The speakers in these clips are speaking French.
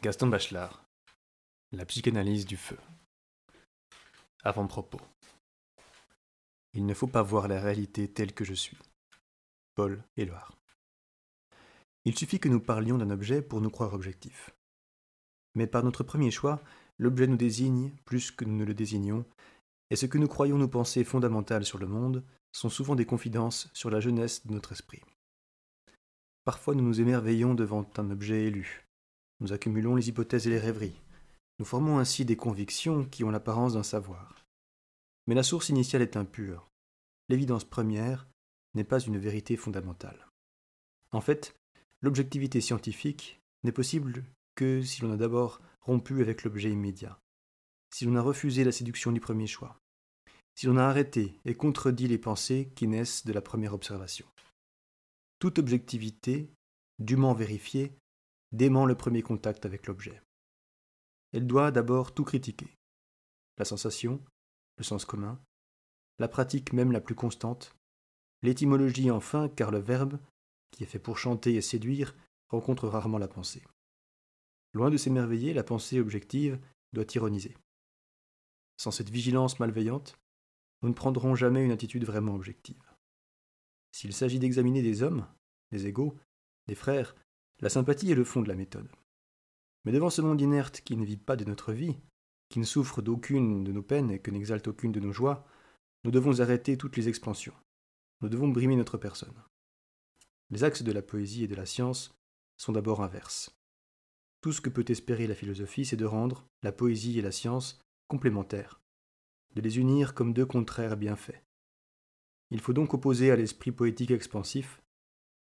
Gaston Bachelard. La psychanalyse du feu. Avant-propos. Il ne faut pas voir la réalité telle que je suis. Paul Éluard. Il suffit que nous parlions d'un objet pour nous croire objectifs. Mais par notre premier choix, l'objet nous désigne plus que nous ne le désignions, et ce que nous croyons nos pensées fondamentales sur le monde sont souvent des confidences sur la jeunesse de notre esprit. Parfois nous nous émerveillons devant un objet élu, nous accumulons les hypothèses et les rêveries. Nous formons ainsi des convictions qui ont l'apparence d'un savoir. Mais la source initiale est impure. L'évidence première n'est pas une vérité fondamentale. En fait, l'objectivité scientifique n'est possible que si l'on a d'abord rompu avec l'objet immédiat, si l'on a refusé la séduction du premier choix, si l'on a arrêté et contredit les pensées qui naissent de la première observation. Toute objectivité, dûment vérifiée, dément le premier contact avec l'objet. Elle doit d'abord tout critiquer. La sensation, le sens commun, la pratique même la plus constante, l'étymologie enfin, car le verbe, qui est fait pour chanter et séduire, rencontre rarement la pensée. Loin de s'émerveiller, la pensée objective doit ironiser. Sans cette vigilance malveillante, nous ne prendrons jamais une attitude vraiment objective. S'il s'agit d'examiner des hommes, des égaux, des frères, la sympathie est le fond de la méthode. Mais devant ce monde inerte qui ne vit pas de notre vie, qui ne souffre d'aucune de nos peines et que n'exalte aucune de nos joies, nous devons arrêter toutes les expansions. Nous devons brimer notre personne. Les axes de la poésie et de la science sont d'abord inverses. Tout ce que peut espérer la philosophie, c'est de rendre la poésie et la science complémentaires, de les unir comme deux contraires bienfaits. Il faut donc opposer à l'esprit poétique expansif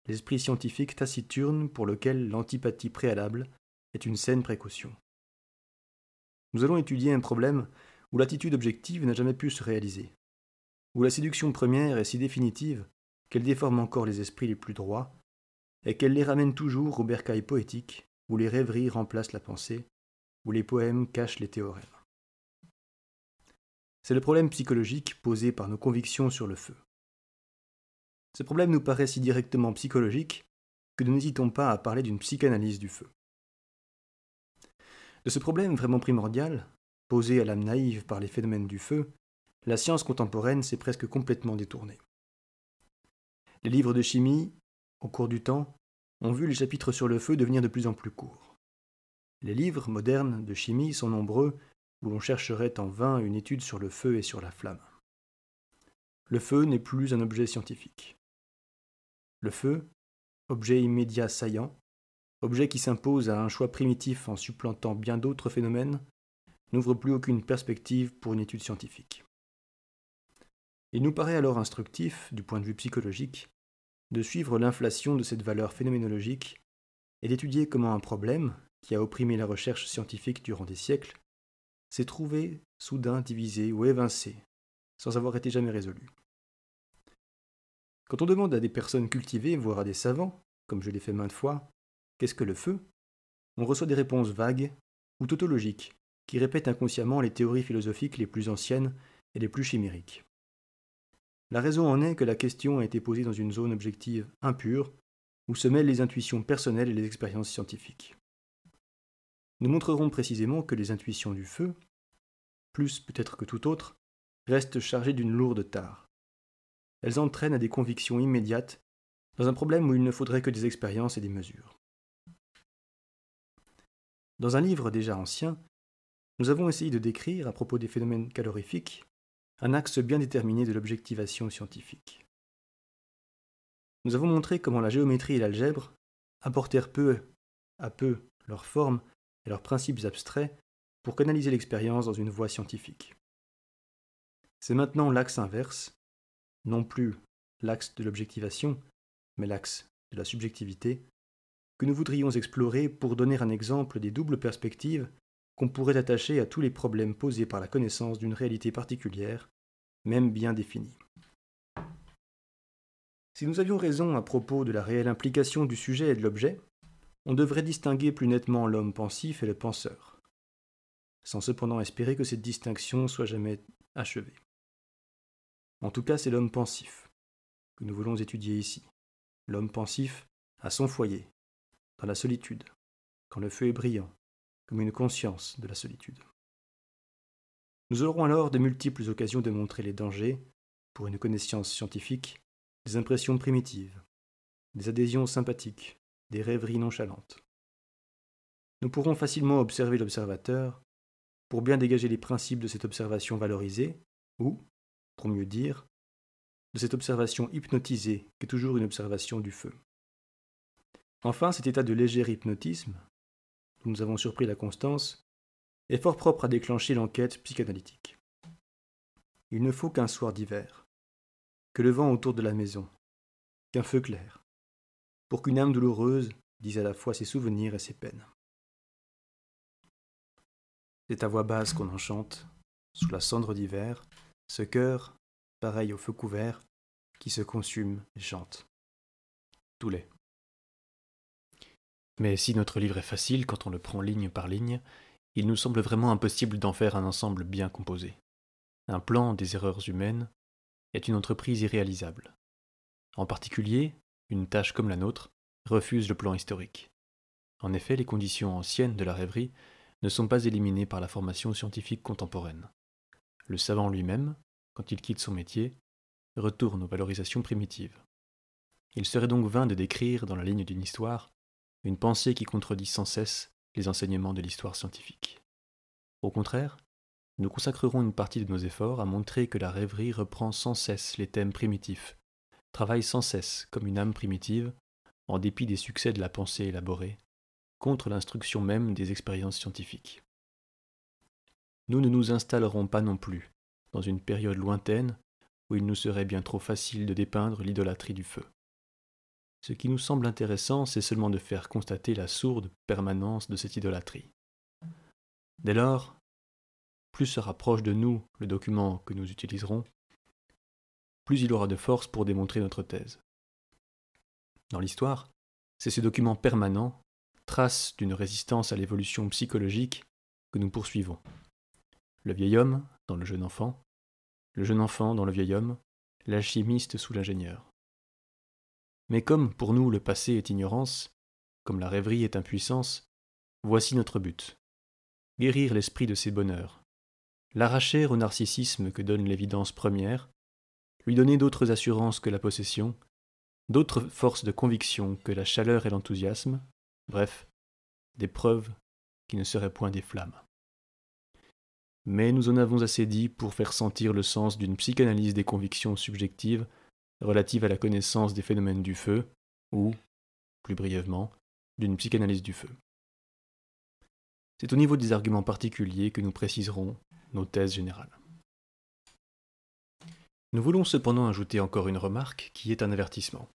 l'esprit scientifique taciturne pour lequel l'antipathie préalable est une saine précaution. Nous allons étudier un problème où l'attitude objective n'a jamais pu se réaliser, où la séduction première est si définitive qu'elle déforme encore les esprits les plus droits, et qu'elle les ramène toujours au bercail poétique, où les rêveries remplacent la pensée, où les poèmes cachent les théorèmes. C'est le problème psychologique posé par nos convictions sur le feu. Ce problème nous paraît si directement psychologique que nous n'hésitons pas à parler d'une psychanalyse du feu. De ce problème vraiment primordial, posé à l'âme naïve par les phénomènes du feu, la science contemporaine s'est presque complètement détournée. Les livres de chimie, au cours du temps, ont vu les chapitres sur le feu devenir de plus en plus courts. Les livres modernes de chimie sont nombreux où l'on chercherait en vain une étude sur le feu et sur la flamme. Le feu n'est plus un objet scientifique. Le feu, objet immédiat saillant, objet qui s'impose à un choix primitif en supplantant bien d'autres phénomènes, n'ouvre plus aucune perspective pour une étude scientifique. Il nous paraît alors instructif, du point de vue psychologique, de suivre l'inflation de cette valeur phénoménologique et d'étudier comment un problème, qui a opprimé la recherche scientifique durant des siècles, s'est trouvé soudain divisé ou évincé, sans avoir été jamais résolu. Quand on demande à des personnes cultivées, voire à des savants, comme je l'ai fait maintes fois, qu'est-ce que le feu On reçoit des réponses vagues ou tautologiques, qui répètent inconsciemment les théories philosophiques les plus anciennes et les plus chimériques. La raison en est que la question a été posée dans une zone objective impure, où se mêlent les intuitions personnelles et les expériences scientifiques. Nous montrerons précisément que les intuitions du feu, plus peut-être que tout autre, restent chargées d'une lourde tare elles entraînent à des convictions immédiates, dans un problème où il ne faudrait que des expériences et des mesures. Dans un livre déjà ancien, nous avons essayé de décrire, à propos des phénomènes calorifiques, un axe bien déterminé de l'objectivation scientifique. Nous avons montré comment la géométrie et l'algèbre apportèrent peu à peu leurs formes et leurs principes abstraits pour canaliser l'expérience dans une voie scientifique. C'est maintenant l'axe inverse, non plus l'axe de l'objectivation, mais l'axe de la subjectivité, que nous voudrions explorer pour donner un exemple des doubles perspectives qu'on pourrait attacher à tous les problèmes posés par la connaissance d'une réalité particulière, même bien définie. Si nous avions raison à propos de la réelle implication du sujet et de l'objet, on devrait distinguer plus nettement l'homme pensif et le penseur, sans cependant espérer que cette distinction soit jamais achevée. En tout cas, c'est l'homme pensif que nous voulons étudier ici. L'homme pensif à son foyer, dans la solitude, quand le feu est brillant, comme une conscience de la solitude. Nous aurons alors de multiples occasions de montrer les dangers, pour une connaissance scientifique, des impressions primitives, des adhésions sympathiques, des rêveries nonchalantes. Nous pourrons facilement observer l'observateur pour bien dégager les principes de cette observation valorisée, ou, pour mieux dire, de cette observation hypnotisée qui est toujours une observation du feu. Enfin, cet état de léger hypnotisme, dont nous avons surpris la constance, est fort propre à déclencher l'enquête psychanalytique. Il ne faut qu'un soir d'hiver, que le vent autour de la maison, qu'un feu clair, pour qu'une âme douloureuse dise à la fois ses souvenirs et ses peines. C'est à voix basse qu'on en chante, sous la cendre d'hiver, ce cœur, pareil au feu couvert, qui se consume et chante. l'est. Mais si notre livre est facile quand on le prend ligne par ligne, il nous semble vraiment impossible d'en faire un ensemble bien composé. Un plan des erreurs humaines est une entreprise irréalisable. En particulier, une tâche comme la nôtre refuse le plan historique. En effet, les conditions anciennes de la rêverie ne sont pas éliminées par la formation scientifique contemporaine. Le savant lui-même, quand il quitte son métier, retourne aux valorisations primitives. Il serait donc vain de décrire, dans la ligne d'une histoire, une pensée qui contredit sans cesse les enseignements de l'histoire scientifique. Au contraire, nous consacrerons une partie de nos efforts à montrer que la rêverie reprend sans cesse les thèmes primitifs, travaille sans cesse comme une âme primitive, en dépit des succès de la pensée élaborée, contre l'instruction même des expériences scientifiques nous ne nous installerons pas non plus dans une période lointaine où il nous serait bien trop facile de dépeindre l'idolâtrie du feu. Ce qui nous semble intéressant, c'est seulement de faire constater la sourde permanence de cette idolâtrie. Dès lors, plus se rapproche de nous le document que nous utiliserons, plus il aura de force pour démontrer notre thèse. Dans l'histoire, c'est ce document permanent, trace d'une résistance à l'évolution psychologique, que nous poursuivons le vieil homme dans le jeune enfant, le jeune enfant dans le vieil homme, l'alchimiste sous l'ingénieur. Mais comme pour nous le passé est ignorance, comme la rêverie est impuissance, voici notre but. Guérir l'esprit de ses bonheurs, l'arracher au narcissisme que donne l'évidence première, lui donner d'autres assurances que la possession, d'autres forces de conviction que la chaleur et l'enthousiasme, bref, des preuves qui ne seraient point des flammes mais nous en avons assez dit pour faire sentir le sens d'une psychanalyse des convictions subjectives relatives à la connaissance des phénomènes du feu, ou, plus brièvement, d'une psychanalyse du feu. C'est au niveau des arguments particuliers que nous préciserons nos thèses générales. Nous voulons cependant ajouter encore une remarque qui est un avertissement.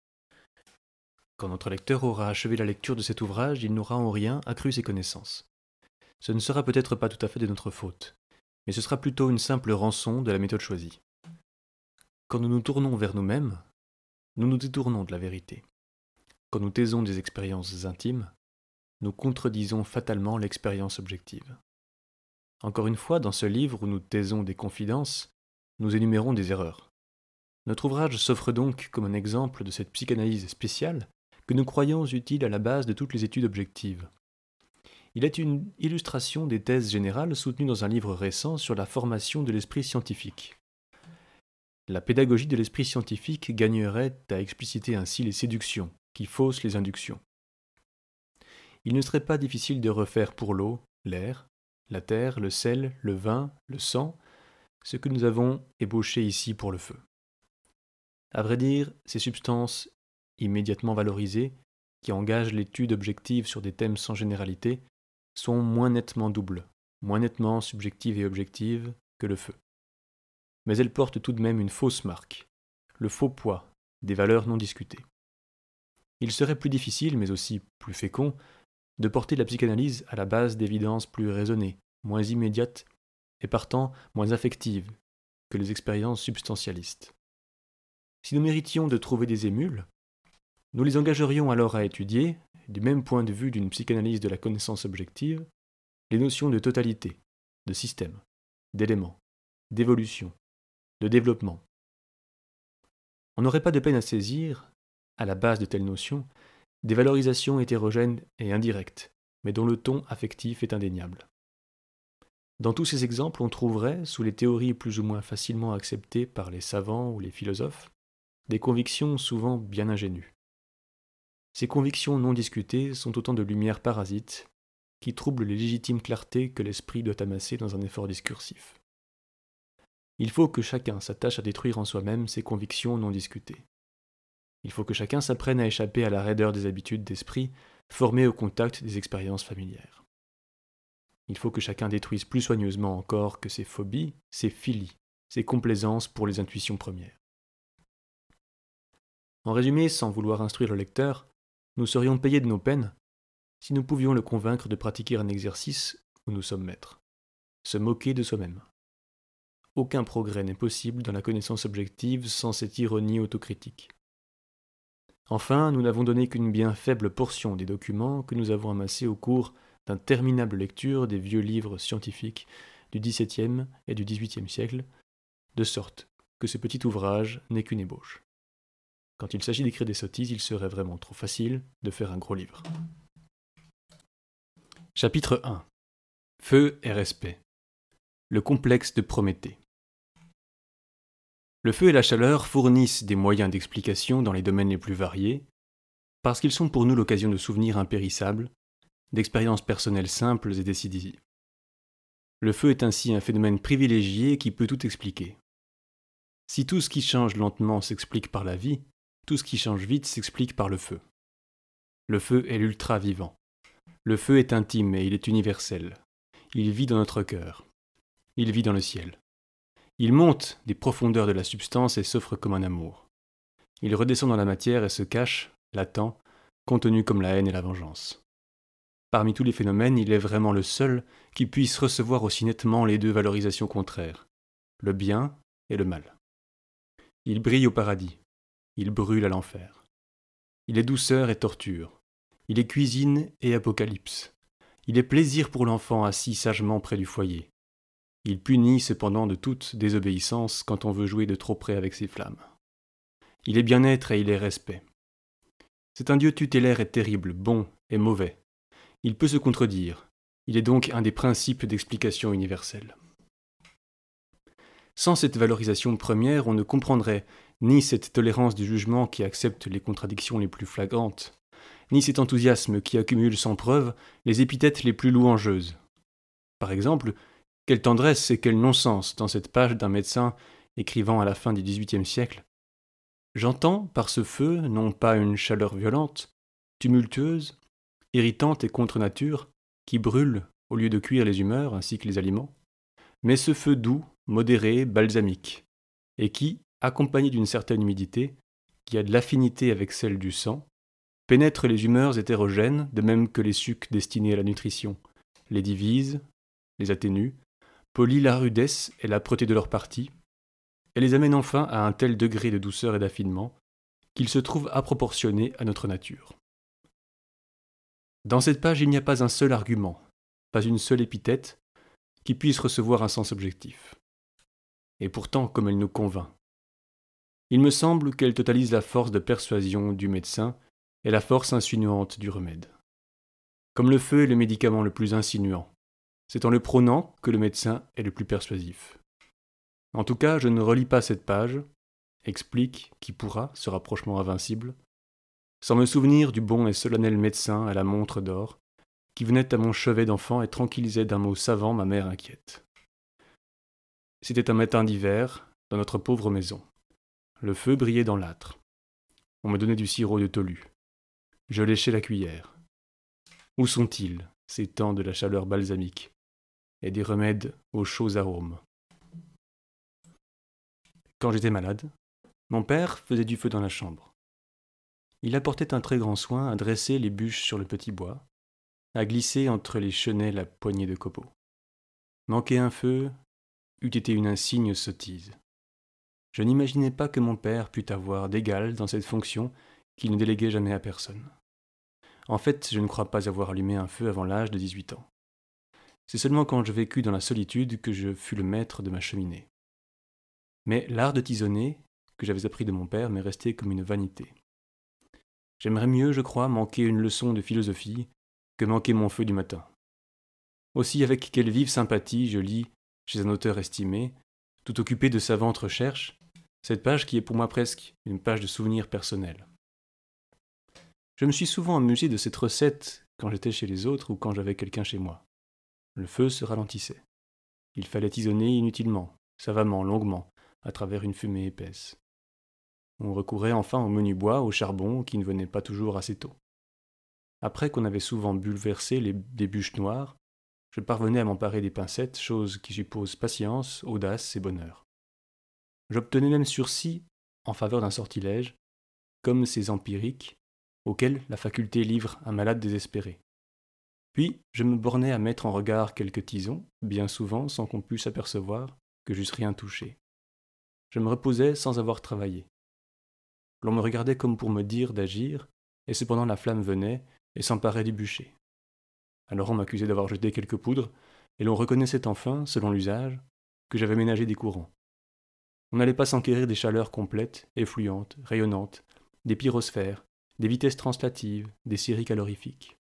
Quand notre lecteur aura achevé la lecture de cet ouvrage, il n'aura en rien accru ses connaissances. Ce ne sera peut-être pas tout à fait de notre faute, mais ce sera plutôt une simple rançon de la méthode choisie. Quand nous nous tournons vers nous-mêmes, nous nous détournons de la vérité. Quand nous taisons des expériences intimes, nous contredisons fatalement l'expérience objective. Encore une fois, dans ce livre où nous taisons des confidences, nous énumérons des erreurs. Notre ouvrage s'offre donc comme un exemple de cette psychanalyse spéciale que nous croyons utile à la base de toutes les études objectives, il est une illustration des thèses générales soutenues dans un livre récent sur la formation de l'esprit scientifique. La pédagogie de l'esprit scientifique gagnerait à expliciter ainsi les séductions, qui faussent les inductions. Il ne serait pas difficile de refaire pour l'eau, l'air, la terre, le sel, le vin, le sang, ce que nous avons ébauché ici pour le feu. À vrai dire, ces substances immédiatement valorisées, qui engagent l'étude objective sur des thèmes sans généralité, sont moins nettement doubles, moins nettement subjectives et objectives que le feu. Mais elles portent tout de même une fausse marque, le faux poids des valeurs non discutées. Il serait plus difficile, mais aussi plus fécond, de porter la psychanalyse à la base d'évidences plus raisonnées, moins immédiates et partant moins affectives que les expériences substantialistes. Si nous méritions de trouver des émules, nous les engagerions alors à étudier, du même point de vue d'une psychanalyse de la connaissance objective, les notions de totalité, de système, d'éléments, d'évolution, de développement. On n'aurait pas de peine à saisir, à la base de telles notions, des valorisations hétérogènes et indirectes, mais dont le ton affectif est indéniable. Dans tous ces exemples, on trouverait, sous les théories plus ou moins facilement acceptées par les savants ou les philosophes, des convictions souvent bien ingénues. Ces convictions non discutées sont autant de lumières parasites qui troublent les légitimes clartés que l'esprit doit amasser dans un effort discursif. Il faut que chacun s'attache à détruire en soi-même ses convictions non discutées. Il faut que chacun s'apprenne à échapper à la raideur des habitudes d'esprit formées au contact des expériences familières. Il faut que chacun détruise plus soigneusement encore que ses phobies, ses filies, ses complaisances pour les intuitions premières. En résumé, sans vouloir instruire le lecteur, nous serions payés de nos peines si nous pouvions le convaincre de pratiquer un exercice où nous sommes maîtres, se moquer de soi-même. Aucun progrès n'est possible dans la connaissance objective sans cette ironie autocritique. Enfin, nous n'avons donné qu'une bien faible portion des documents que nous avons amassés au cours d'interminables lecture des vieux livres scientifiques du XVIIe et du XVIIIe siècle, de sorte que ce petit ouvrage n'est qu'une ébauche. Quand il s'agit d'écrire des sottises, il serait vraiment trop facile de faire un gros livre. Chapitre 1 Feu et respect. Le complexe de Prométhée. Le feu et la chaleur fournissent des moyens d'explication dans les domaines les plus variés, parce qu'ils sont pour nous l'occasion de souvenirs impérissables, d'expériences personnelles simples et décisives. Le feu est ainsi un phénomène privilégié qui peut tout expliquer. Si tout ce qui change lentement s'explique par la vie, tout ce qui change vite s'explique par le feu. Le feu est l'ultra-vivant. Le feu est intime et il est universel. Il vit dans notre cœur. Il vit dans le ciel. Il monte des profondeurs de la substance et s'offre comme un amour. Il redescend dans la matière et se cache, latent, contenu comme la haine et la vengeance. Parmi tous les phénomènes, il est vraiment le seul qui puisse recevoir aussi nettement les deux valorisations contraires, le bien et le mal. Il brille au paradis, il brûle à l'enfer. Il est douceur et torture, il est cuisine et apocalypse, il est plaisir pour l'enfant assis sagement près du foyer. Il punit cependant de toute désobéissance quand on veut jouer de trop près avec ses flammes. Il est bien-être et il est respect. C'est un Dieu tutélaire et terrible, bon et mauvais. Il peut se contredire. Il est donc un des principes d'explication universelle. Sans cette valorisation première, on ne comprendrait ni cette tolérance du jugement qui accepte les contradictions les plus flagrantes, ni cet enthousiasme qui accumule sans preuve les épithètes les plus louangeuses. Par exemple, quelle tendresse et quel non-sens dans cette page d'un médecin écrivant à la fin du XVIIIe siècle. J'entends par ce feu non pas une chaleur violente, tumultueuse, irritante et contre nature, qui brûle au lieu de cuire les humeurs ainsi que les aliments, mais ce feu doux, modéré, balsamique, et qui, accompagné d'une certaine humidité, qui a de l'affinité avec celle du sang, pénètre les humeurs hétérogènes, de même que les sucs destinés à la nutrition, les divise, les atténue, polie la rudesse et l'âpreté de leur partie, et les amène enfin à un tel degré de douceur et d'affinement qu'ils se trouvent approportionnés à notre nature. Dans cette page, il n'y a pas un seul argument, pas une seule épithète, qui puisse recevoir un sens objectif. Et pourtant, comme elle nous convainc, il me semble qu'elle totalise la force de persuasion du médecin et la force insinuante du remède. Comme le feu est le médicament le plus insinuant, c'est en le prônant que le médecin est le plus persuasif. En tout cas, je ne relis pas cette page, explique qui pourra ce rapprochement invincible, sans me souvenir du bon et solennel médecin à la montre d'or, qui venait à mon chevet d'enfant et tranquillisait d'un mot savant ma mère inquiète. C'était un matin d'hiver, dans notre pauvre maison. Le feu brillait dans l'âtre. On me donnait du sirop de tolu. Je léchais la cuillère. Où sont-ils, ces temps de la chaleur balsamique et des remèdes aux chauds arômes Quand j'étais malade, mon père faisait du feu dans la chambre. Il apportait un très grand soin à dresser les bûches sur le petit bois, à glisser entre les chenets la poignée de copeaux. Manquer un feu eût été une insigne sottise. Je n'imaginais pas que mon père pût avoir d'égal dans cette fonction qu'il ne déléguait jamais à personne. En fait, je ne crois pas avoir allumé un feu avant l'âge de 18 ans. C'est seulement quand je vécus dans la solitude que je fus le maître de ma cheminée. Mais l'art de tisonner, que j'avais appris de mon père, m'est resté comme une vanité. J'aimerais mieux, je crois, manquer une leçon de philosophie que manquer mon feu du matin. Aussi, avec quelle vive sympathie je lis, chez un auteur estimé, tout occupé de savantes recherches, cette page qui est pour moi presque une page de souvenirs personnels. Je me suis souvent amusé de cette recette quand j'étais chez les autres ou quand j'avais quelqu'un chez moi. Le feu se ralentissait. Il fallait tisonner inutilement, savamment, longuement, à travers une fumée épaisse. On recourait enfin au menu bois, au charbon, qui ne venait pas toujours assez tôt. Après qu'on avait souvent bouleversé les, des bûches noires, je parvenais à m'emparer des pincettes, chose qui suppose patience, audace et bonheur. J'obtenais même sursis en faveur d'un sortilège, comme ces empiriques auxquels la faculté livre un malade désespéré. Puis je me bornais à mettre en regard quelques tisons, bien souvent sans qu'on pût s'apercevoir que j'eusse rien touché. Je me reposais sans avoir travaillé. L'on me regardait comme pour me dire d'agir, et cependant la flamme venait et s'emparait du bûcher. Alors on m'accusait d'avoir jeté quelques poudres, et l'on reconnaissait enfin, selon l'usage, que j'avais ménagé des courants. On n'allait pas s'enquérir des chaleurs complètes, effluentes, rayonnantes, des pyrosphères, des vitesses translatives, des séries calorifiques.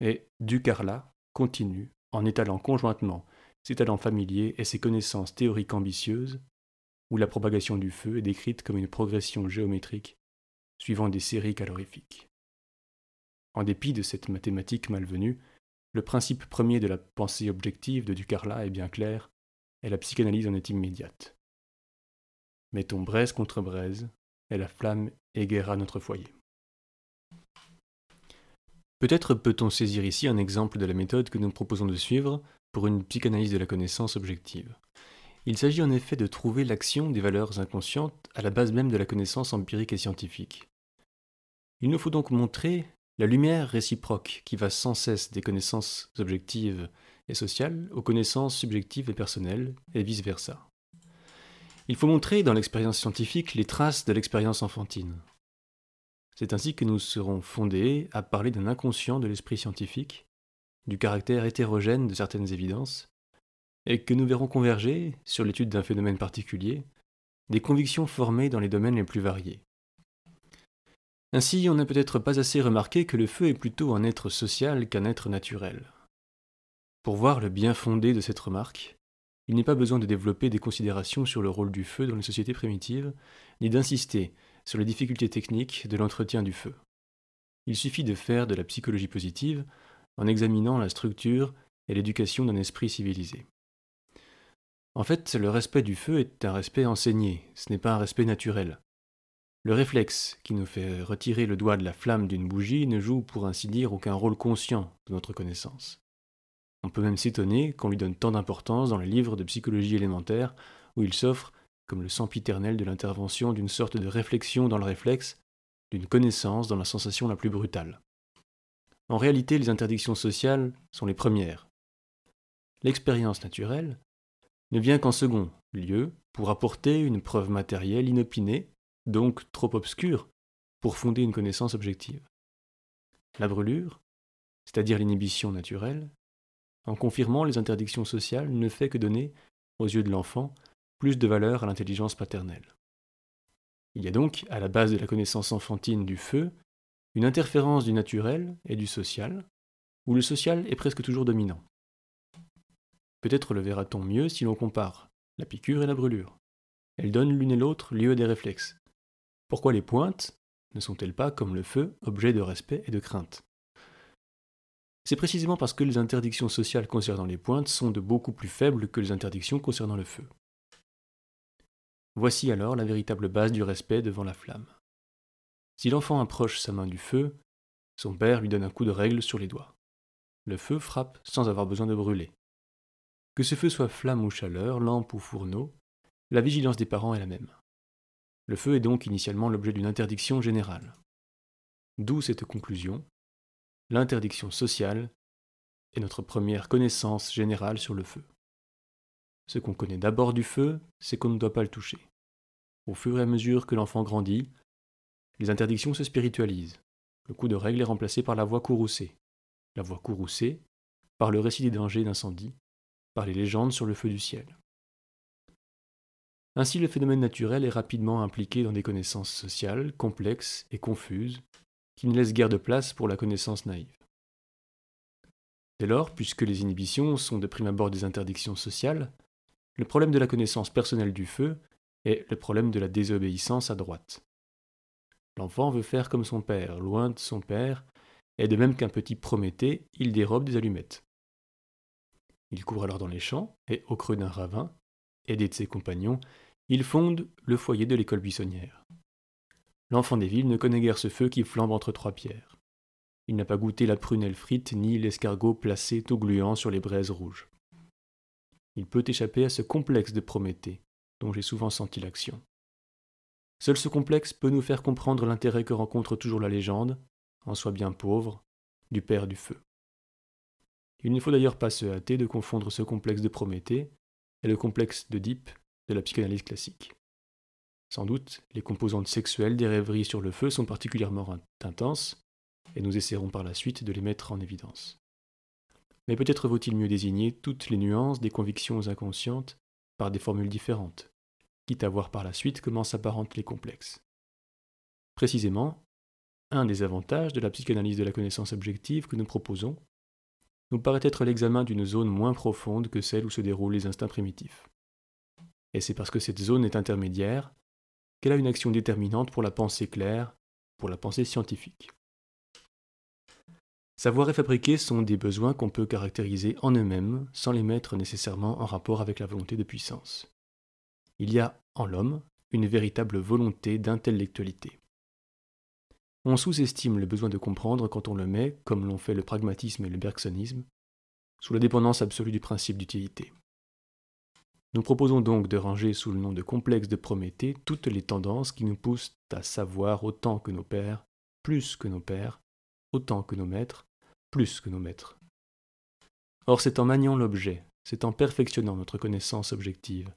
Et Ducarla continue en étalant conjointement ses talents familiers et ses connaissances théoriques ambitieuses, où la propagation du feu est décrite comme une progression géométrique suivant des séries calorifiques. En dépit de cette mathématique malvenue, le principe premier de la pensée objective de Ducarla est bien clair, et la psychanalyse en est immédiate. Mettons braise contre braise, et la flamme éguerra notre foyer. Peut-être peut-on saisir ici un exemple de la méthode que nous proposons de suivre pour une psychanalyse de la connaissance objective. Il s'agit en effet de trouver l'action des valeurs inconscientes à la base même de la connaissance empirique et scientifique. Il nous faut donc montrer la lumière réciproque qui va sans cesse des connaissances objectives et sociales aux connaissances subjectives et personnelles, et vice-versa. Il faut montrer dans l'expérience scientifique les traces de l'expérience enfantine. C'est ainsi que nous serons fondés à parler d'un inconscient de l'esprit scientifique, du caractère hétérogène de certaines évidences, et que nous verrons converger, sur l'étude d'un phénomène particulier, des convictions formées dans les domaines les plus variés. Ainsi, on n'a peut-être pas assez remarqué que le feu est plutôt un être social qu'un être naturel. Pour voir le bien fondé de cette remarque, il n'est pas besoin de développer des considérations sur le rôle du feu dans les sociétés primitives, ni d'insister sur les difficultés techniques de l'entretien du feu. Il suffit de faire de la psychologie positive en examinant la structure et l'éducation d'un esprit civilisé. En fait, le respect du feu est un respect enseigné, ce n'est pas un respect naturel. Le réflexe qui nous fait retirer le doigt de la flamme d'une bougie ne joue pour ainsi dire aucun rôle conscient de notre connaissance. On peut même s'étonner qu'on lui donne tant d'importance dans les livres de psychologie élémentaire où il s'offre comme le sempiternel de l'intervention d'une sorte de réflexion dans le réflexe, d'une connaissance dans la sensation la plus brutale. En réalité, les interdictions sociales sont les premières. L'expérience naturelle ne vient qu'en second lieu pour apporter une preuve matérielle inopinée donc trop obscure, pour fonder une connaissance objective. La brûlure, c'est-à-dire l'inhibition naturelle, en confirmant les interdictions sociales, ne fait que donner, aux yeux de l'enfant, plus de valeur à l'intelligence paternelle. Il y a donc, à la base de la connaissance enfantine du feu, une interférence du naturel et du social, où le social est presque toujours dominant. Peut-être le verra-t-on mieux si l'on compare la piqûre et la brûlure. Elles donnent l'une et l'autre lieu à des réflexes, pourquoi les pointes ne sont-elles pas, comme le feu, objet de respect et de crainte C'est précisément parce que les interdictions sociales concernant les pointes sont de beaucoup plus faibles que les interdictions concernant le feu. Voici alors la véritable base du respect devant la flamme. Si l'enfant approche sa main du feu, son père lui donne un coup de règle sur les doigts. Le feu frappe sans avoir besoin de brûler. Que ce feu soit flamme ou chaleur, lampe ou fourneau, la vigilance des parents est la même. Le feu est donc initialement l'objet d'une interdiction générale. D'où cette conclusion. L'interdiction sociale est notre première connaissance générale sur le feu. Ce qu'on connaît d'abord du feu, c'est qu'on ne doit pas le toucher. Au fur et à mesure que l'enfant grandit, les interdictions se spiritualisent. Le coup de règle est remplacé par la voix courroucée. La voix courroucée, par le récit des dangers d'incendie, par les légendes sur le feu du ciel. Ainsi, le phénomène naturel est rapidement impliqué dans des connaissances sociales, complexes et confuses, qui ne laissent guère de place pour la connaissance naïve. Dès lors, puisque les inhibitions sont de prime abord des interdictions sociales, le problème de la connaissance personnelle du feu est le problème de la désobéissance à droite. L'enfant veut faire comme son père, loin de son père, et de même qu'un petit Prométhée, il dérobe des allumettes. Il court alors dans les champs, et au creux d'un ravin, aidé de ses compagnons, il fonde le foyer de l'école buissonnière. L'enfant des villes ne connaît guère ce feu qui flambe entre trois pierres. Il n'a pas goûté la prunelle frite ni l'escargot placé tout gluant sur les braises rouges. Il peut échapper à ce complexe de Prométhée, dont j'ai souvent senti l'action. Seul ce complexe peut nous faire comprendre l'intérêt que rencontre toujours la légende, en soi bien pauvre, du père du feu. Il ne faut d'ailleurs pas se hâter de confondre ce complexe de Prométhée et le complexe d'Oedipe de la psychanalyse classique. Sans doute, les composantes sexuelles des rêveries sur le feu sont particulièrement intenses, et nous essaierons par la suite de les mettre en évidence. Mais peut-être vaut-il mieux désigner toutes les nuances des convictions inconscientes par des formules différentes, quitte à voir par la suite comment s'apparentent les complexes. Précisément, un des avantages de la psychanalyse de la connaissance objective que nous proposons nous paraît être l'examen d'une zone moins profonde que celle où se déroulent les instincts primitifs et c'est parce que cette zone est intermédiaire qu'elle a une action déterminante pour la pensée claire, pour la pensée scientifique. Savoir et fabriquer sont des besoins qu'on peut caractériser en eux-mêmes sans les mettre nécessairement en rapport avec la volonté de puissance. Il y a en l'homme une véritable volonté d'intellectualité. On sous-estime le besoin de comprendre quand on le met, comme l'ont fait le pragmatisme et le bergsonisme, sous la dépendance absolue du principe d'utilité. Nous proposons donc de ranger sous le nom de complexe de Prométhée toutes les tendances qui nous poussent à savoir autant que nos pères, plus que nos pères, autant que nos maîtres, plus que nos maîtres. Or c'est en maniant l'objet, c'est en perfectionnant notre connaissance objective,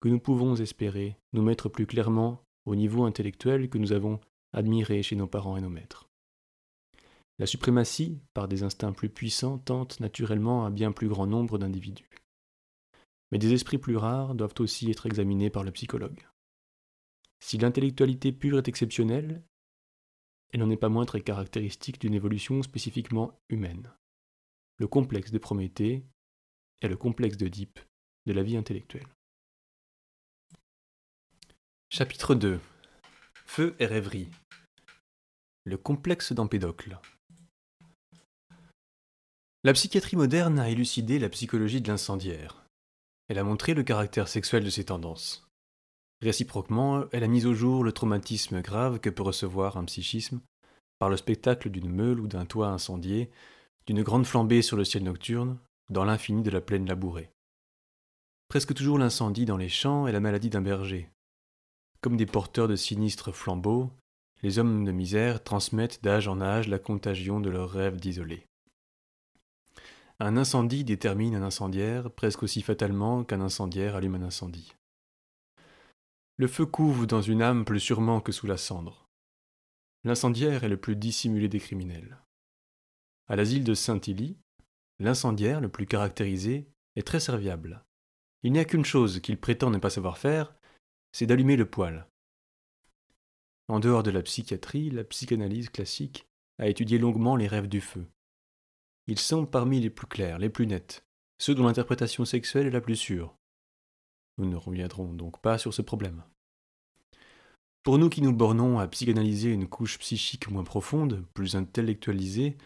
que nous pouvons espérer nous mettre plus clairement au niveau intellectuel que nous avons admiré chez nos parents et nos maîtres. La suprématie, par des instincts plus puissants, tente naturellement un bien plus grand nombre d'individus mais des esprits plus rares doivent aussi être examinés par le psychologue. Si l'intellectualité pure est exceptionnelle, elle n'en est pas moins très caractéristique d'une évolution spécifiquement humaine. Le complexe de Prométhée est le complexe d'Oedipe de la vie intellectuelle. Chapitre 2 Feu et rêverie Le complexe d'Empédocle La psychiatrie moderne a élucidé la psychologie de l'incendiaire elle a montré le caractère sexuel de ses tendances. Réciproquement, elle a mis au jour le traumatisme grave que peut recevoir un psychisme par le spectacle d'une meule ou d'un toit incendié, d'une grande flambée sur le ciel nocturne, dans l'infini de la plaine labourée. Presque toujours l'incendie dans les champs est la maladie d'un berger. Comme des porteurs de sinistres flambeaux, les hommes de misère transmettent d'âge en âge la contagion de leurs rêves d'isolés. Un incendie détermine un incendiaire presque aussi fatalement qu'un incendiaire allume un incendie. Le feu couve dans une âme plus sûrement que sous la cendre. L'incendiaire est le plus dissimulé des criminels. À l'asile de Saint-Ily, l'incendiaire, le plus caractérisé, est très serviable. Il n'y a qu'une chose qu'il prétend ne pas savoir faire, c'est d'allumer le poêle. En dehors de la psychiatrie, la psychanalyse classique a étudié longuement les rêves du feu ils sont parmi les plus clairs, les plus nets, ceux dont l'interprétation sexuelle est la plus sûre. Nous ne reviendrons donc pas sur ce problème. Pour nous qui nous bornons à psychanalyser une couche psychique moins profonde, plus intellectualisée,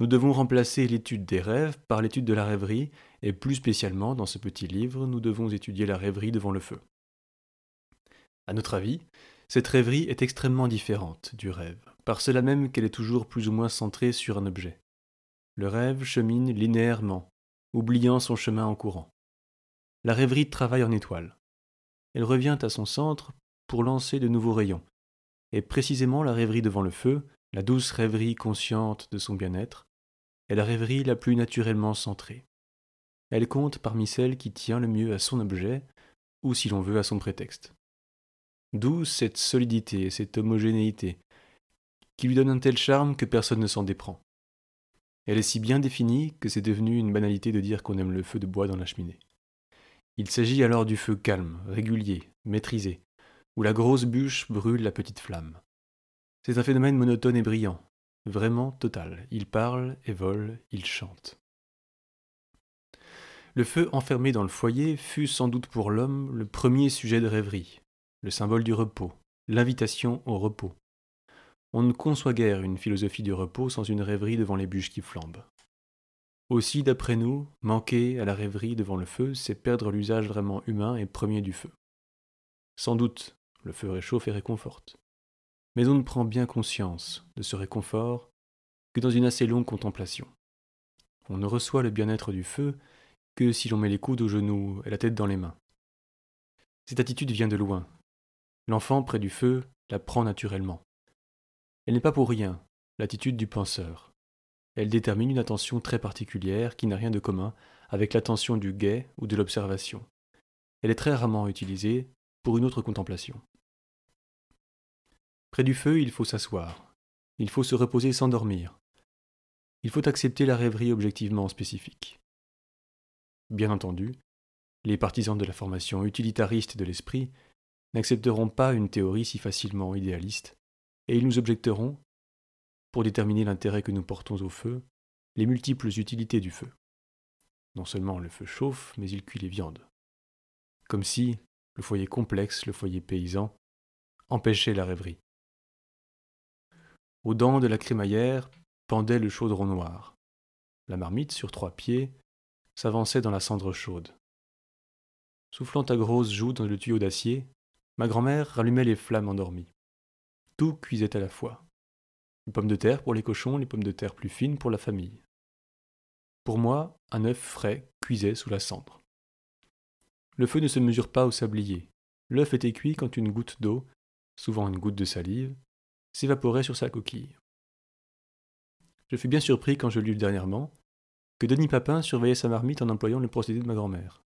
nous devons remplacer l'étude des rêves par l'étude de la rêverie, et plus spécialement, dans ce petit livre, nous devons étudier la rêverie devant le feu. À notre avis, cette rêverie est extrêmement différente du rêve, par cela même qu'elle est toujours plus ou moins centrée sur un objet. Le rêve chemine linéairement, oubliant son chemin en courant. La rêverie travaille en étoile. Elle revient à son centre pour lancer de nouveaux rayons. Et précisément la rêverie devant le feu, la douce rêverie consciente de son bien-être, est la rêverie la plus naturellement centrée. Elle compte parmi celles qui tient le mieux à son objet, ou si l'on veut à son prétexte. D'où cette solidité, et cette homogénéité, qui lui donne un tel charme que personne ne s'en déprend. Elle est si bien définie que c'est devenu une banalité de dire qu'on aime le feu de bois dans la cheminée. Il s'agit alors du feu calme, régulier, maîtrisé, où la grosse bûche brûle la petite flamme. C'est un phénomène monotone et brillant, vraiment total. Il parle et vole, il chante. Le feu enfermé dans le foyer fut sans doute pour l'homme le premier sujet de rêverie, le symbole du repos, l'invitation au repos. On ne conçoit guère une philosophie du repos sans une rêverie devant les bûches qui flambent. Aussi, d'après nous, manquer à la rêverie devant le feu, c'est perdre l'usage vraiment humain et premier du feu. Sans doute, le feu réchauffe et réconforte. Mais on ne prend bien conscience de ce réconfort que dans une assez longue contemplation. On ne reçoit le bien-être du feu que si l'on met les coudes aux genoux et la tête dans les mains. Cette attitude vient de loin. L'enfant près du feu la prend naturellement. Elle n'est pas pour rien, l'attitude du penseur. Elle détermine une attention très particulière qui n'a rien de commun avec l'attention du guet ou de l'observation. Elle est très rarement utilisée pour une autre contemplation. Près du feu, il faut s'asseoir. Il faut se reposer sans dormir. Il faut accepter la rêverie objectivement spécifique. Bien entendu, les partisans de la formation utilitariste de l'esprit n'accepteront pas une théorie si facilement idéaliste et ils nous objecteront, pour déterminer l'intérêt que nous portons au feu, les multiples utilités du feu. Non seulement le feu chauffe, mais il cuit les viandes. Comme si le foyer complexe, le foyer paysan, empêchait la rêverie. Aux dents de la crémaillère pendait le chaudron noir. La marmite, sur trois pieds, s'avançait dans la cendre chaude. Soufflant à grosses joues dans le tuyau d'acier, ma grand-mère rallumait les flammes endormies tout cuisait à la fois. Les pommes de terre pour les cochons, les pommes de terre plus fines pour la famille. Pour moi, un œuf frais cuisait sous la cendre. Le feu ne se mesure pas au sablier. L'œuf était cuit quand une goutte d'eau, souvent une goutte de salive, s'évaporait sur sa coquille. Je fus bien surpris quand je lus dernièrement que Denis Papin surveillait sa marmite en employant le procédé de ma grand-mère.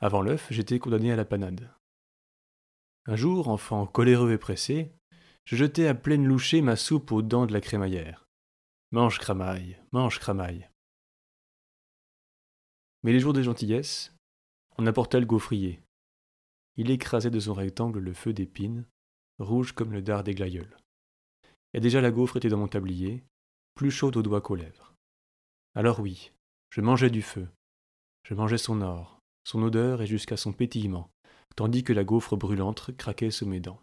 Avant l'œuf, j'étais condamné à la panade. Un jour, enfant coléreux et pressé, je jetai à pleine louchée ma soupe aux dents de la crémaillère. Mange cramaille, mange cramaille. Mais les jours de gentillesse, on apportait le gaufrier. Il écrasait de son rectangle le feu d'épines, rouge comme le dard des glaïeuls. Et déjà la gaufre était dans mon tablier, plus chaude aux doigts qu'aux lèvres. Alors oui, je mangeais du feu. Je mangeais son or, son odeur et jusqu'à son pétillement tandis que la gaufre brûlante craquait sous mes dents.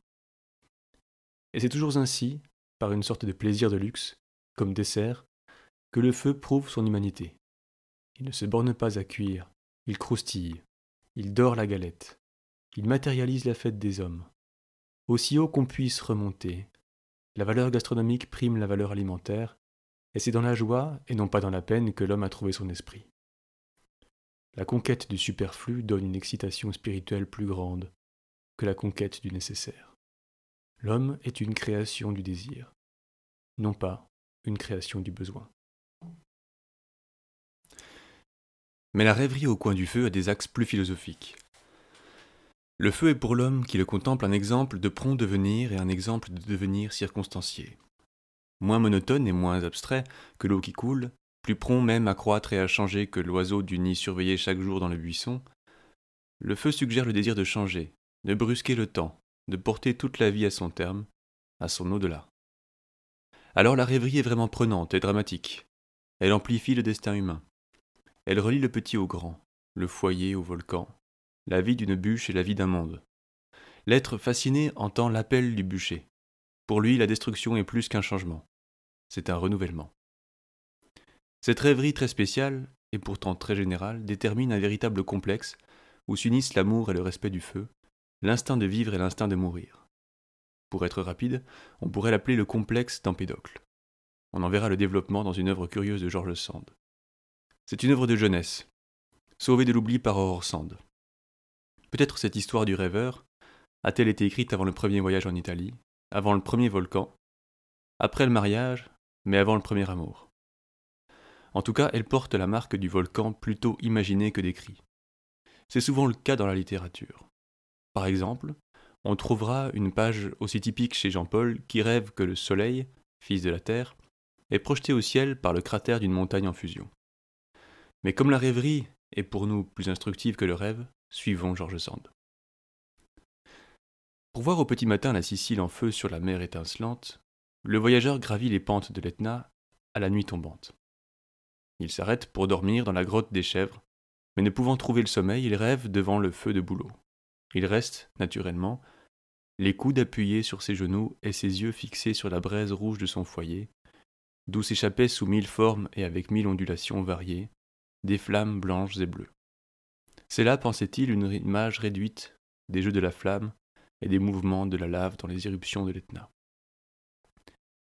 Et c'est toujours ainsi, par une sorte de plaisir de luxe, comme dessert, que le feu prouve son humanité. Il ne se borne pas à cuire, il croustille, il dort la galette, il matérialise la fête des hommes. Aussi haut qu'on puisse remonter, la valeur gastronomique prime la valeur alimentaire, et c'est dans la joie et non pas dans la peine que l'homme a trouvé son esprit. La conquête du superflu donne une excitation spirituelle plus grande que la conquête du nécessaire. L'homme est une création du désir, non pas une création du besoin. Mais la rêverie au coin du feu a des axes plus philosophiques. Le feu est pour l'homme qui le contemple un exemple de prompt devenir et un exemple de devenir circonstancié. Moins monotone et moins abstrait que l'eau qui coule, plus prompt même à croître et à changer que l'oiseau du nid surveillé chaque jour dans le buisson, le feu suggère le désir de changer, de brusquer le temps, de porter toute la vie à son terme, à son au-delà. Alors la rêverie est vraiment prenante et dramatique. Elle amplifie le destin humain. Elle relie le petit au grand, le foyer au volcan, la vie d'une bûche et la vie d'un monde. L'être fasciné entend l'appel du bûcher. Pour lui, la destruction est plus qu'un changement, c'est un renouvellement. Cette rêverie très spéciale, et pourtant très générale, détermine un véritable complexe où s'unissent l'amour et le respect du feu, l'instinct de vivre et l'instinct de mourir. Pour être rapide, on pourrait l'appeler le complexe d'Empédocle. On en verra le développement dans une œuvre curieuse de George Sand. C'est une œuvre de jeunesse, sauvée de l'oubli par Aurore Sand. Peut-être cette histoire du rêveur a-t-elle été écrite avant le premier voyage en Italie, avant le premier volcan, après le mariage, mais avant le premier amour. En tout cas, elle porte la marque du volcan plutôt imaginé que décrit. C'est souvent le cas dans la littérature. Par exemple, on trouvera une page aussi typique chez Jean-Paul qui rêve que le Soleil, fils de la Terre, est projeté au ciel par le cratère d'une montagne en fusion. Mais comme la rêverie est pour nous plus instructive que le rêve, suivons George Sand. Pour voir au petit matin la Sicile en feu sur la mer étincelante, le voyageur gravit les pentes de l'Etna à la nuit tombante. Il s'arrête pour dormir dans la grotte des chèvres, mais ne pouvant trouver le sommeil, il rêve devant le feu de bouleau. Il reste, naturellement, les coudes appuyés sur ses genoux et ses yeux fixés sur la braise rouge de son foyer, d'où s'échappaient sous mille formes et avec mille ondulations variées, des flammes blanches et bleues. C'est là, pensait-il, une image réduite des jeux de la flamme et des mouvements de la lave dans les éruptions de l'Etna.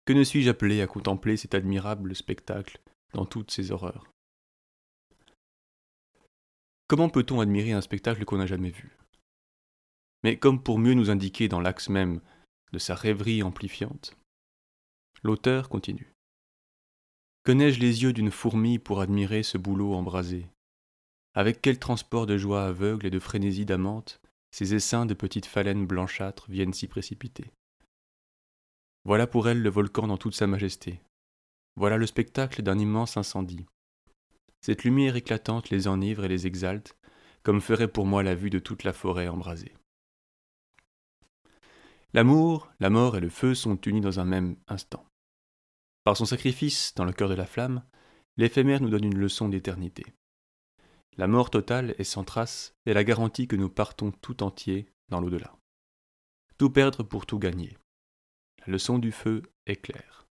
Que ne suis-je appelé à contempler cet admirable spectacle dans toutes ses horreurs. Comment peut-on admirer un spectacle qu'on n'a jamais vu Mais comme pour mieux nous indiquer dans l'axe même de sa rêverie amplifiante, l'auteur continue. Que n'ai-je les yeux d'une fourmi pour admirer ce boulot embrasé Avec quel transport de joie aveugle et de frénésie d'amante ces essaims de petites phalènes blanchâtres viennent s'y précipiter. Voilà pour elle le volcan dans toute sa majesté, voilà le spectacle d'un immense incendie. Cette lumière éclatante les enivre et les exalte, comme ferait pour moi la vue de toute la forêt embrasée. L'amour, la mort et le feu sont unis dans un même instant. Par son sacrifice dans le cœur de la flamme, l'éphémère nous donne une leçon d'éternité. La mort totale et sans trace est la garantie que nous partons tout entier dans l'au-delà. Tout perdre pour tout gagner. La leçon du feu est claire.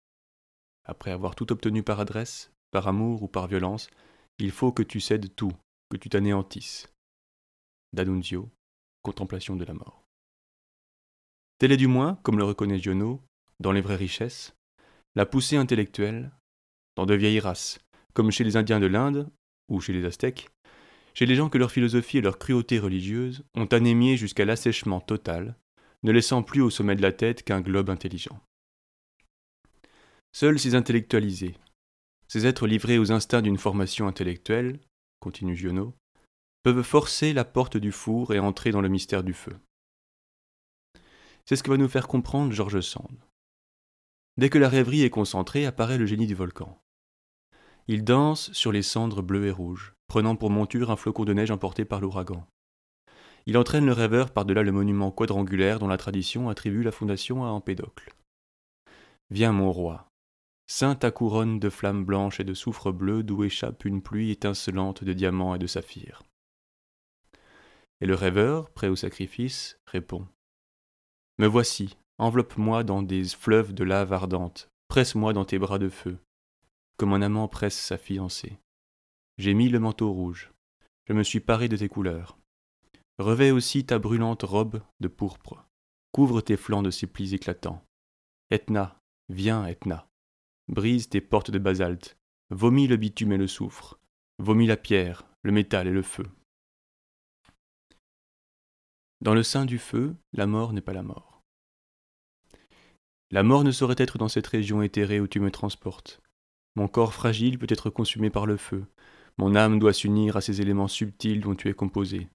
Après avoir tout obtenu par adresse, par amour ou par violence, il faut que tu cèdes tout, que tu t'anéantisses. D'Annunzio, Contemplation de la mort. Tel est du moins, comme le reconnaît Giono, dans Les vraies richesses, la poussée intellectuelle, dans de vieilles races, comme chez les Indiens de l'Inde, ou chez les Aztèques, chez les gens que leur philosophie et leur cruauté religieuse ont anémié jusqu'à l'assèchement total, ne laissant plus au sommet de la tête qu'un globe intelligent. Seuls ces intellectualisés, ces êtres livrés aux instincts d'une formation intellectuelle, continue Giono, peuvent forcer la porte du four et entrer dans le mystère du feu. C'est ce que va nous faire comprendre Georges Sand. Dès que la rêverie est concentrée, apparaît le génie du volcan. Il danse sur les cendres bleues et rouges, prenant pour monture un flocon de neige emporté par l'ouragan. Il entraîne le rêveur par-delà le monument quadrangulaire dont la tradition attribue la fondation à Empédocle. Viens, mon roi, Sainte à couronne de flammes blanches et de soufre bleu d'où échappe une pluie étincelante de diamants et de saphirs. Et le rêveur, prêt au sacrifice, répond Me voici, enveloppe-moi dans des fleuves de lave ardente, presse-moi dans tes bras de feu, comme un amant presse sa fiancée. J'ai mis le manteau rouge, je me suis paré de tes couleurs. Revais aussi ta brûlante robe de pourpre, couvre tes flancs de ces plis éclatants. Etna, viens, Etna brise tes portes de basalte, vomis le bitume et le soufre, vomis la pierre, le métal et le feu. Dans le sein du feu, la mort n'est pas la mort. La mort ne saurait être dans cette région éthérée où tu me transportes. Mon corps fragile peut être consumé par le feu, mon âme doit s'unir à ces éléments subtils dont tu es composé.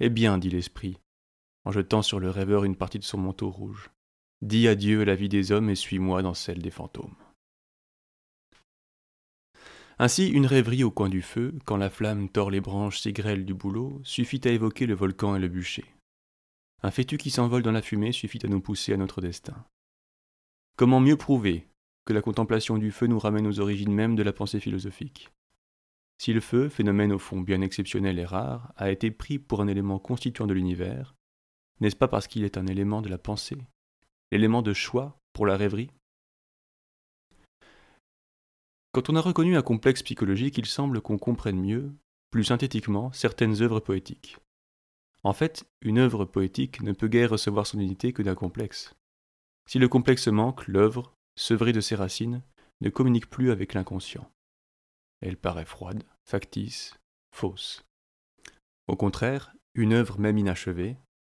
Eh bien, dit l'esprit, en jetant sur le rêveur une partie de son manteau rouge, dis adieu à la vie des hommes et suis-moi dans celle des fantômes. Ainsi, une rêverie au coin du feu, quand la flamme tord les branches si grêles du bouleau, suffit à évoquer le volcan et le bûcher. Un fétu qui s'envole dans la fumée suffit à nous pousser à notre destin. Comment mieux prouver que la contemplation du feu nous ramène aux origines mêmes de la pensée philosophique Si le feu, phénomène au fond bien exceptionnel et rare, a été pris pour un élément constituant de l'univers, n'est-ce pas parce qu'il est un élément de la pensée, l'élément de choix pour la rêverie quand on a reconnu un complexe psychologique, il semble qu'on comprenne mieux, plus synthétiquement, certaines œuvres poétiques. En fait, une œuvre poétique ne peut guère recevoir son unité que d'un complexe. Si le complexe manque, l'œuvre, sevrée de ses racines, ne communique plus avec l'inconscient. Elle paraît froide, factice, fausse. Au contraire, une œuvre même inachevée,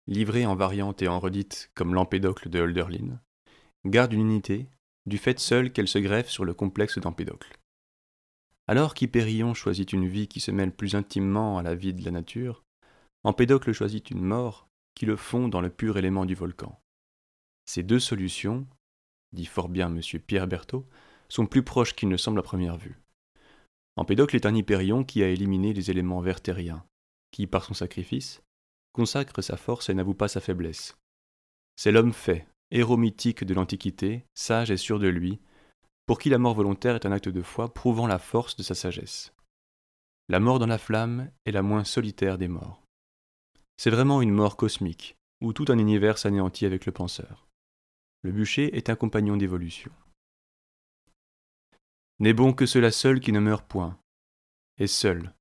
livrée en variantes et en redites comme l'Empédocle de Hölderlin, garde une unité, du fait seul qu'elle se greffe sur le complexe d'Empédocle. Alors qu'Hyperion choisit une vie qui se mêle plus intimement à la vie de la nature, Empédocle choisit une mort qui le fond dans le pur élément du volcan. Ces deux solutions, dit fort bien M. Pierre Berthaud, sont plus proches qu'il ne semble à première vue. Empédocle est un Hyperion qui a éliminé les éléments vertériens, qui, par son sacrifice, consacre sa force et n'avoue pas sa faiblesse. C'est l'homme fait, héros mythique de l'Antiquité, sage et sûr de lui, pour qui la mort volontaire est un acte de foi prouvant la force de sa sagesse. La mort dans la flamme est la moins solitaire des morts. C'est vraiment une mort cosmique, où tout un univers s'anéantit avec le penseur. Le bûcher est un compagnon d'évolution. N'est bon que cela seul qui ne meurt point, et seul,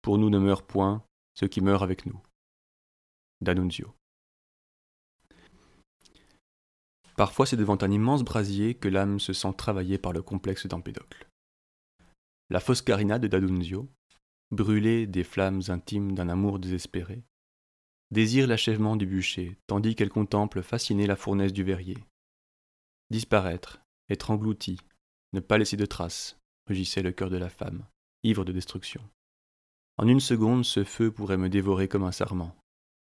pour nous ne meurt point, ce qui meurt avec nous. D'Annunzio. Parfois c'est devant un immense brasier que l'âme se sent travaillée par le complexe d'Empédocle. La Foscarina de D'Adunzio, brûlée des flammes intimes d'un amour désespéré, désire l'achèvement du bûcher, tandis qu'elle contemple fascinée la fournaise du verrier. Disparaître, être engloutie, ne pas laisser de traces, rugissait le cœur de la femme, ivre de destruction. En une seconde, ce feu pourrait me dévorer comme un sarment,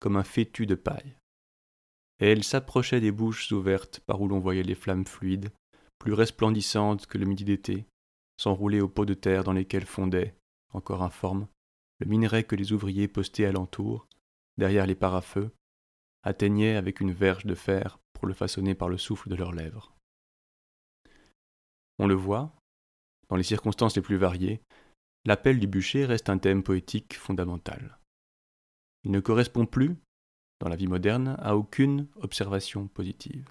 comme un fétu de paille et elle s'approchait des bouches ouvertes par où l'on voyait les flammes fluides, plus resplendissantes que le midi d'été, s'enrouler aux pots de terre dans lesquels fondait, encore informe, le minerai que les ouvriers postés alentour, derrière les parafeux, atteignaient avec une verge de fer pour le façonner par le souffle de leurs lèvres. On le voit, dans les circonstances les plus variées, l'appel du bûcher reste un thème poétique fondamental. Il ne correspond plus, dans la vie moderne, à aucune observation positive.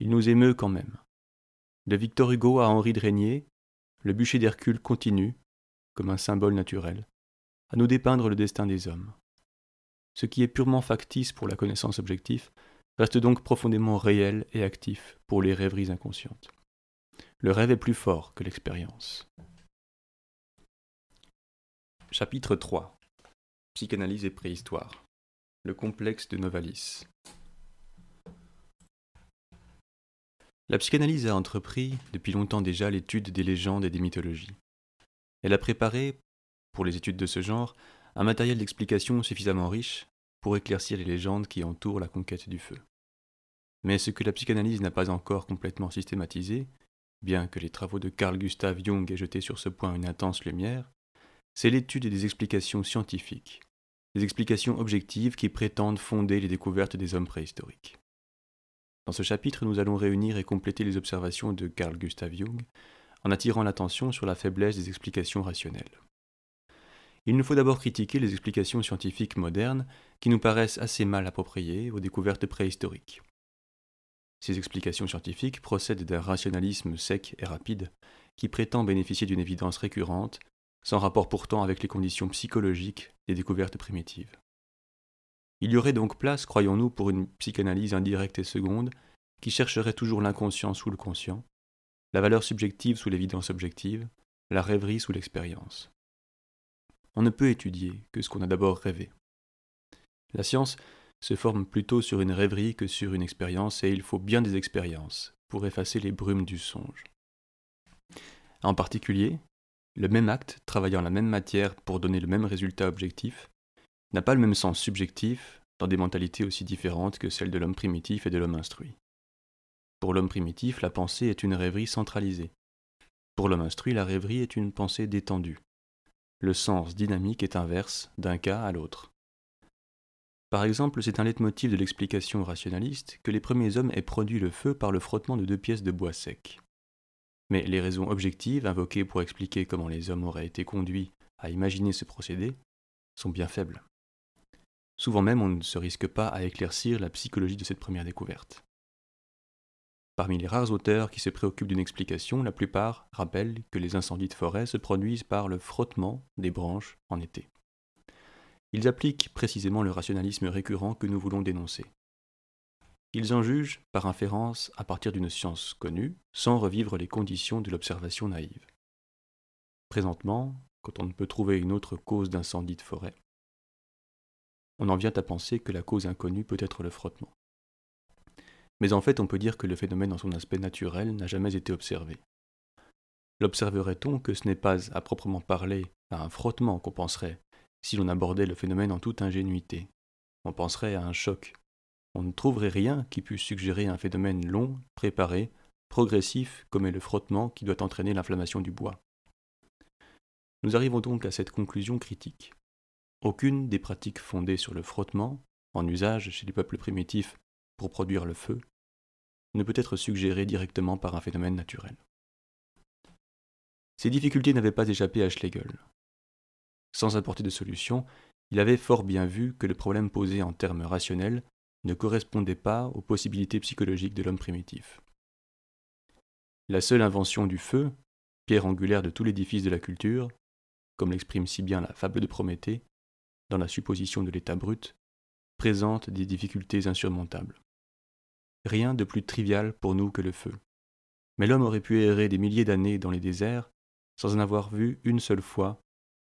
Il nous émeut quand même. De Victor Hugo à Henri de Régnier, le bûcher d'Hercule continue, comme un symbole naturel, à nous dépeindre le destin des hommes. Ce qui est purement factice pour la connaissance objective reste donc profondément réel et actif pour les rêveries inconscientes. Le rêve est plus fort que l'expérience. Chapitre 3 Psychanalyse et préhistoire le complexe de Novalis. La psychanalyse a entrepris depuis longtemps déjà l'étude des légendes et des mythologies. Elle a préparé, pour les études de ce genre, un matériel d'explication suffisamment riche pour éclaircir les légendes qui entourent la conquête du feu. Mais ce que la psychanalyse n'a pas encore complètement systématisé, bien que les travaux de Carl Gustav Jung aient jeté sur ce point une intense lumière, c'est l'étude des explications scientifiques, des explications objectives qui prétendent fonder les découvertes des hommes préhistoriques. Dans ce chapitre, nous allons réunir et compléter les observations de Carl Gustav Jung en attirant l'attention sur la faiblesse des explications rationnelles. Il nous faut d'abord critiquer les explications scientifiques modernes qui nous paraissent assez mal appropriées aux découvertes préhistoriques. Ces explications scientifiques procèdent d'un rationalisme sec et rapide qui prétend bénéficier d'une évidence récurrente sans rapport pourtant avec les conditions psychologiques des découvertes primitives. Il y aurait donc place, croyons-nous, pour une psychanalyse indirecte et seconde, qui chercherait toujours l'inconscient sous le conscient, la valeur subjective sous l'évidence objective, la rêverie sous l'expérience. On ne peut étudier que ce qu'on a d'abord rêvé. La science se forme plutôt sur une rêverie que sur une expérience, et il faut bien des expériences pour effacer les brumes du songe. En particulier, le même acte, travaillant la même matière pour donner le même résultat objectif, n'a pas le même sens subjectif dans des mentalités aussi différentes que celles de l'homme primitif et de l'homme instruit. Pour l'homme primitif, la pensée est une rêverie centralisée. Pour l'homme instruit, la rêverie est une pensée détendue. Le sens dynamique est inverse d'un cas à l'autre. Par exemple, c'est un leitmotiv de l'explication rationaliste que les premiers hommes aient produit le feu par le frottement de deux pièces de bois sec mais les raisons objectives invoquées pour expliquer comment les hommes auraient été conduits à imaginer ce procédé sont bien faibles. Souvent même, on ne se risque pas à éclaircir la psychologie de cette première découverte. Parmi les rares auteurs qui se préoccupent d'une explication, la plupart rappellent que les incendies de forêt se produisent par le frottement des branches en été. Ils appliquent précisément le rationalisme récurrent que nous voulons dénoncer. Ils en jugent par inférence à partir d'une science connue, sans revivre les conditions de l'observation naïve. Présentement, quand on ne peut trouver une autre cause d'incendie de forêt, on en vient à penser que la cause inconnue peut être le frottement. Mais en fait, on peut dire que le phénomène en son aspect naturel n'a jamais été observé. L'observerait-on que ce n'est pas à proprement parler à un frottement qu'on penserait si l'on abordait le phénomène en toute ingénuité On penserait à un choc on ne trouverait rien qui puisse suggérer un phénomène long, préparé, progressif comme est le frottement qui doit entraîner l'inflammation du bois. Nous arrivons donc à cette conclusion critique. Aucune des pratiques fondées sur le frottement, en usage chez les peuples primitifs pour produire le feu, ne peut être suggérée directement par un phénomène naturel. Ces difficultés n'avaient pas échappé à Schlegel. Sans apporter de solution, il avait fort bien vu que le problème posé en termes rationnels ne correspondait pas aux possibilités psychologiques de l'homme primitif. La seule invention du feu, pierre angulaire de tout l'édifice de la culture, comme l'exprime si bien la fable de Prométhée, dans la supposition de l'état brut, présente des difficultés insurmontables. Rien de plus trivial pour nous que le feu. Mais l'homme aurait pu errer des milliers d'années dans les déserts sans en avoir vu une seule fois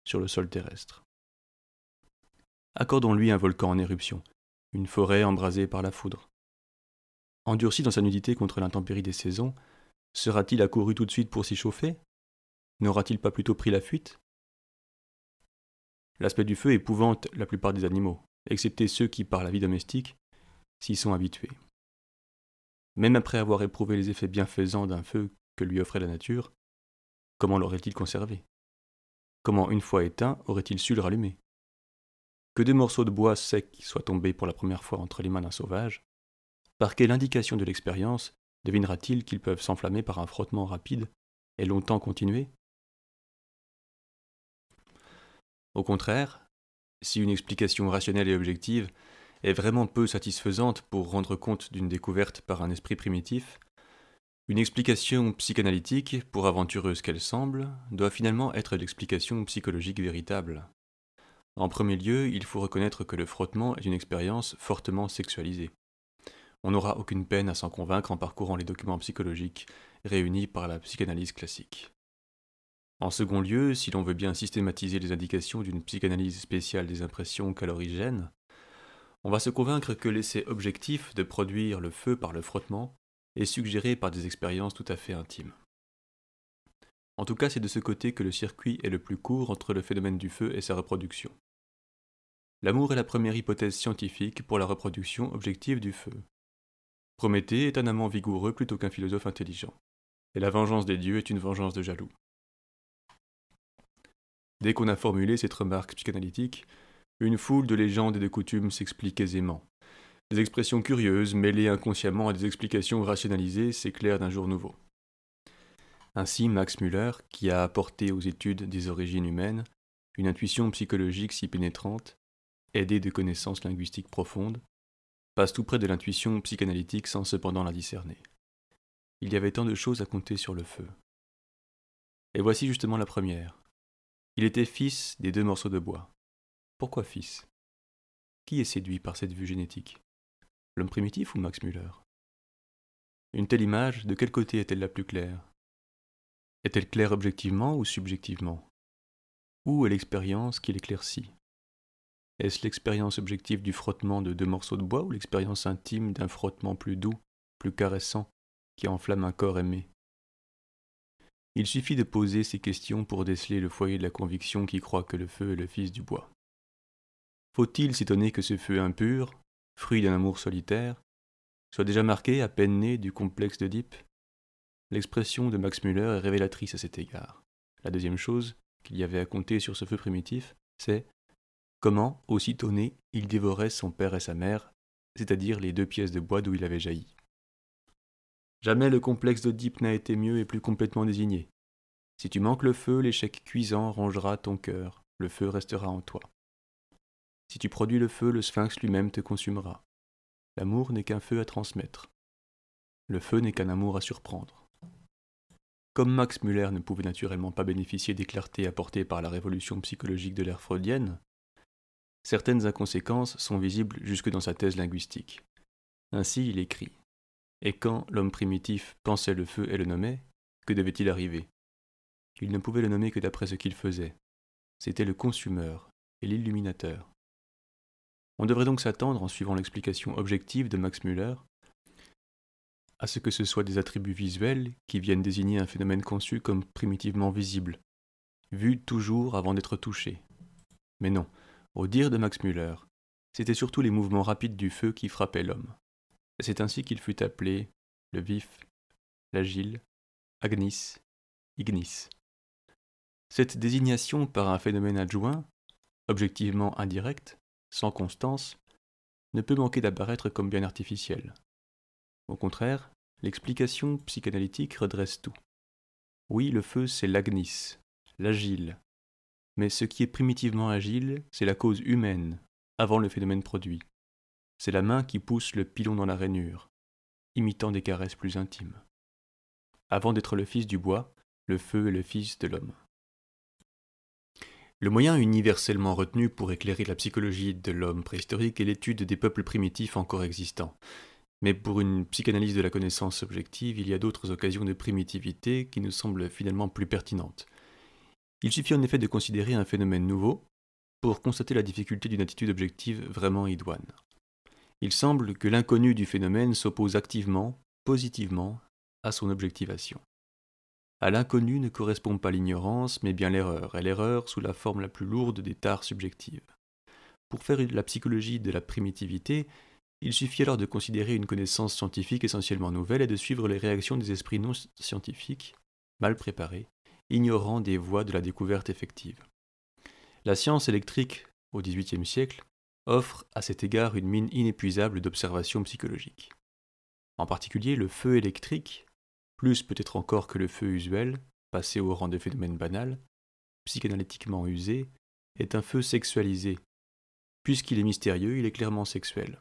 sur le sol terrestre. Accordons-lui un volcan en éruption, une forêt embrasée par la foudre. Endurci dans sa nudité contre l'intempérie des saisons, sera-t-il accouru tout de suite pour s'y chauffer N'aura-t-il pas plutôt pris la fuite L'aspect du feu épouvante la plupart des animaux, excepté ceux qui, par la vie domestique, s'y sont habitués. Même après avoir éprouvé les effets bienfaisants d'un feu que lui offrait la nature, comment l'aurait-il conservé Comment, une fois éteint, aurait-il su le rallumer que des morceaux de bois secs soient tombés pour la première fois entre les mains d'un sauvage, par quelle indication de l'expérience devinera-t-il qu'ils peuvent s'enflammer par un frottement rapide et longtemps continué Au contraire, si une explication rationnelle et objective est vraiment peu satisfaisante pour rendre compte d'une découverte par un esprit primitif, une explication psychanalytique, pour aventureuse qu'elle semble, doit finalement être l'explication psychologique véritable. En premier lieu, il faut reconnaître que le frottement est une expérience fortement sexualisée. On n'aura aucune peine à s'en convaincre en parcourant les documents psychologiques réunis par la psychanalyse classique. En second lieu, si l'on veut bien systématiser les indications d'une psychanalyse spéciale des impressions calorigènes, on va se convaincre que l'essai objectif de produire le feu par le frottement est suggéré par des expériences tout à fait intimes. En tout cas, c'est de ce côté que le circuit est le plus court entre le phénomène du feu et sa reproduction. L'amour est la première hypothèse scientifique pour la reproduction objective du feu. Prométhée est un amant vigoureux plutôt qu'un philosophe intelligent, et la vengeance des dieux est une vengeance de jaloux. Dès qu'on a formulé cette remarque psychanalytique, une foule de légendes et de coutumes s'explique aisément. Des expressions curieuses, mêlées inconsciemment à des explications rationalisées, s'éclairent d'un jour nouveau. Ainsi, Max Müller, qui a apporté aux études des origines humaines une intuition psychologique si pénétrante, aidée de connaissances linguistiques profondes, passe tout près de l'intuition psychanalytique sans cependant la discerner. Il y avait tant de choses à compter sur le feu. Et voici justement la première. Il était fils des deux morceaux de bois. Pourquoi fils Qui est séduit par cette vue génétique L'homme primitif ou Max Müller Une telle image, de quel côté est-elle la plus claire est-elle claire objectivement ou subjectivement Où est l'expérience qui l'éclaircit Est-ce l'expérience objective du frottement de deux morceaux de bois ou l'expérience intime d'un frottement plus doux, plus caressant, qui enflamme un corps aimé Il suffit de poser ces questions pour déceler le foyer de la conviction qui croit que le feu est le fils du bois. Faut-il s'étonner que ce feu impur, fruit d'un amour solitaire, soit déjà marqué, à peine né, du complexe d'Oedipe L'expression de Max Müller est révélatrice à cet égard. La deuxième chose qu'il y avait à compter sur ce feu primitif, c'est comment, aussitôt né, il dévorait son père et sa mère, c'est-à-dire les deux pièces de bois d'où il avait jailli. Jamais le complexe d'Oedipe n'a été mieux et plus complètement désigné. Si tu manques le feu, l'échec cuisant rongera ton cœur, le feu restera en toi. Si tu produis le feu, le sphinx lui-même te consumera. L'amour n'est qu'un feu à transmettre. Le feu n'est qu'un amour à surprendre. Comme Max Müller ne pouvait naturellement pas bénéficier des clartés apportées par la révolution psychologique de l'ère freudienne, certaines inconséquences sont visibles jusque dans sa thèse linguistique. Ainsi, il écrit Et quand l'homme primitif pensait le feu et le nommait, que devait-il arriver Il ne pouvait le nommer que d'après ce qu'il faisait. C'était le consumeur et l'illuminateur. On devrait donc s'attendre, en suivant l'explication objective de Max Müller, à ce que ce soit des attributs visuels qui viennent désigner un phénomène conçu comme primitivement visible, vu toujours avant d'être touché. Mais non, au dire de Max Müller, c'était surtout les mouvements rapides du feu qui frappaient l'homme. C'est ainsi qu'il fut appelé le vif, l'agile, agnis, ignis. Cette désignation par un phénomène adjoint, objectivement indirect, sans constance, ne peut manquer d'apparaître comme bien artificielle. Au contraire, L'explication psychanalytique redresse tout. Oui, le feu, c'est l'agnis, l'agile. Mais ce qui est primitivement agile, c'est la cause humaine, avant le phénomène produit. C'est la main qui pousse le pilon dans la rainure, imitant des caresses plus intimes. Avant d'être le fils du bois, le feu est le fils de l'homme. Le moyen universellement retenu pour éclairer la psychologie de l'homme préhistorique est l'étude des peuples primitifs encore existants, mais pour une psychanalyse de la connaissance objective, il y a d'autres occasions de primitivité qui nous semblent finalement plus pertinentes. Il suffit en effet de considérer un phénomène nouveau pour constater la difficulté d'une attitude objective vraiment idoine. Il semble que l'inconnu du phénomène s'oppose activement, positivement, à son objectivation. À l'inconnu ne correspond pas l'ignorance, mais bien l'erreur, et l'erreur sous la forme la plus lourde des tares subjectives. Pour faire la psychologie de la primitivité, il suffit alors de considérer une connaissance scientifique essentiellement nouvelle et de suivre les réactions des esprits non scientifiques, mal préparés, ignorants des voies de la découverte effective. La science électrique, au XVIIIe siècle, offre à cet égard une mine inépuisable d'observations psychologiques. En particulier, le feu électrique, plus peut-être encore que le feu usuel, passé au rang de phénomène banal, psychanalytiquement usé, est un feu sexualisé. Puisqu'il est mystérieux, il est clairement sexuel.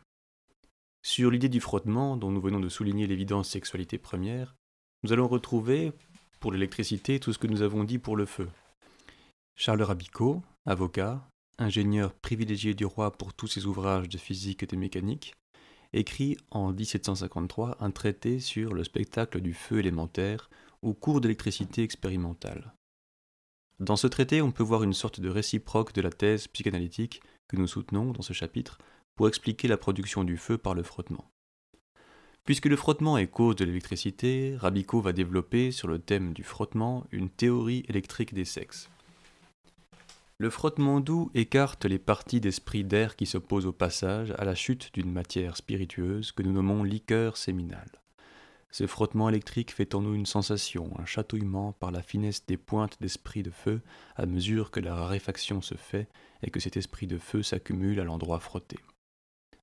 Sur l'idée du frottement, dont nous venons de souligner l'évidence sexualité première, nous allons retrouver, pour l'électricité, tout ce que nous avons dit pour le feu. Charles Rabicot, avocat, ingénieur privilégié du roi pour tous ses ouvrages de physique et de mécanique, écrit en 1753 un traité sur le spectacle du feu élémentaire ou cours d'électricité expérimentale. Dans ce traité, on peut voir une sorte de réciproque de la thèse psychanalytique que nous soutenons dans ce chapitre pour expliquer la production du feu par le frottement. Puisque le frottement est cause de l'électricité, Rabico va développer sur le thème du frottement une théorie électrique des sexes. Le frottement doux écarte les parties d'esprit d'air qui s'opposent au passage à la chute d'une matière spiritueuse que nous nommons liqueur séminale. Ce frottement électrique fait en nous une sensation, un chatouillement par la finesse des pointes d'esprit de feu à mesure que la raréfaction se fait et que cet esprit de feu s'accumule à l'endroit frotté.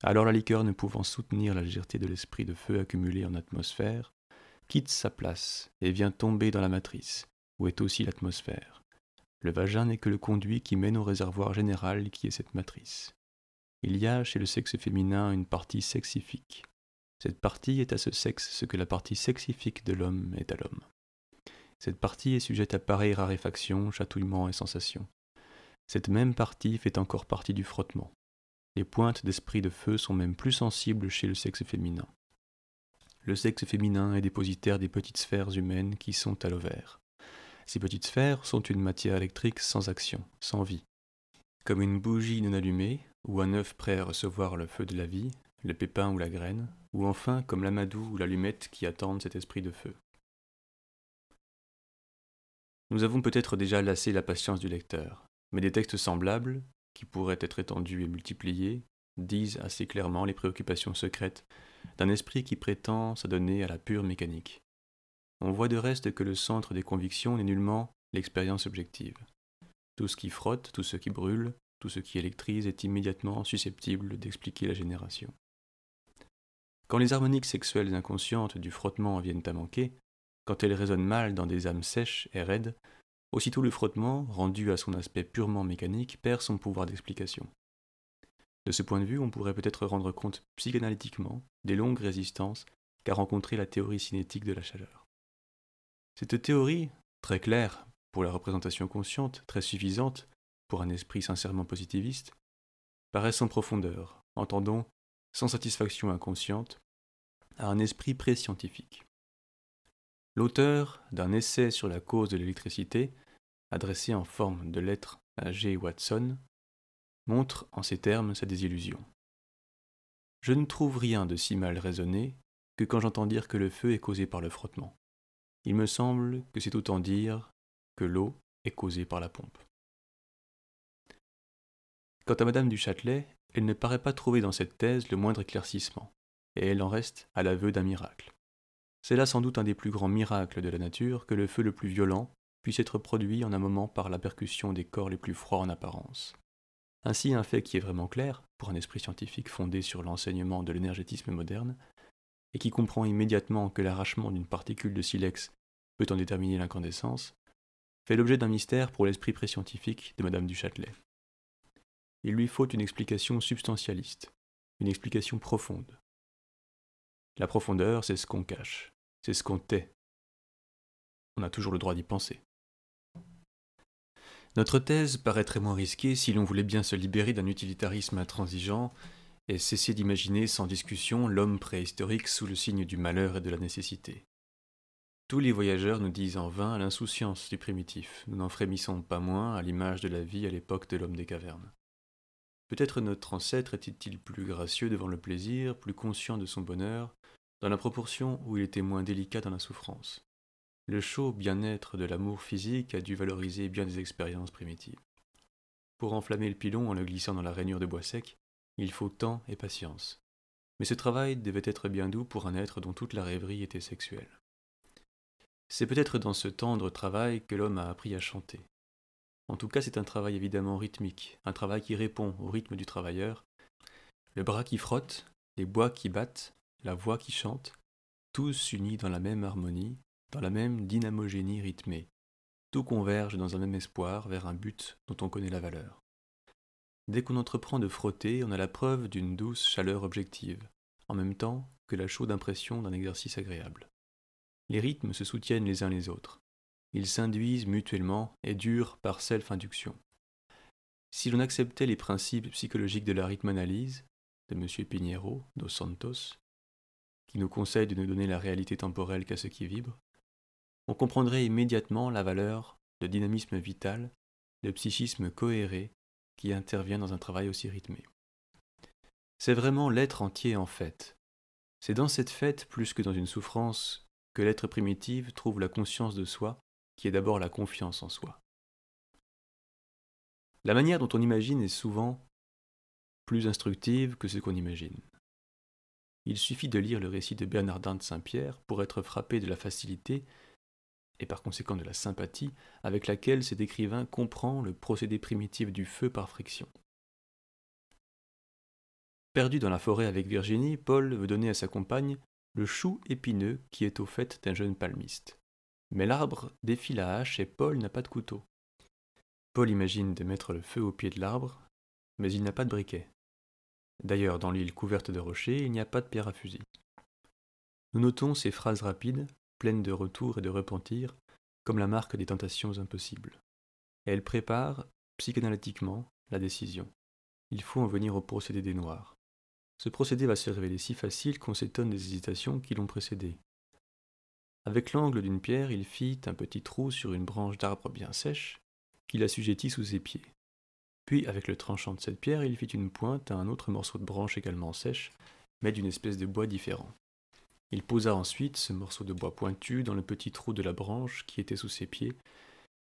Alors la liqueur ne pouvant soutenir la légèreté de l'esprit de feu accumulé en atmosphère, quitte sa place et vient tomber dans la matrice, où est aussi l'atmosphère. Le vagin n'est que le conduit qui mène au réservoir général qui est cette matrice. Il y a chez le sexe féminin une partie sexifique. Cette partie est à ce sexe ce que la partie sexifique de l'homme est à l'homme. Cette partie est sujette à pareille raréfaction, chatouillement et sensation. Cette même partie fait encore partie du frottement. Les pointes d'esprit de feu sont même plus sensibles chez le sexe féminin. Le sexe féminin est dépositaire des petites sphères humaines qui sont à l'ovaire. Ces petites sphères sont une matière électrique sans action, sans vie. Comme une bougie non allumée, ou un œuf prêt à recevoir le feu de la vie, le pépin ou la graine, ou enfin comme l'amadou ou l'allumette qui attendent cet esprit de feu. Nous avons peut-être déjà lassé la patience du lecteur, mais des textes semblables, qui pourraient être étendues et multipliées, disent assez clairement les préoccupations secrètes d'un esprit qui prétend s'adonner à la pure mécanique. On voit de reste que le centre des convictions n'est nullement l'expérience objective. Tout ce qui frotte, tout ce qui brûle, tout ce qui électrise est immédiatement susceptible d'expliquer la génération. Quand les harmoniques sexuelles inconscientes du frottement viennent à manquer, quand elles résonnent mal dans des âmes sèches et raides, Aussitôt le frottement, rendu à son aspect purement mécanique, perd son pouvoir d'explication. De ce point de vue, on pourrait peut-être rendre compte psychanalytiquement des longues résistances qu'a rencontrées la théorie cinétique de la chaleur. Cette théorie, très claire pour la représentation consciente, très suffisante pour un esprit sincèrement positiviste, paraît sans profondeur, entendons, sans satisfaction inconsciente, à un esprit pré-scientifique. L'auteur d'un essai sur la cause de l'électricité, adressé en forme de lettre à G. Watson, montre en ces termes sa désillusion. Je ne trouve rien de si mal raisonné que quand j'entends dire que le feu est causé par le frottement. Il me semble que c'est autant dire que l'eau est causée par la pompe. Quant à Madame du Châtelet, elle ne paraît pas trouver dans cette thèse le moindre éclaircissement, et elle en reste à l'aveu d'un miracle. C'est là sans doute un des plus grands miracles de la nature que le feu le plus violent puisse être produit en un moment par la percussion des corps les plus froids en apparence. Ainsi, un fait qui est vraiment clair, pour un esprit scientifique fondé sur l'enseignement de l'énergétisme moderne, et qui comprend immédiatement que l'arrachement d'une particule de silex peut en déterminer l'incandescence, fait l'objet d'un mystère pour l'esprit pré-scientifique de Madame du Châtelet. Il lui faut une explication substantialiste, une explication profonde, la profondeur, c'est ce qu'on cache, c'est ce qu'on tait. On a toujours le droit d'y penser. Notre thèse paraîtrait moins risquée si l'on voulait bien se libérer d'un utilitarisme intransigeant et cesser d'imaginer sans discussion l'homme préhistorique sous le signe du malheur et de la nécessité. Tous les voyageurs nous disent en vain l'insouciance du primitif, nous n'en frémissons pas moins à l'image de la vie à l'époque de l'homme des cavernes. Peut-être notre ancêtre était-il plus gracieux devant le plaisir, plus conscient de son bonheur, dans la proportion où il était moins délicat dans la souffrance. Le chaud bien-être de l'amour physique a dû valoriser bien des expériences primitives. Pour enflammer le pilon en le glissant dans la rainure de bois sec, il faut temps et patience. Mais ce travail devait être bien doux pour un être dont toute la rêverie était sexuelle. C'est peut-être dans ce tendre travail que l'homme a appris à chanter. En tout cas, c'est un travail évidemment rythmique, un travail qui répond au rythme du travailleur. Le bras qui frotte, les bois qui battent, la voix qui chante, tous unis dans la même harmonie, dans la même dynamogénie rythmée. Tout converge dans un même espoir vers un but dont on connaît la valeur. Dès qu'on entreprend de frotter, on a la preuve d'une douce chaleur objective, en même temps que la chaude impression d'un exercice agréable. Les rythmes se soutiennent les uns les autres ils s'induisent mutuellement et durent par self-induction. Si l'on acceptait les principes psychologiques de la rythme-analyse, de M. Pinheiro dos Santos, qui nous conseille de ne donner la réalité temporelle qu'à ce qui vibre, on comprendrait immédiatement la valeur de dynamisme vital, de psychisme cohéré qui intervient dans un travail aussi rythmé. C'est vraiment l'être entier en fait. C'est dans cette fête, plus que dans une souffrance, que l'être primitive trouve la conscience de soi qui est d'abord la confiance en soi. La manière dont on imagine est souvent plus instructive que ce qu'on imagine. Il suffit de lire le récit de Bernardin de Saint-Pierre pour être frappé de la facilité et par conséquent de la sympathie avec laquelle cet écrivain comprend le procédé primitif du feu par friction. Perdu dans la forêt avec Virginie, Paul veut donner à sa compagne le chou épineux qui est au fait d'un jeune palmiste. Mais l'arbre défie la hache et Paul n'a pas de couteau. Paul imagine de mettre le feu au pied de l'arbre, mais il n'a pas de briquet. D'ailleurs, dans l'île couverte de rochers, il n'y a pas de pierre à fusil. Nous notons ces phrases rapides, pleines de retour et de repentir, comme la marque des tentations impossibles. elles préparent, psychanalytiquement, la décision. Il faut en venir au procédé des Noirs. Ce procédé va se révéler si facile qu'on s'étonne des hésitations qui l'ont précédé, avec l'angle d'une pierre, il fit un petit trou sur une branche d'arbre bien sèche, qu'il assujettit sous ses pieds. Puis, avec le tranchant de cette pierre, il fit une pointe à un autre morceau de branche également sèche, mais d'une espèce de bois différent. Il posa ensuite ce morceau de bois pointu dans le petit trou de la branche qui était sous ses pieds,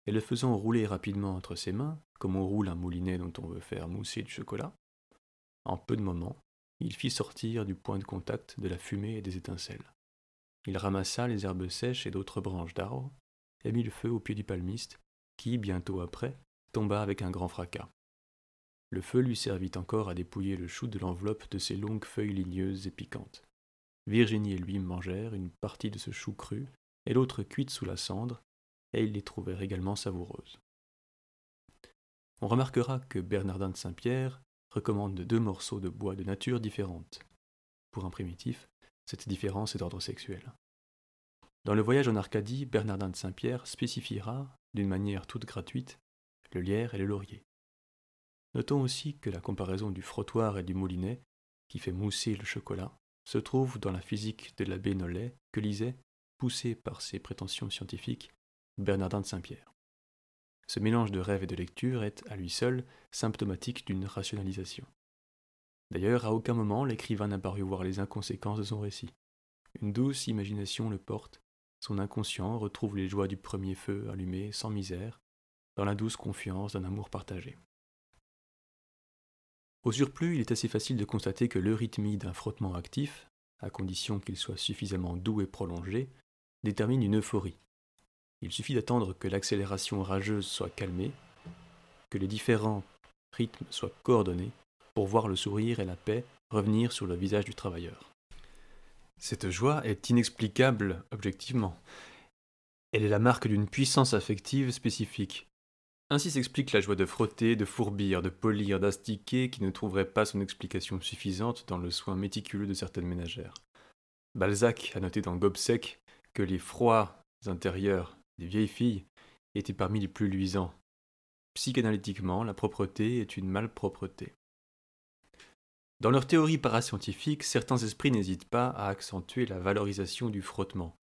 et le faisant rouler rapidement entre ses mains, comme on roule un moulinet dont on veut faire mousser du chocolat, en peu de moments, il fit sortir du point de contact de la fumée et des étincelles. Il ramassa les herbes sèches et d'autres branches d'arbres, et mit le feu au pied du palmiste, qui, bientôt après, tomba avec un grand fracas. Le feu lui servit encore à dépouiller le chou de l'enveloppe de ses longues feuilles ligneuses et piquantes. Virginie et lui mangèrent une partie de ce chou cru et l'autre cuite sous la cendre, et ils les trouvèrent également savoureuses. On remarquera que Bernardin de Saint-Pierre recommande deux morceaux de bois de nature différente. Pour un primitif, cette différence est d'ordre sexuel. Dans le voyage en Arcadie, Bernardin de Saint-Pierre spécifiera, d'une manière toute gratuite, le lierre et le laurier. Notons aussi que la comparaison du frottoir et du moulinet, qui fait mousser le chocolat, se trouve dans la physique de l'abbé Nollet que lisait, poussé par ses prétentions scientifiques, Bernardin de Saint-Pierre. Ce mélange de rêve et de lecture est, à lui seul, symptomatique d'une rationalisation. D'ailleurs, à aucun moment l'écrivain n'a paru voir les inconséquences de son récit. Une douce imagination le porte, son inconscient retrouve les joies du premier feu allumé sans misère, dans la douce confiance d'un amour partagé. Au surplus, il est assez facile de constater que l'eurythmie d'un frottement actif, à condition qu'il soit suffisamment doux et prolongé, détermine une euphorie. Il suffit d'attendre que l'accélération rageuse soit calmée, que les différents rythmes soient coordonnés pour voir le sourire et la paix revenir sur le visage du travailleur. Cette joie est inexplicable objectivement. Elle est la marque d'une puissance affective spécifique. Ainsi s'explique la joie de frotter, de fourbir, de polir, d'astiquer qui ne trouverait pas son explication suffisante dans le soin méticuleux de certaines ménagères. Balzac a noté dans Gobseck que les froids intérieurs des vieilles filles étaient parmi les plus luisants. Psychanalytiquement, la propreté est une malpropreté. Dans leur théorie parascientifique, certains esprits n'hésitent pas à accentuer la valorisation du frottement,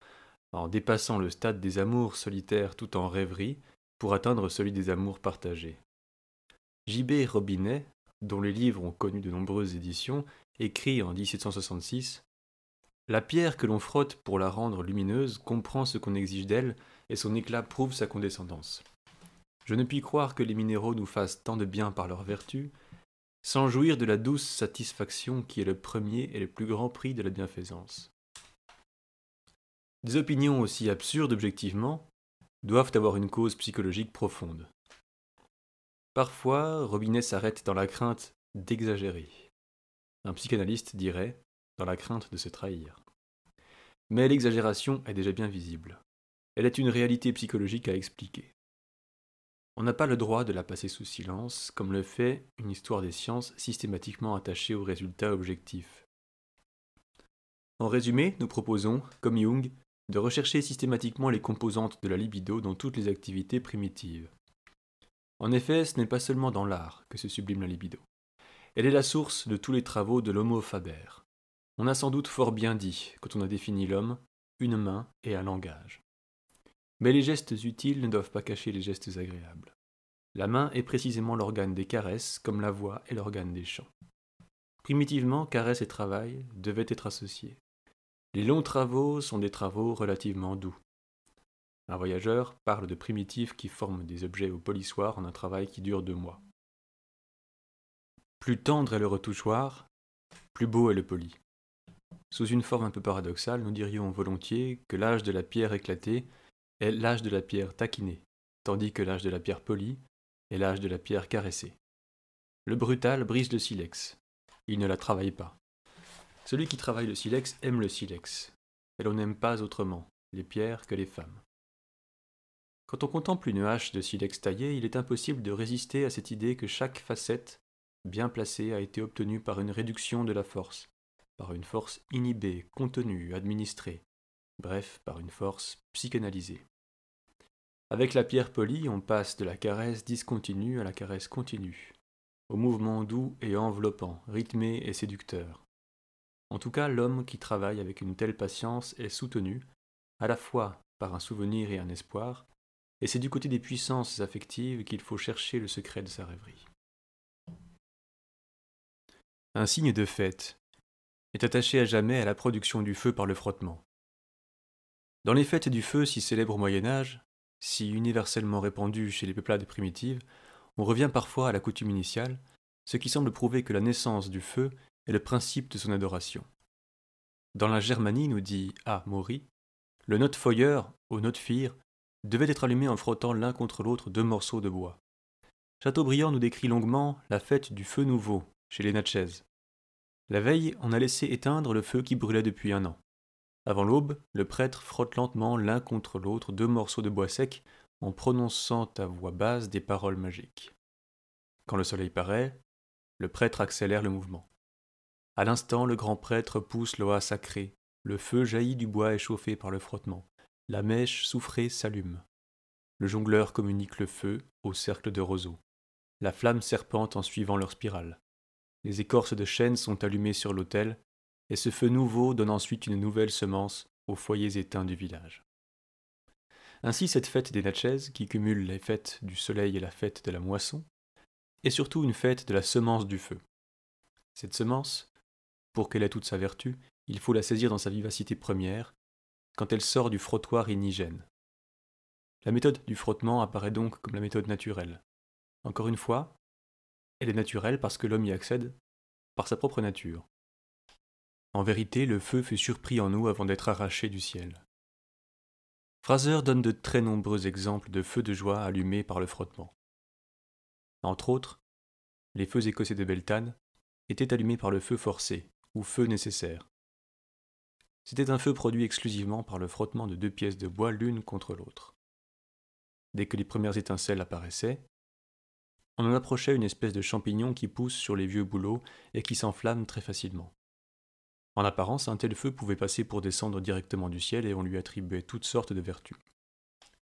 en dépassant le stade des amours solitaires tout en rêverie pour atteindre celui des amours partagés. J.B. Robinet, dont les livres ont connu de nombreuses éditions, écrit en 1766 La pierre que l'on frotte pour la rendre lumineuse comprend ce qu'on exige d'elle et son éclat prouve sa condescendance. Je ne puis croire que les minéraux nous fassent tant de bien par leur vertu, sans jouir de la douce satisfaction qui est le premier et le plus grand prix de la bienfaisance. Des opinions aussi absurdes objectivement doivent avoir une cause psychologique profonde. Parfois, Robinet s'arrête dans la crainte d'exagérer. Un psychanalyste dirait dans la crainte de se trahir. Mais l'exagération est déjà bien visible. Elle est une réalité psychologique à expliquer. On n'a pas le droit de la passer sous silence, comme le fait une histoire des sciences systématiquement attachée aux résultats objectifs. En résumé, nous proposons, comme Jung, de rechercher systématiquement les composantes de la libido dans toutes les activités primitives. En effet, ce n'est pas seulement dans l'art que se sublime la libido. Elle est la source de tous les travaux de l'homo faber. On a sans doute fort bien dit, quand on a défini l'homme, une main et un langage. Mais les gestes utiles ne doivent pas cacher les gestes agréables. La main est précisément l'organe des caresses, comme la voix est l'organe des chants. Primitivement, caresse et travail devaient être associés. Les longs travaux sont des travaux relativement doux. Un voyageur parle de primitifs qui forment des objets au polissoir en un travail qui dure deux mois. Plus tendre est le retouchoir, plus beau est le poli. Sous une forme un peu paradoxale, nous dirions volontiers que l'âge de la pierre éclatée est l'âge de la pierre taquinée, tandis que l'âge de la pierre polie est l'âge de la pierre caressée. Le brutal brise le silex. Il ne la travaille pas. Celui qui travaille le silex aime le silex, et l'on n'aime pas autrement les pierres que les femmes. Quand on contemple une hache de silex taillée, il est impossible de résister à cette idée que chaque facette bien placée a été obtenue par une réduction de la force, par une force inhibée, contenue, administrée, bref, par une force psychanalysée. Avec la pierre polie, on passe de la caresse discontinue à la caresse continue, au mouvement doux et enveloppant, rythmé et séducteur. En tout cas, l'homme qui travaille avec une telle patience est soutenu, à la fois par un souvenir et un espoir, et c'est du côté des puissances affectives qu'il faut chercher le secret de sa rêverie. Un signe de fête est attaché à jamais à la production du feu par le frottement. Dans les fêtes du feu si célèbres au Moyen Âge, si universellement répandue chez les peuplades primitives, on revient parfois à la coutume initiale, ce qui semble prouver que la naissance du feu est le principe de son adoration. Dans la Germanie, nous dit A. Maury, le notfeuer, au notfir, devait être allumé en frottant l'un contre l'autre deux morceaux de bois. Chateaubriand nous décrit longuement la fête du feu nouveau chez les Natchez. La veille, on a laissé éteindre le feu qui brûlait depuis un an. Avant l'aube, le prêtre frotte lentement l'un contre l'autre deux morceaux de bois sec en prononçant à voix basse des paroles magiques. Quand le soleil paraît, le prêtre accélère le mouvement. À l'instant, le grand prêtre pousse l'oa sacré. Le feu jaillit du bois échauffé par le frottement. La mèche soufrée s'allume. Le jongleur communique le feu au cercle de roseaux. La flamme serpente en suivant leur spirale. Les écorces de chêne sont allumées sur l'autel, et ce feu nouveau donne ensuite une nouvelle semence aux foyers éteints du village. Ainsi, cette fête des Natchez, qui cumule les fêtes du soleil et la fête de la moisson, est surtout une fête de la semence du feu. Cette semence, pour qu'elle ait toute sa vertu, il faut la saisir dans sa vivacité première, quand elle sort du frottoir inigène. La méthode du frottement apparaît donc comme la méthode naturelle. Encore une fois, elle est naturelle parce que l'homme y accède par sa propre nature. En vérité, le feu fut surpris en nous avant d'être arraché du ciel. Fraser donne de très nombreux exemples de feux de joie allumés par le frottement. Entre autres, les feux écossais de Beltane étaient allumés par le feu forcé, ou feu nécessaire. C'était un feu produit exclusivement par le frottement de deux pièces de bois l'une contre l'autre. Dès que les premières étincelles apparaissaient, on en approchait une espèce de champignon qui pousse sur les vieux bouleaux et qui s'enflamme très facilement. En apparence, un tel feu pouvait passer pour descendre directement du ciel et on lui attribuait toutes sortes de vertus.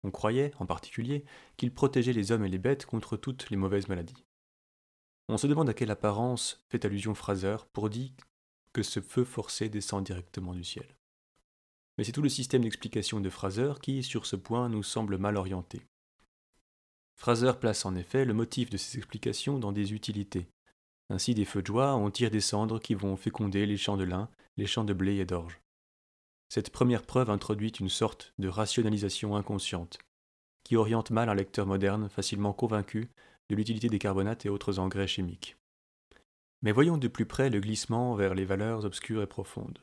On croyait, en particulier, qu'il protégeait les hommes et les bêtes contre toutes les mauvaises maladies. On se demande à quelle apparence fait allusion Fraser pour dire que ce feu forcé descend directement du ciel. Mais c'est tout le système d'explication de Fraser qui, sur ce point, nous semble mal orienté. Fraser place en effet le motif de ses explications dans des utilités, ainsi, des feux de joie, on tire des cendres qui vont féconder les champs de lin, les champs de blé et d'orge. Cette première preuve introduit une sorte de rationalisation inconsciente, qui oriente mal un lecteur moderne facilement convaincu de l'utilité des carbonates et autres engrais chimiques. Mais voyons de plus près le glissement vers les valeurs obscures et profondes.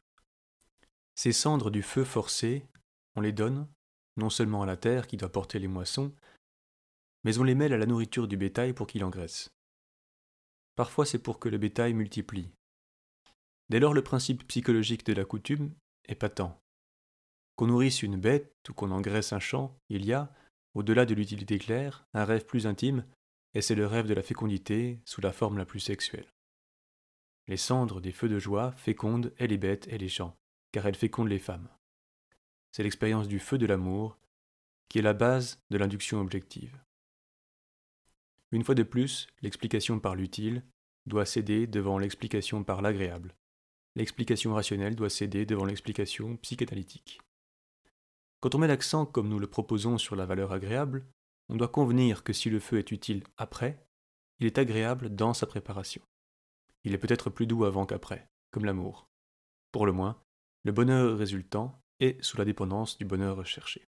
Ces cendres du feu forcé, on les donne, non seulement à la terre qui doit porter les moissons, mais on les mêle à la nourriture du bétail pour qu'il engraisse parfois c'est pour que le bétail multiplie. Dès lors le principe psychologique de la coutume est patent. Qu'on nourrisse une bête ou qu'on engraisse un champ, il y a, au-delà de l'utilité claire, un rêve plus intime, et c'est le rêve de la fécondité sous la forme la plus sexuelle. Les cendres des feux de joie fécondent et les bêtes et les champs, car elles fécondent les femmes. C'est l'expérience du feu de l'amour qui est la base de l'induction objective. Une fois de plus, l'explication par l'utile doit céder devant l'explication par l'agréable. L'explication rationnelle doit céder devant l'explication psychanalytique. Quand on met l'accent, comme nous le proposons, sur la valeur agréable, on doit convenir que si le feu est utile après, il est agréable dans sa préparation. Il est peut-être plus doux avant qu'après, comme l'amour. Pour le moins, le bonheur résultant est sous la dépendance du bonheur recherché.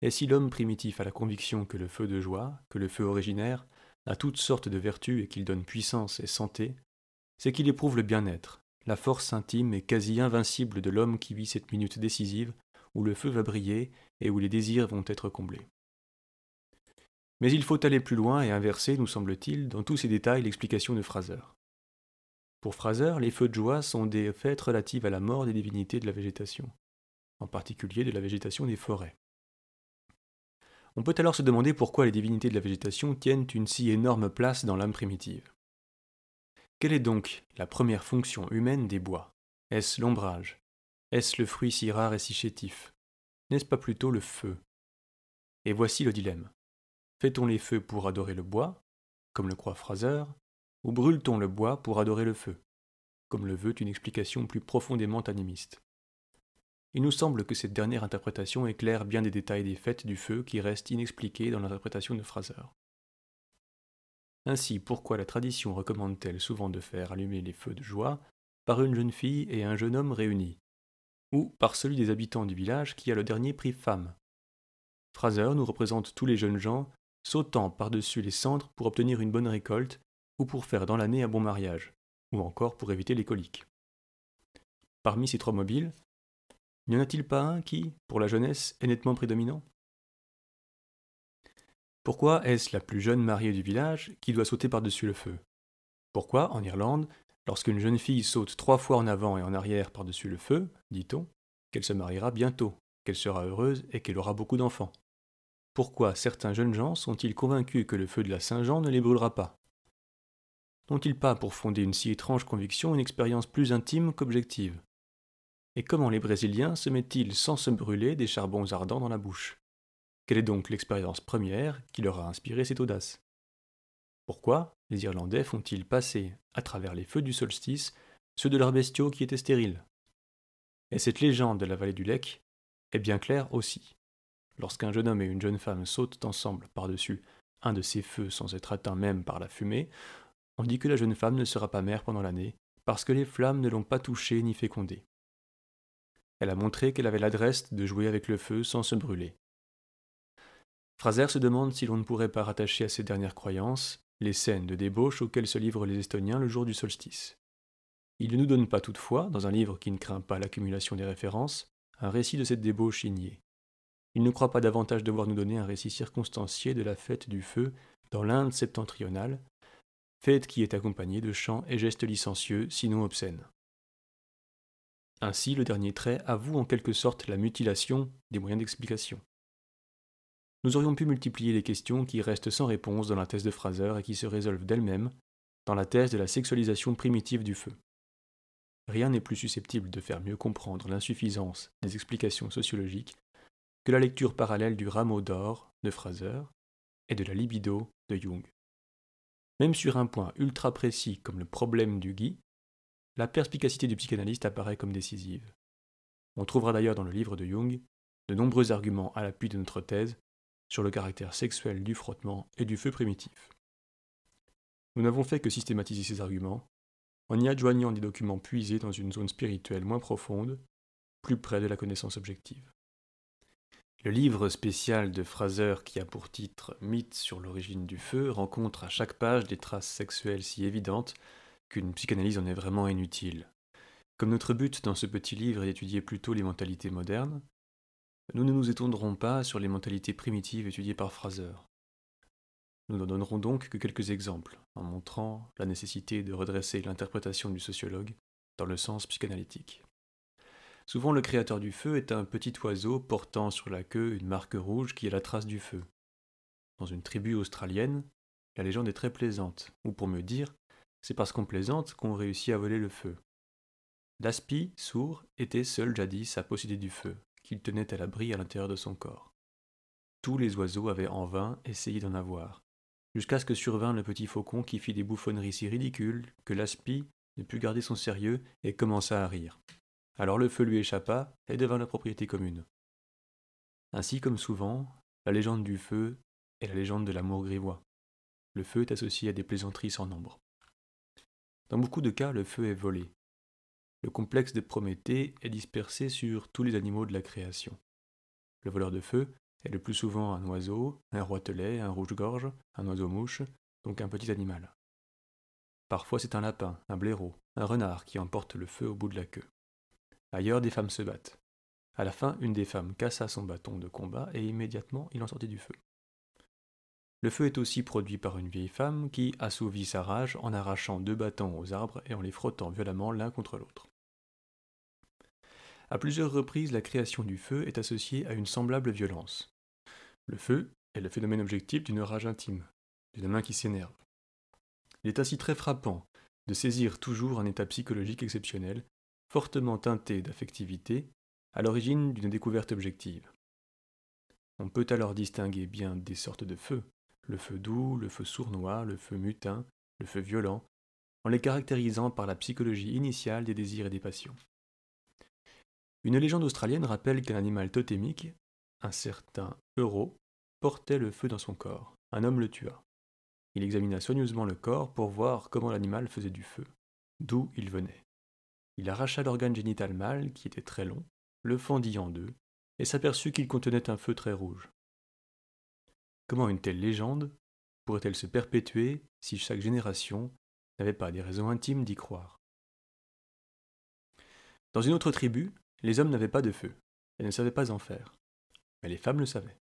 Et si l'homme primitif a la conviction que le feu de joie, que le feu originaire, a toutes sortes de vertus et qu'il donne puissance et santé, c'est qu'il éprouve le bien-être, la force intime et quasi invincible de l'homme qui vit cette minute décisive où le feu va briller et où les désirs vont être comblés. Mais il faut aller plus loin et inverser, nous semble-t-il, dans tous ces détails l'explication de Fraser. Pour Fraser, les feux de joie sont des fêtes relatives à la mort des divinités de la végétation, en particulier de la végétation des forêts. On peut alors se demander pourquoi les divinités de la végétation tiennent une si énorme place dans l'âme primitive. Quelle est donc la première fonction humaine des bois Est-ce l'ombrage Est-ce le fruit si rare et si chétif N'est-ce pas plutôt le feu Et voici le dilemme. Fait-on les feux pour adorer le bois, comme le croit Fraser, ou brûle-t-on le bois pour adorer le feu, comme le veut une explication plus profondément animiste il nous semble que cette dernière interprétation éclaire bien des détails des fêtes du feu qui restent inexpliqués dans l'interprétation de Fraser. Ainsi, pourquoi la tradition recommande-t-elle souvent de faire allumer les feux de joie par une jeune fille et un jeune homme réunis Ou par celui des habitants du village qui a le dernier prix femme Fraser nous représente tous les jeunes gens sautant par-dessus les cendres pour obtenir une bonne récolte ou pour faire dans l'année un bon mariage, ou encore pour éviter les coliques. Parmi ces trois mobiles, n'y en a-t-il pas un qui, pour la jeunesse, est nettement prédominant Pourquoi est-ce la plus jeune mariée du village qui doit sauter par-dessus le feu Pourquoi, en Irlande, lorsqu'une jeune fille saute trois fois en avant et en arrière par-dessus le feu, dit-on, qu'elle se mariera bientôt, qu'elle sera heureuse et qu'elle aura beaucoup d'enfants Pourquoi certains jeunes gens sont-ils convaincus que le feu de la Saint-Jean ne les brûlera pas N'ont-ils pas pour fonder une si étrange conviction une expérience plus intime qu'objective et comment les Brésiliens se mettent-ils sans se brûler des charbons ardents dans la bouche Quelle est donc l'expérience première qui leur a inspiré cette audace Pourquoi les Irlandais font-ils passer, à travers les feux du solstice, ceux de leurs bestiaux qui étaient stériles Et cette légende de la vallée du lec est bien claire aussi. Lorsqu'un jeune homme et une jeune femme sautent ensemble par-dessus un de ces feux sans être atteints même par la fumée, on dit que la jeune femme ne sera pas mère pendant l'année, parce que les flammes ne l'ont pas touchée ni fécondée. Elle a montré qu'elle avait l'adresse de jouer avec le feu sans se brûler. Fraser se demande si l'on ne pourrait pas rattacher à ses dernières croyances les scènes de débauche auxquelles se livrent les Estoniens le jour du solstice. Il ne nous donne pas toutefois, dans un livre qui ne craint pas l'accumulation des références, un récit de cette débauche ignée. Il ne croit pas davantage devoir nous donner un récit circonstancié de la fête du feu dans l'Inde septentrionale, fête qui est accompagnée de chants et gestes licencieux, sinon obscènes. Ainsi, le dernier trait avoue en quelque sorte la mutilation des moyens d'explication. Nous aurions pu multiplier les questions qui restent sans réponse dans la thèse de Fraser et qui se résolvent d'elles-mêmes dans la thèse de la sexualisation primitive du feu. Rien n'est plus susceptible de faire mieux comprendre l'insuffisance des explications sociologiques que la lecture parallèle du rameau d'or de Fraser et de la libido de Jung. Même sur un point ultra précis comme le problème du Guy, la perspicacité du psychanalyste apparaît comme décisive. On trouvera d'ailleurs dans le livre de Jung de nombreux arguments à l'appui de notre thèse sur le caractère sexuel du frottement et du feu primitif. Nous n'avons fait que systématiser ces arguments en y adjoignant des documents puisés dans une zone spirituelle moins profonde, plus près de la connaissance objective. Le livre spécial de Fraser qui a pour titre Mythe sur l'origine du feu rencontre à chaque page des traces sexuelles si évidentes qu'une psychanalyse en est vraiment inutile. Comme notre but dans ce petit livre est d'étudier plutôt les mentalités modernes, nous ne nous étendrons pas sur les mentalités primitives étudiées par Fraser. Nous n'en donnerons donc que quelques exemples, en montrant la nécessité de redresser l'interprétation du sociologue dans le sens psychanalytique. Souvent le créateur du feu est un petit oiseau portant sur la queue une marque rouge qui est la trace du feu. Dans une tribu australienne, la légende est très plaisante, ou pour mieux dire, c'est parce qu'on plaisante qu'on réussit à voler le feu. L'aspi, sourd, était seul jadis à posséder du feu, qu'il tenait à l'abri à l'intérieur de son corps. Tous les oiseaux avaient en vain essayé d'en avoir, jusqu'à ce que survint le petit faucon qui fit des bouffonneries si ridicules que l'aspi ne put garder son sérieux et commença à rire. Alors le feu lui échappa et devint la propriété commune. Ainsi comme souvent, la légende du feu est la légende de l'amour grivois. Le feu est associé à des plaisanteries sans nombre. Dans beaucoup de cas, le feu est volé. Le complexe de Prométhée est dispersé sur tous les animaux de la création. Le voleur de feu est le plus souvent un oiseau, un roitelet, un rouge-gorge, un oiseau-mouche, donc un petit animal. Parfois c'est un lapin, un blaireau, un renard qui emporte le feu au bout de la queue. Ailleurs, des femmes se battent. À la fin, une des femmes cassa son bâton de combat et immédiatement il en sortit du feu. Le feu est aussi produit par une vieille femme qui assouvit sa rage en arrachant deux bâtons aux arbres et en les frottant violemment l'un contre l'autre. À plusieurs reprises, la création du feu est associée à une semblable violence. Le feu est le phénomène objectif d'une rage intime, d'une main qui s'énerve. Il est ainsi très frappant de saisir toujours un état psychologique exceptionnel, fortement teinté d'affectivité, à l'origine d'une découverte objective. On peut alors distinguer bien des sortes de feux, le feu doux, le feu sournois, le feu mutin, le feu violent, en les caractérisant par la psychologie initiale des désirs et des passions. Une légende australienne rappelle qu'un animal totémique, un certain Euro, portait le feu dans son corps. Un homme le tua. Il examina soigneusement le corps pour voir comment l'animal faisait du feu, d'où il venait. Il arracha l'organe génital mâle, qui était très long, le fendit en deux, et s'aperçut qu'il contenait un feu très rouge. Comment une telle légende pourrait-elle se perpétuer si chaque génération n'avait pas des raisons intimes d'y croire Dans une autre tribu, les hommes n'avaient pas de feu et ne savaient pas en faire, mais les femmes le savaient.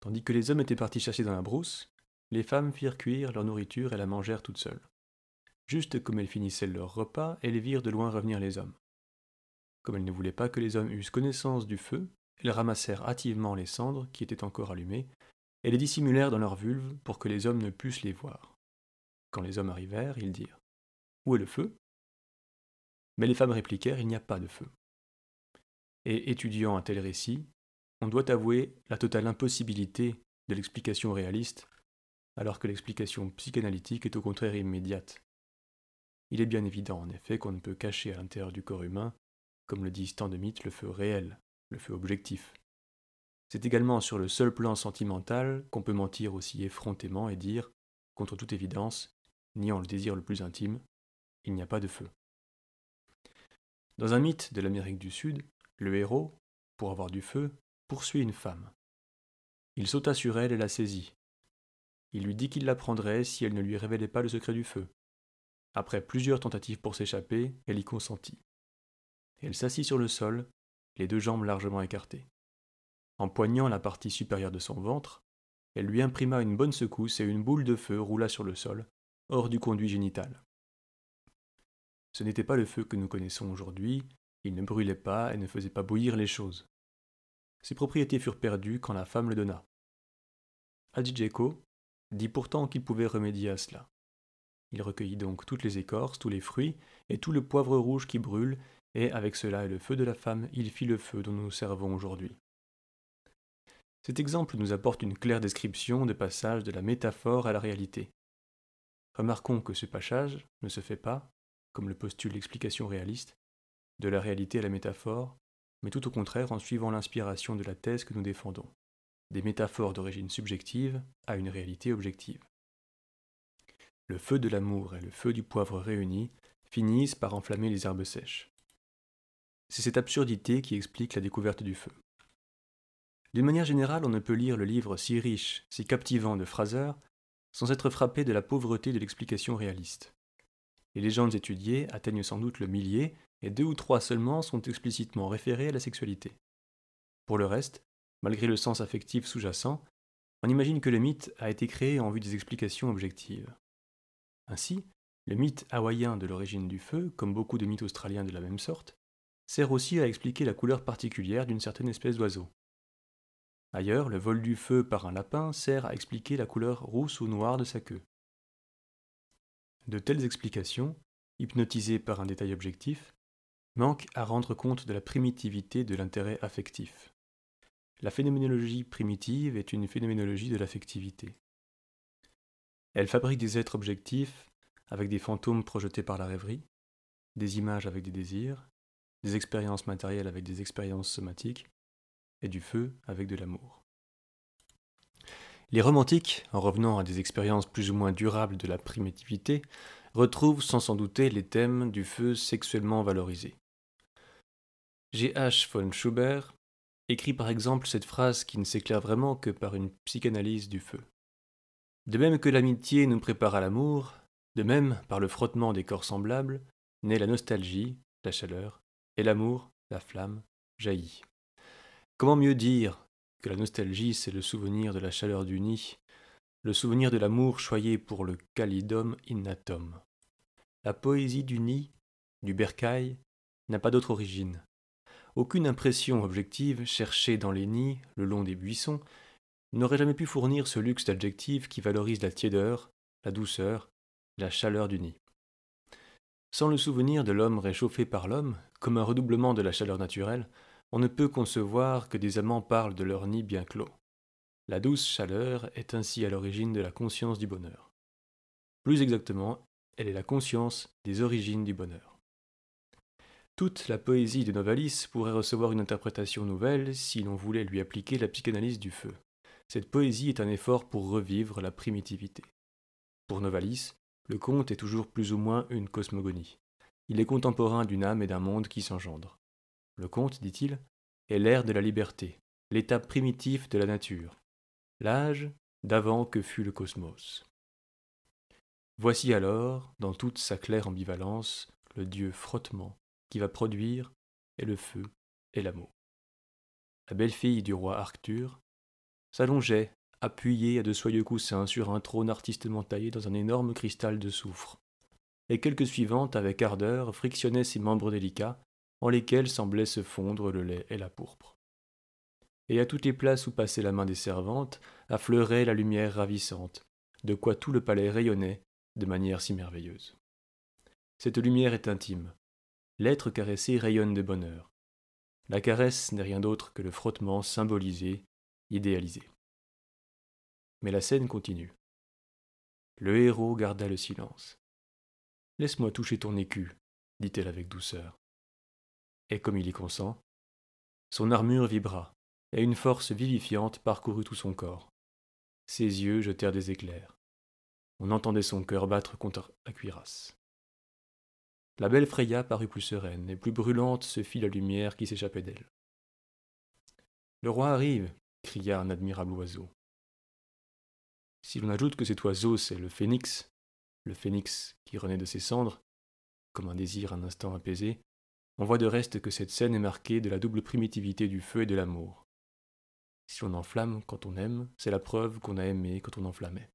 Tandis que les hommes étaient partis chasser dans la brousse, les femmes firent cuire leur nourriture et la mangèrent toutes seules. Juste comme elles finissaient leur repas, elles virent de loin revenir les hommes. Comme elles ne voulaient pas que les hommes eussent connaissance du feu, elles ramassèrent hâtivement les cendres qui étaient encore allumées et les dissimulèrent dans leur vulve pour que les hommes ne pussent les voir. Quand les hommes arrivèrent, ils dirent Où est le feu Mais les femmes répliquèrent Il n'y a pas de feu. Et étudiant un tel récit, on doit avouer la totale impossibilité de l'explication réaliste, alors que l'explication psychanalytique est au contraire immédiate. Il est bien évident en effet qu'on ne peut cacher à l'intérieur du corps humain, comme le disent tant de mythes, le feu réel, le feu objectif, c'est également sur le seul plan sentimental qu'on peut mentir aussi effrontément et dire, contre toute évidence, niant le désir le plus intime, il n'y a pas de feu. Dans un mythe de l'Amérique du Sud, le héros, pour avoir du feu, poursuit une femme. Il sauta sur elle et la saisit. Il lui dit qu'il la prendrait si elle ne lui révélait pas le secret du feu. Après plusieurs tentatives pour s'échapper, elle y consentit. Elle s'assit sur le sol, les deux jambes largement écartées. En poignant la partie supérieure de son ventre, elle lui imprima une bonne secousse et une boule de feu roula sur le sol, hors du conduit génital. Ce n'était pas le feu que nous connaissons aujourd'hui, il ne brûlait pas et ne faisait pas bouillir les choses. Ses propriétés furent perdues quand la femme le donna. Adjidjeko dit pourtant qu'il pouvait remédier à cela. Il recueillit donc toutes les écorces, tous les fruits et tout le poivre rouge qui brûle, et avec cela et le feu de la femme, il fit le feu dont nous nous servons aujourd'hui. Cet exemple nous apporte une claire description de passage de la métaphore à la réalité. Remarquons que ce passage ne se fait pas, comme le postule l'explication réaliste, de la réalité à la métaphore, mais tout au contraire en suivant l'inspiration de la thèse que nous défendons, des métaphores d'origine subjective à une réalité objective. Le feu de l'amour et le feu du poivre réunis finissent par enflammer les herbes sèches. C'est cette absurdité qui explique la découverte du feu. D'une manière générale, on ne peut lire le livre si riche, si captivant de Fraser, sans être frappé de la pauvreté de l'explication réaliste. Les légendes étudiées atteignent sans doute le millier, et deux ou trois seulement sont explicitement référées à la sexualité. Pour le reste, malgré le sens affectif sous-jacent, on imagine que le mythe a été créé en vue des explications objectives. Ainsi, le mythe hawaïen de l'origine du feu, comme beaucoup de mythes australiens de la même sorte, sert aussi à expliquer la couleur particulière d'une certaine espèce d'oiseau, Ailleurs, le vol du feu par un lapin sert à expliquer la couleur rousse ou noire de sa queue. De telles explications, hypnotisées par un détail objectif, manquent à rendre compte de la primitivité de l'intérêt affectif. La phénoménologie primitive est une phénoménologie de l'affectivité. Elle fabrique des êtres objectifs avec des fantômes projetés par la rêverie, des images avec des désirs, des expériences matérielles avec des expériences somatiques, et du feu avec de l'amour. Les romantiques, en revenant à des expériences plus ou moins durables de la primitivité, retrouvent sans s'en douter les thèmes du feu sexuellement valorisé. H. von Schubert écrit par exemple cette phrase qui ne s'éclaire vraiment que par une psychanalyse du feu. De même que l'amitié nous prépare à l'amour, de même, par le frottement des corps semblables, naît la nostalgie, la chaleur, et l'amour, la flamme, jaillit. Comment mieux dire que la nostalgie, c'est le souvenir de la chaleur du nid, le souvenir de l'amour choyé pour le calidum innatum. La poésie du nid, du bercail, n'a pas d'autre origine. Aucune impression objective cherchée dans les nids, le long des buissons, n'aurait jamais pu fournir ce luxe d'adjectifs qui valorise la tiédeur, la douceur, la chaleur du nid. Sans le souvenir de l'homme réchauffé par l'homme, comme un redoublement de la chaleur naturelle, on ne peut concevoir que des amants parlent de leur nid bien clos. La douce chaleur est ainsi à l'origine de la conscience du bonheur. Plus exactement, elle est la conscience des origines du bonheur. Toute la poésie de Novalis pourrait recevoir une interprétation nouvelle si l'on voulait lui appliquer la psychanalyse du feu. Cette poésie est un effort pour revivre la primitivité. Pour Novalis, le conte est toujours plus ou moins une cosmogonie. Il est contemporain d'une âme et d'un monde qui s'engendrent. Le conte, dit-il, est l'ère de la liberté, l'état primitif de la nature, l'âge d'avant que fut le cosmos. Voici alors, dans toute sa claire ambivalence, le Dieu frottement qui va produire et le feu et l'amour. La belle-fille du roi Arthur s'allongeait, appuyée à de soyeux coussins sur un trône artistement taillé dans un énorme cristal de soufre, et quelques suivantes, avec ardeur, frictionnaient ses membres délicats en lesquels semblaient se fondre le lait et la pourpre. Et à toutes les places où passait la main des servantes, affleurait la lumière ravissante, de quoi tout le palais rayonnait de manière si merveilleuse. Cette lumière est intime. L'être caressé rayonne de bonheur. La caresse n'est rien d'autre que le frottement symbolisé, idéalisé. Mais la scène continue. Le héros garda le silence. Laisse-moi toucher ton écu, dit-elle avec douceur et comme il y consent, son armure vibra, et une force vivifiante parcourut tout son corps. Ses yeux jetèrent des éclairs. On entendait son cœur battre contre la cuirasse. La belle Freya parut plus sereine, et plus brûlante se fit la lumière qui s'échappait d'elle. Le roi arrive, cria un admirable oiseau. Si l'on ajoute que cet oiseau, c'est le phénix, le phénix qui renaît de ses cendres, comme un désir un instant apaisé, on voit de reste que cette scène est marquée de la double primitivité du feu et de l'amour. Si on enflamme quand on aime, c'est la preuve qu'on a aimé quand on enflammait.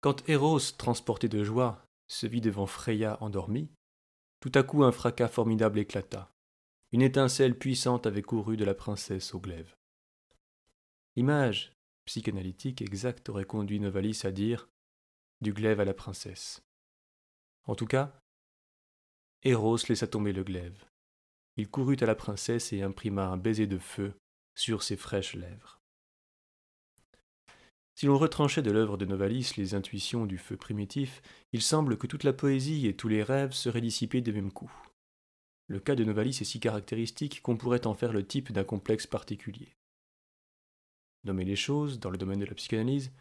Quand Eros, transporté de joie, se vit devant Freya endormie, tout à coup un fracas formidable éclata. Une étincelle puissante avait couru de la princesse au glaive. L'image psychanalytique exacte aurait conduit Novalis à dire du glaive à la princesse. En tout cas, Eros laissa tomber le glaive. Il courut à la princesse et imprima un baiser de feu sur ses fraîches lèvres. Si l'on retranchait de l'œuvre de Novalis les intuitions du feu primitif, il semble que toute la poésie et tous les rêves seraient dissipés des mêmes coups. Le cas de Novalis est si caractéristique qu'on pourrait en faire le type d'un complexe particulier. Nommer les choses, dans le domaine de la psychanalyse,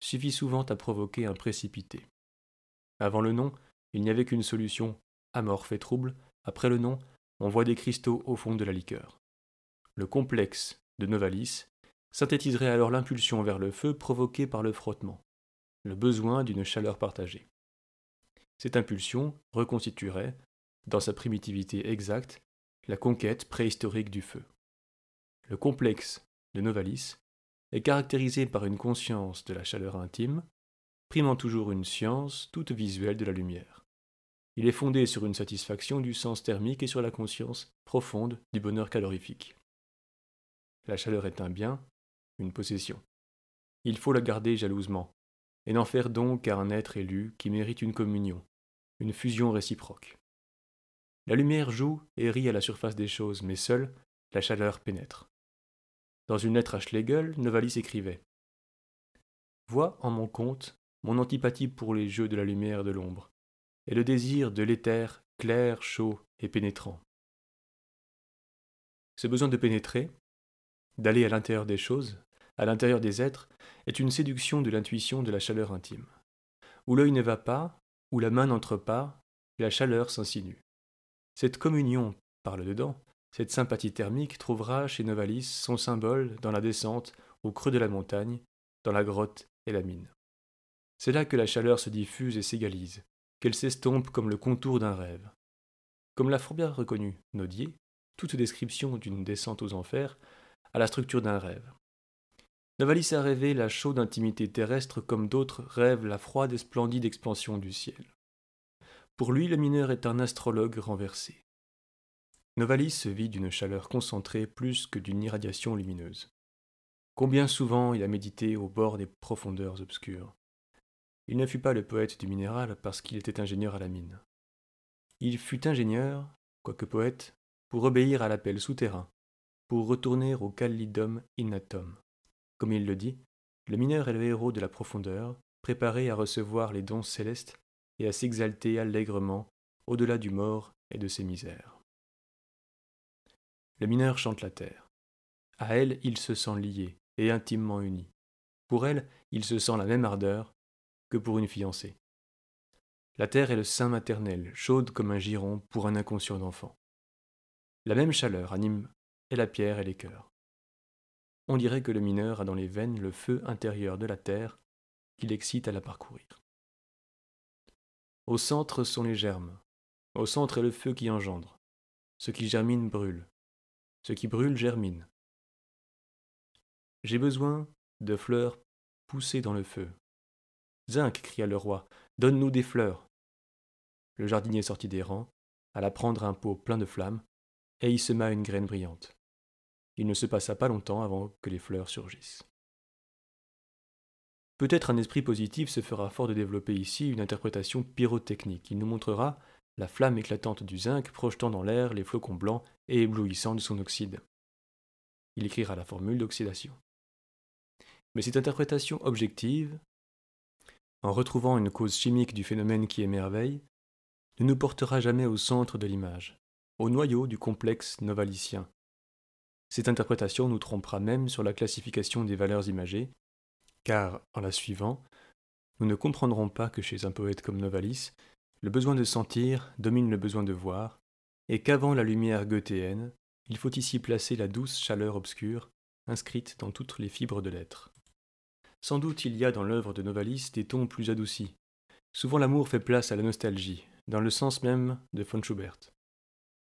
suffit souvent à provoquer un précipité. Avant le nom, il n'y avait qu'une solution amorphe et trouble, après le nom, on voit des cristaux au fond de la liqueur. Le complexe de Novalis synthétiserait alors l'impulsion vers le feu provoquée par le frottement, le besoin d'une chaleur partagée. Cette impulsion reconstituerait, dans sa primitivité exacte, la conquête préhistorique du feu. Le complexe de Novalis est caractérisé par une conscience de la chaleur intime, primant toujours une science toute visuelle de la lumière. Il est fondé sur une satisfaction du sens thermique et sur la conscience profonde du bonheur calorifique. La chaleur est un bien, une possession. Il faut la garder jalousement, et n'en faire donc qu'à un être élu qui mérite une communion, une fusion réciproque. La lumière joue et rit à la surface des choses, mais seule, la chaleur pénètre. Dans une lettre à Schlegel, Novalis écrivait Vois en mon compte mon antipathie pour les jeux de la lumière et de l'ombre, et le désir de l'éther clair, chaud et pénétrant. Ce besoin de pénétrer, d'aller à l'intérieur des choses, à l'intérieur des êtres, est une séduction de l'intuition de la chaleur intime. Où l'œil ne va pas, où la main n'entre pas, la chaleur s'insinue. Cette communion par le dedans, cette sympathie thermique trouvera chez Novalis son symbole dans la descente au creux de la montagne, dans la grotte et la mine. C'est là que la chaleur se diffuse et s'égalise, qu'elle s'estompe comme le contour d'un rêve. Comme l'a fort bien reconnu Naudier, toute description d'une descente aux enfers a la structure d'un rêve. Novalis a rêvé la chaude intimité terrestre comme d'autres rêvent la froide et splendide expansion du ciel. Pour lui, le mineur est un astrologue renversé. Novalis se vit d'une chaleur concentrée plus que d'une irradiation lumineuse. Combien souvent il a médité au bord des profondeurs obscures. Il ne fut pas le poète du minéral parce qu'il était ingénieur à la mine. Il fut ingénieur, quoique poète, pour obéir à l'appel souterrain, pour retourner au Calidum innatum. Comme il le dit, le mineur est le héros de la profondeur, préparé à recevoir les dons célestes et à s'exalter allègrement au-delà du mort et de ses misères. Le mineur chante la terre. À elle, il se sent lié et intimement uni. Pour elle, il se sent la même ardeur, que pour une fiancée. La terre est le sein maternel, chaude comme un giron pour un inconscient d'enfant. La même chaleur anime et la pierre et les cœurs. On dirait que le mineur a dans les veines le feu intérieur de la terre qui l'excite à la parcourir. Au centre sont les germes. Au centre est le feu qui engendre. Ce qui germine brûle. Ce qui brûle germine. J'ai besoin de fleurs poussées dans le feu, Zinc, cria le roi, donne-nous des fleurs. Le jardinier sortit des rangs, alla prendre un pot plein de flammes, et y sema une graine brillante. Il ne se passa pas longtemps avant que les fleurs surgissent. Peut-être un esprit positif se fera fort de développer ici une interprétation pyrotechnique. Il nous montrera la flamme éclatante du zinc projetant dans l'air les flocons blancs et éblouissant de son oxyde. Il écrira la formule d'oxydation. Mais cette interprétation objective en retrouvant une cause chimique du phénomène qui émerveille, ne nous portera jamais au centre de l'image, au noyau du complexe novalicien. Cette interprétation nous trompera même sur la classification des valeurs imagées, car, en la suivant, nous ne comprendrons pas que chez un poète comme Novalis, le besoin de sentir domine le besoin de voir, et qu'avant la lumière gothéenne il faut ici placer la douce chaleur obscure, inscrite dans toutes les fibres de l'être. Sans doute il y a dans l'œuvre de Novalis des tons plus adoucis. Souvent l'amour fait place à la nostalgie, dans le sens même de von Schubert.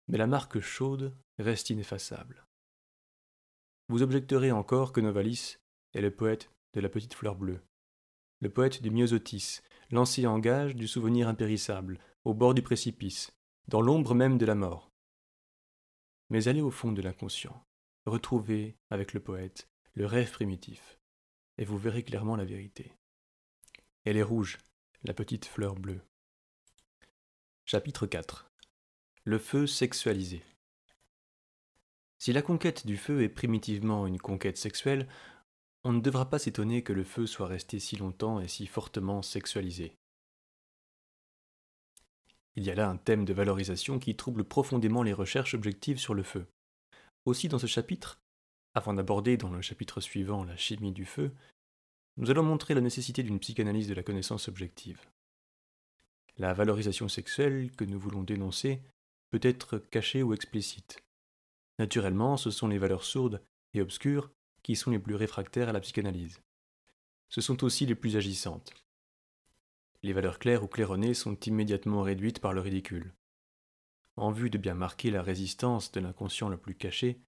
Mais la marque chaude reste ineffaçable. Vous objecterez encore que Novalis est le poète de la petite fleur bleue, le poète du myosotis, l'ancien gage du souvenir impérissable, au bord du précipice, dans l'ombre même de la mort. Mais allez au fond de l'inconscient, retrouvez, avec le poète, le rêve primitif et vous verrez clairement la vérité. Elle est rouge, la petite fleur bleue. Chapitre 4 Le feu sexualisé. Si la conquête du feu est primitivement une conquête sexuelle, on ne devra pas s'étonner que le feu soit resté si longtemps et si fortement sexualisé. Il y a là un thème de valorisation qui trouble profondément les recherches objectives sur le feu. Aussi dans ce chapitre, avant d'aborder dans le chapitre suivant la chimie du feu, nous allons montrer la nécessité d'une psychanalyse de la connaissance objective. La valorisation sexuelle que nous voulons dénoncer peut être cachée ou explicite. Naturellement, ce sont les valeurs sourdes et obscures qui sont les plus réfractaires à la psychanalyse. Ce sont aussi les plus agissantes. Les valeurs claires ou claironnées sont immédiatement réduites par le ridicule. En vue de bien marquer la résistance de l'inconscient le plus caché,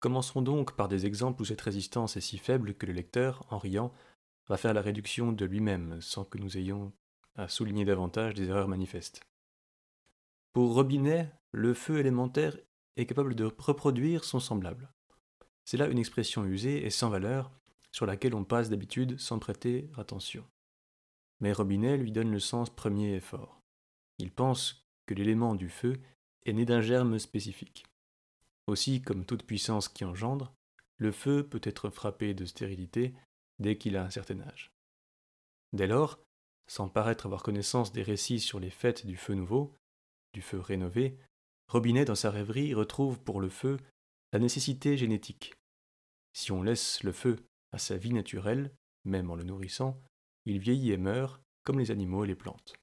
Commençons donc par des exemples où cette résistance est si faible que le lecteur, en riant, va faire la réduction de lui-même sans que nous ayons à souligner davantage des erreurs manifestes. Pour Robinet, le feu élémentaire est capable de reproduire son semblable. C'est là une expression usée et sans valeur sur laquelle on passe d'habitude sans prêter attention. Mais Robinet lui donne le sens premier et fort. Il pense que l'élément du feu est né d'un germe spécifique. Aussi, comme toute puissance qui engendre, le feu peut être frappé de stérilité dès qu'il a un certain âge. Dès lors, sans paraître avoir connaissance des récits sur les fêtes du feu nouveau, du feu rénové, Robinet dans sa rêverie retrouve pour le feu la nécessité génétique. Si on laisse le feu à sa vie naturelle, même en le nourrissant, il vieillit et meurt comme les animaux et les plantes.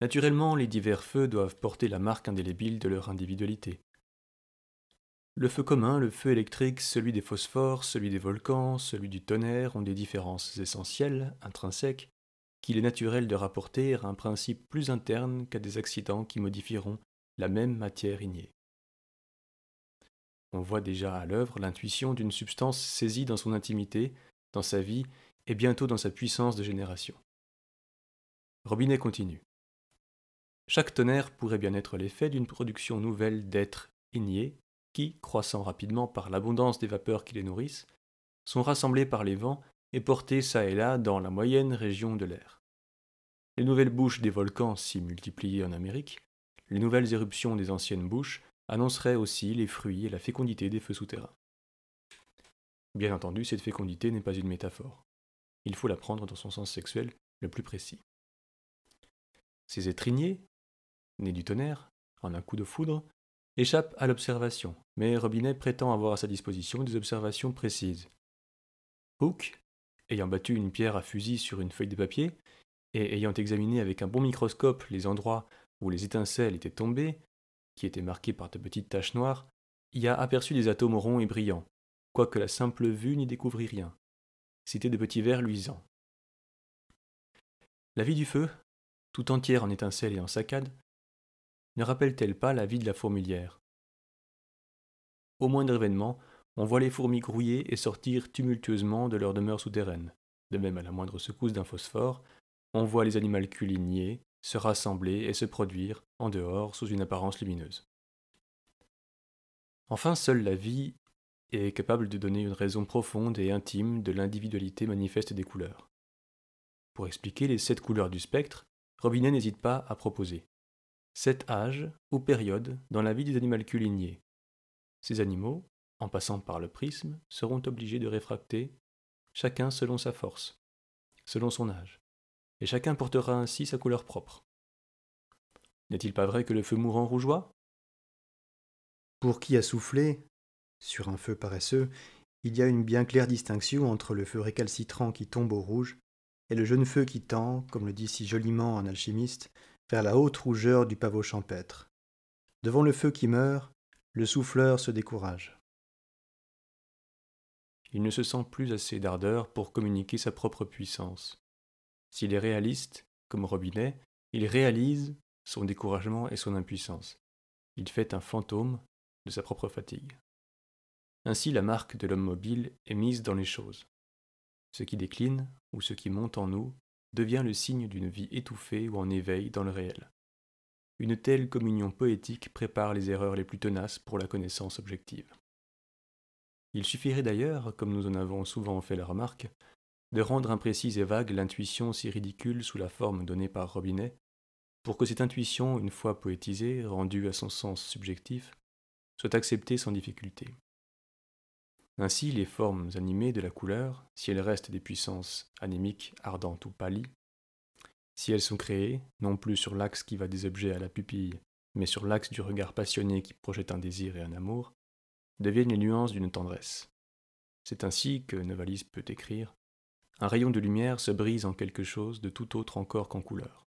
Naturellement, les divers feux doivent porter la marque indélébile de leur individualité, le feu commun, le feu électrique, celui des phosphores, celui des volcans, celui du tonnerre ont des différences essentielles, intrinsèques, qu'il est naturel de rapporter à un principe plus interne qu'à des accidents qui modifieront la même matière ignée. On voit déjà à l'œuvre l'intuition d'une substance saisie dans son intimité, dans sa vie et bientôt dans sa puissance de génération. Robinet continue. Chaque tonnerre pourrait bien être l'effet d'une production nouvelle d'êtres ignés qui, croissant rapidement par l'abondance des vapeurs qui les nourrissent, sont rassemblés par les vents et portés çà et là dans la moyenne région de l'air. Les nouvelles bouches des volcans si multipliées en Amérique, les nouvelles éruptions des anciennes bouches annonceraient aussi les fruits et la fécondité des feux souterrains. Bien entendu, cette fécondité n'est pas une métaphore. Il faut la prendre dans son sens sexuel le plus précis. Ces étriniers, nés du tonnerre, en un coup de foudre, échappe à l'observation, mais Robinet prétend avoir à sa disposition des observations précises. Hook, ayant battu une pierre à fusil sur une feuille de papier, et ayant examiné avec un bon microscope les endroits où les étincelles étaient tombées, qui étaient marquées par de petites taches noires, y a aperçu des atomes ronds et brillants, quoique la simple vue n'y découvrit rien. C'étaient de petits verres luisants. La vie du feu, tout entière en étincelles et en saccades, ne rappelle-t-elle pas la vie de la fourmilière Au moindre événement, on voit les fourmis grouiller et sortir tumultueusement de leur demeure souterraine. De même, à la moindre secousse d'un phosphore, on voit les animaux culinier se rassembler et se produire en dehors sous une apparence lumineuse. Enfin, seule la vie est capable de donner une raison profonde et intime de l'individualité manifeste des couleurs. Pour expliquer les sept couleurs du spectre, Robinet n'hésite pas à proposer cet âge ou période dans la vie des animaux culiniers. Ces animaux, en passant par le prisme, seront obligés de réfracter, chacun selon sa force, selon son âge, et chacun portera ainsi sa couleur propre. N'est-il pas vrai que le feu mourant rougeoie Pour qui a soufflé sur un feu paresseux, il y a une bien claire distinction entre le feu récalcitrant qui tombe au rouge et le jeune feu qui tend, comme le dit si joliment un alchimiste, vers la haute rougeur du pavot champêtre. Devant le feu qui meurt, le souffleur se décourage. Il ne se sent plus assez d'ardeur pour communiquer sa propre puissance. S'il est réaliste, comme Robinet, il réalise son découragement et son impuissance. Il fait un fantôme de sa propre fatigue. Ainsi la marque de l'homme mobile est mise dans les choses. Ce qui décline, ou ce qui monte en nous, devient le signe d'une vie étouffée ou en éveil dans le réel. Une telle communion poétique prépare les erreurs les plus tenaces pour la connaissance objective. Il suffirait d'ailleurs, comme nous en avons souvent fait la remarque, de rendre imprécise et vague l'intuition si ridicule sous la forme donnée par Robinet, pour que cette intuition, une fois poétisée, rendue à son sens subjectif, soit acceptée sans difficulté. Ainsi, les formes animées de la couleur, si elles restent des puissances anémiques, ardentes ou pâlies, si elles sont créées, non plus sur l'axe qui va des objets à la pupille, mais sur l'axe du regard passionné qui projette un désir et un amour, deviennent les nuances d'une tendresse. C'est ainsi que Novalis peut écrire Un rayon de lumière se brise en quelque chose de tout autre encore qu'en couleur.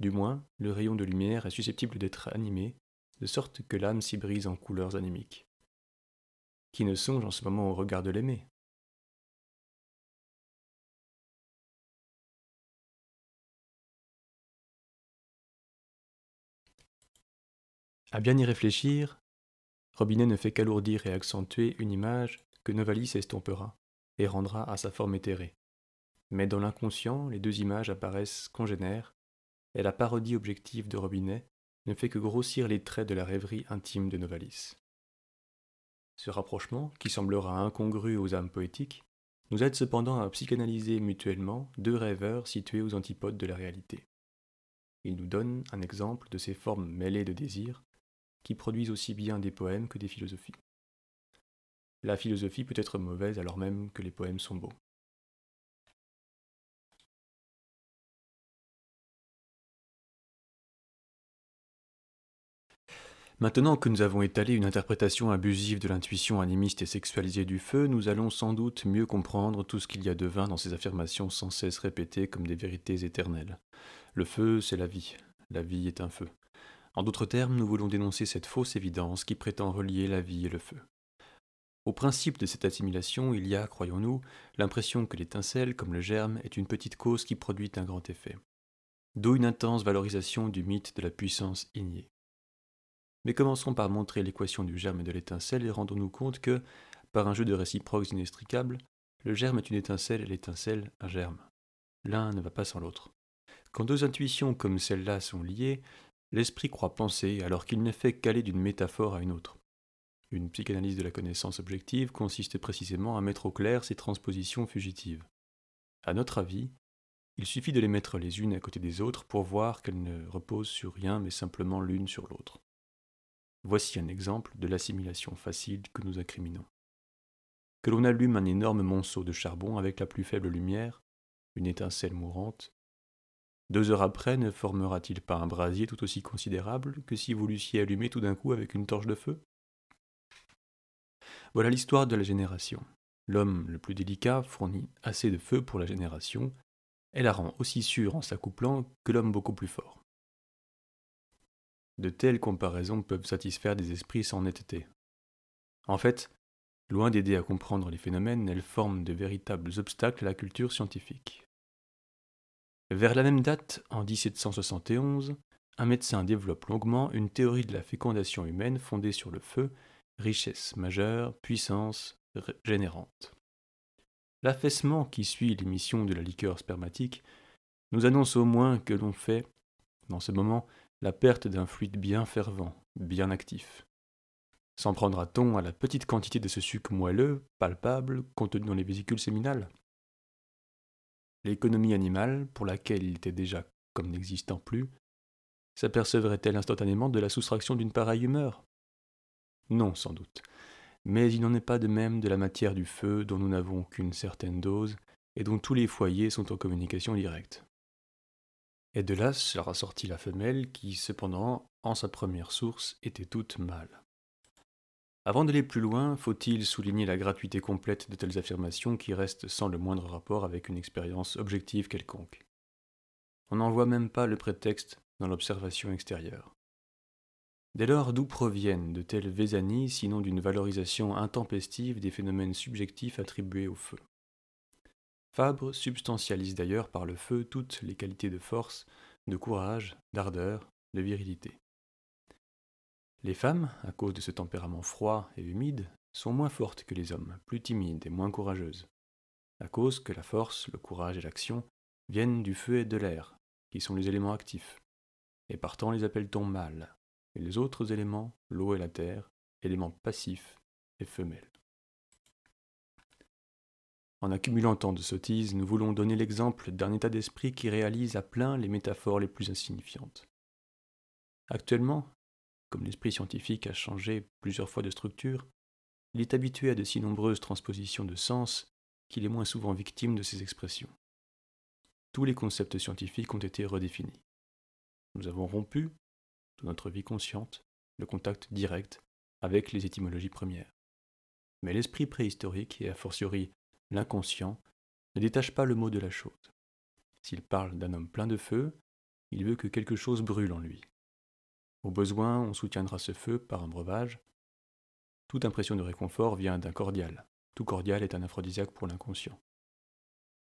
Du moins, le rayon de lumière est susceptible d'être animé, de sorte que l'âme s'y brise en couleurs anémiques qui ne songe en ce moment au regard de l'aimé. À bien y réfléchir, Robinet ne fait qu'alourdir et accentuer une image que Novalis estompera et rendra à sa forme éthérée. Mais dans l'inconscient, les deux images apparaissent congénères, et la parodie objective de Robinet ne fait que grossir les traits de la rêverie intime de Novalis. Ce rapprochement, qui semblera incongru aux âmes poétiques, nous aide cependant à psychanalyser mutuellement deux rêveurs situés aux antipodes de la réalité. Il nous donne un exemple de ces formes mêlées de désirs qui produisent aussi bien des poèmes que des philosophies. La philosophie peut être mauvaise alors même que les poèmes sont beaux. Maintenant que nous avons étalé une interprétation abusive de l'intuition animiste et sexualisée du feu, nous allons sans doute mieux comprendre tout ce qu'il y a de vain dans ces affirmations sans cesse répétées comme des vérités éternelles. Le feu, c'est la vie. La vie est un feu. En d'autres termes, nous voulons dénoncer cette fausse évidence qui prétend relier la vie et le feu. Au principe de cette assimilation, il y a, croyons-nous, l'impression que l'étincelle, comme le germe, est une petite cause qui produit un grand effet. D'où une intense valorisation du mythe de la puissance ignée. Mais commençons par montrer l'équation du germe et de l'étincelle et rendons-nous compte que, par un jeu de réciproques inextricables, le germe est une étincelle et l'étincelle un germe. L'un ne va pas sans l'autre. Quand deux intuitions comme celle-là sont liées, l'esprit croit penser alors qu'il ne fait qu'aller d'une métaphore à une autre. Une psychanalyse de la connaissance objective consiste précisément à mettre au clair ces transpositions fugitives. À notre avis, il suffit de les mettre les unes à côté des autres pour voir qu'elles ne reposent sur rien mais simplement l'une sur l'autre. Voici un exemple de l'assimilation facile que nous incriminons. Que l'on allume un énorme monceau de charbon avec la plus faible lumière, une étincelle mourante, deux heures après ne formera-t-il pas un brasier tout aussi considérable que si vous l'eussiez allumé tout d'un coup avec une torche de feu Voilà l'histoire de la génération. L'homme le plus délicat fournit assez de feu pour la génération, et la rend aussi sûre en s'accouplant que l'homme beaucoup plus fort de telles comparaisons peuvent satisfaire des esprits sans netteté. En fait, loin d'aider à comprendre les phénomènes, elles forment de véritables obstacles à la culture scientifique. Vers la même date, en 1771, un médecin développe longuement une théorie de la fécondation humaine fondée sur le feu, richesse majeure, puissance générante. L'affaissement qui suit l'émission de la liqueur spermatique nous annonce au moins que l'on fait, dans ce moment, la perte d'un fluide bien fervent, bien actif. S'en prendra-t-on à la petite quantité de ce suc moelleux, palpable, contenu dans les vésicules séminales L'économie animale, pour laquelle il était déjà comme n'existant plus, s'apercevrait-elle instantanément de la soustraction d'une pareille humeur Non, sans doute. Mais il n'en est pas de même de la matière du feu dont nous n'avons qu'une certaine dose et dont tous les foyers sont en communication directe et de là sera sortie la femelle qui, cependant, en sa première source, était toute mâle. Avant d'aller plus loin, faut-il souligner la gratuité complète de telles affirmations qui restent sans le moindre rapport avec une expérience objective quelconque. On n'en voit même pas le prétexte dans l'observation extérieure. Dès lors, d'où proviennent de telles vésanies sinon d'une valorisation intempestive des phénomènes subjectifs attribués au feu Fabre substantialise d'ailleurs par le feu toutes les qualités de force, de courage, d'ardeur, de virilité. Les femmes, à cause de ce tempérament froid et humide, sont moins fortes que les hommes, plus timides et moins courageuses, à cause que la force, le courage et l'action viennent du feu et de l'air, qui sont les éléments actifs, et partant les appelle-t-on mâles, et les autres éléments, l'eau et la terre, éléments passifs et femelles. En accumulant tant de sottises, nous voulons donner l'exemple d'un état d'esprit qui réalise à plein les métaphores les plus insignifiantes. Actuellement, comme l'esprit scientifique a changé plusieurs fois de structure, il est habitué à de si nombreuses transpositions de sens qu'il est moins souvent victime de ces expressions. Tous les concepts scientifiques ont été redéfinis. Nous avons rompu, dans notre vie consciente, le contact direct avec les étymologies premières. Mais l'esprit préhistorique, et a fortiori l'inconscient, ne détache pas le mot de la chose. S'il parle d'un homme plein de feu, il veut que quelque chose brûle en lui. Au besoin, on soutiendra ce feu par un breuvage. Toute impression de réconfort vient d'un cordial. Tout cordial est un aphrodisiaque pour l'inconscient.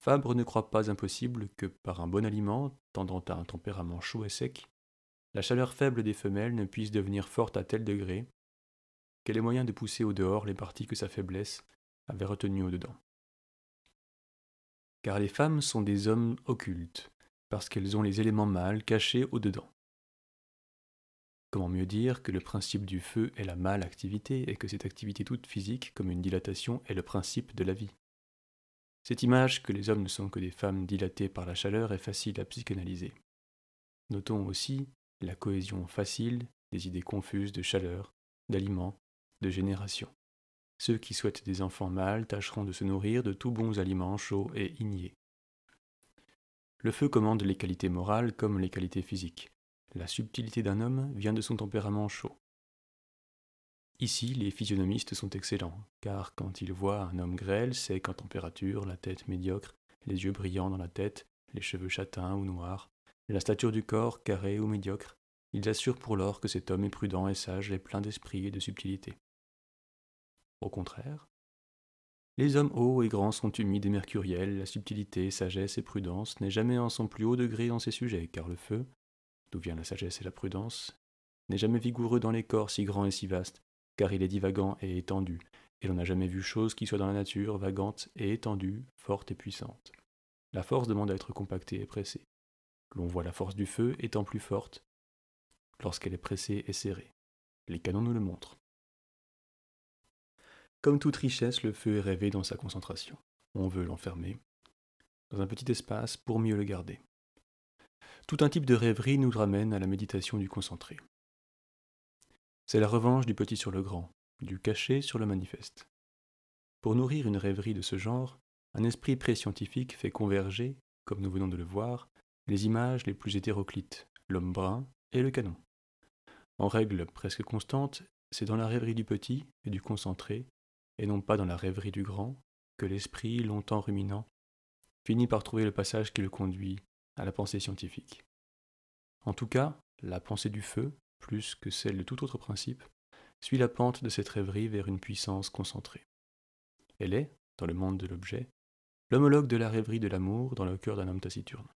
Fabre ne croit pas impossible que par un bon aliment, tendant à un tempérament chaud et sec, la chaleur faible des femelles ne puisse devenir forte à tel degré qu'elle ait moyen de pousser au dehors les parties que sa faiblesse avait retenues au dedans car les femmes sont des hommes occultes, parce qu'elles ont les éléments mâles cachés au-dedans. Comment mieux dire que le principe du feu est la mâle activité et que cette activité toute physique, comme une dilatation, est le principe de la vie Cette image que les hommes ne sont que des femmes dilatées par la chaleur est facile à psychanalyser. Notons aussi la cohésion facile des idées confuses de chaleur, d'aliments, de génération. Ceux qui souhaitent des enfants mâles tâcheront de se nourrir de tous bons aliments chauds et ignés. Le feu commande les qualités morales comme les qualités physiques. La subtilité d'un homme vient de son tempérament chaud. Ici, les physionomistes sont excellents, car quand ils voient un homme grêle, sec en température, la tête médiocre, les yeux brillants dans la tête, les cheveux châtains ou noirs, la stature du corps carrée ou médiocre, ils assurent pour lors que cet homme est prudent et sage et plein d'esprit et de subtilité. Au contraire, les hommes hauts et grands sont humides et mercuriels, la subtilité, sagesse et prudence n'est jamais en son plus haut degré dans ces sujets, car le feu, d'où vient la sagesse et la prudence, n'est jamais vigoureux dans les corps si grands et si vastes, car il est divagant et étendu, et l'on n'a jamais vu chose qui soit dans la nature vagante et étendue, forte et puissante. La force demande à être compactée et pressée. L'on voit la force du feu étant plus forte lorsqu'elle est pressée et serrée. Les canons nous le montrent. Comme toute richesse, le feu est rêvé dans sa concentration. On veut l'enfermer dans un petit espace pour mieux le garder. Tout un type de rêverie nous ramène à la méditation du concentré. C'est la revanche du petit sur le grand, du caché sur le manifeste. Pour nourrir une rêverie de ce genre, un esprit pré-scientifique fait converger, comme nous venons de le voir, les images les plus hétéroclites, l'homme brun et le canon. En règle presque constante, c'est dans la rêverie du petit et du concentré et non pas dans la rêverie du grand, que l'esprit, longtemps ruminant, finit par trouver le passage qui le conduit à la pensée scientifique. En tout cas, la pensée du feu, plus que celle de tout autre principe, suit la pente de cette rêverie vers une puissance concentrée. Elle est, dans le monde de l'objet, l'homologue de la rêverie de l'amour dans le cœur d'un homme taciturne.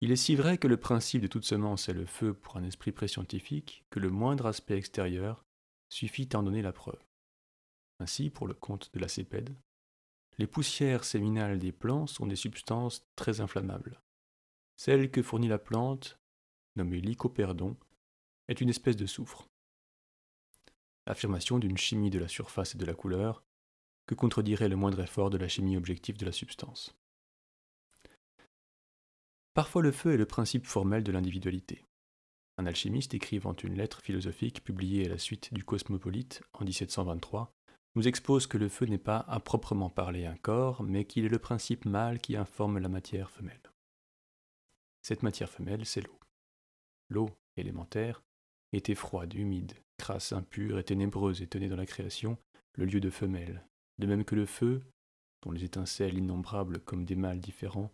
Il est si vrai que le principe de toute semence est le feu pour un esprit pré-scientifique que le moindre aspect extérieur suffit à en donner la preuve. Ainsi, pour le compte de la Cépède, les poussières séminales des plants sont des substances très inflammables. Celle que fournit la plante, nommée lycoperdon, est une espèce de soufre. Affirmation d'une chimie de la surface et de la couleur que contredirait le moindre effort de la chimie objective de la substance. Parfois le feu est le principe formel de l'individualité. Un alchimiste écrivant une lettre philosophique publiée à la suite du Cosmopolite en 1723 nous expose que le feu n'est pas à proprement parler un corps, mais qu'il est le principe mâle qui informe la matière femelle. Cette matière femelle, c'est l'eau. L'eau, élémentaire, était froide, humide, crasse, impure et ténébreuse et tenait dans la création le lieu de femelle, de même que le feu, dont les étincelles innombrables comme des mâles différents,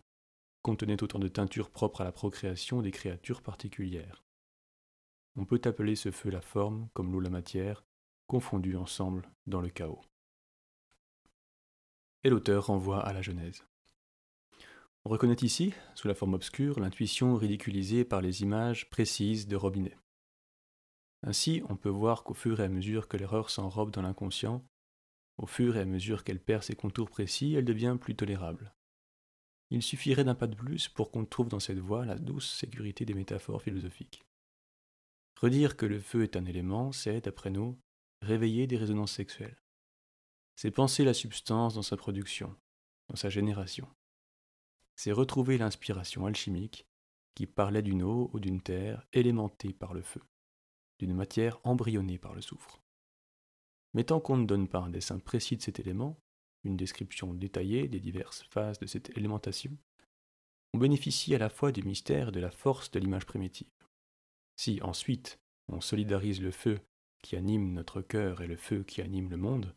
contenait autant de teintures propres à la procréation des créatures particulières. On peut appeler ce feu la forme, comme l'eau la matière, confondus ensemble dans le chaos. Et l'auteur renvoie à la Genèse. On reconnaît ici, sous la forme obscure, l'intuition ridiculisée par les images précises de robinet. Ainsi, on peut voir qu'au fur et à mesure que l'erreur s'enrobe dans l'inconscient, au fur et à mesure qu'elle perd ses contours précis, elle devient plus tolérable. Il suffirait d'un pas de plus pour qu'on trouve dans cette voie la douce sécurité des métaphores philosophiques. Redire que le feu est un élément, c'est, d'après nous, réveiller des résonances sexuelles. C'est penser la substance dans sa production, dans sa génération. C'est retrouver l'inspiration alchimique qui parlait d'une eau ou d'une terre élémentée par le feu, d'une matière embryonnée par le soufre. Mais tant qu'on ne donne pas un dessin précis de cet élément, une description détaillée des diverses phases de cette élémentation, on bénéficie à la fois du mystère et de la force de l'image primitive. Si ensuite on solidarise le feu qui anime notre cœur et le feu qui anime le monde,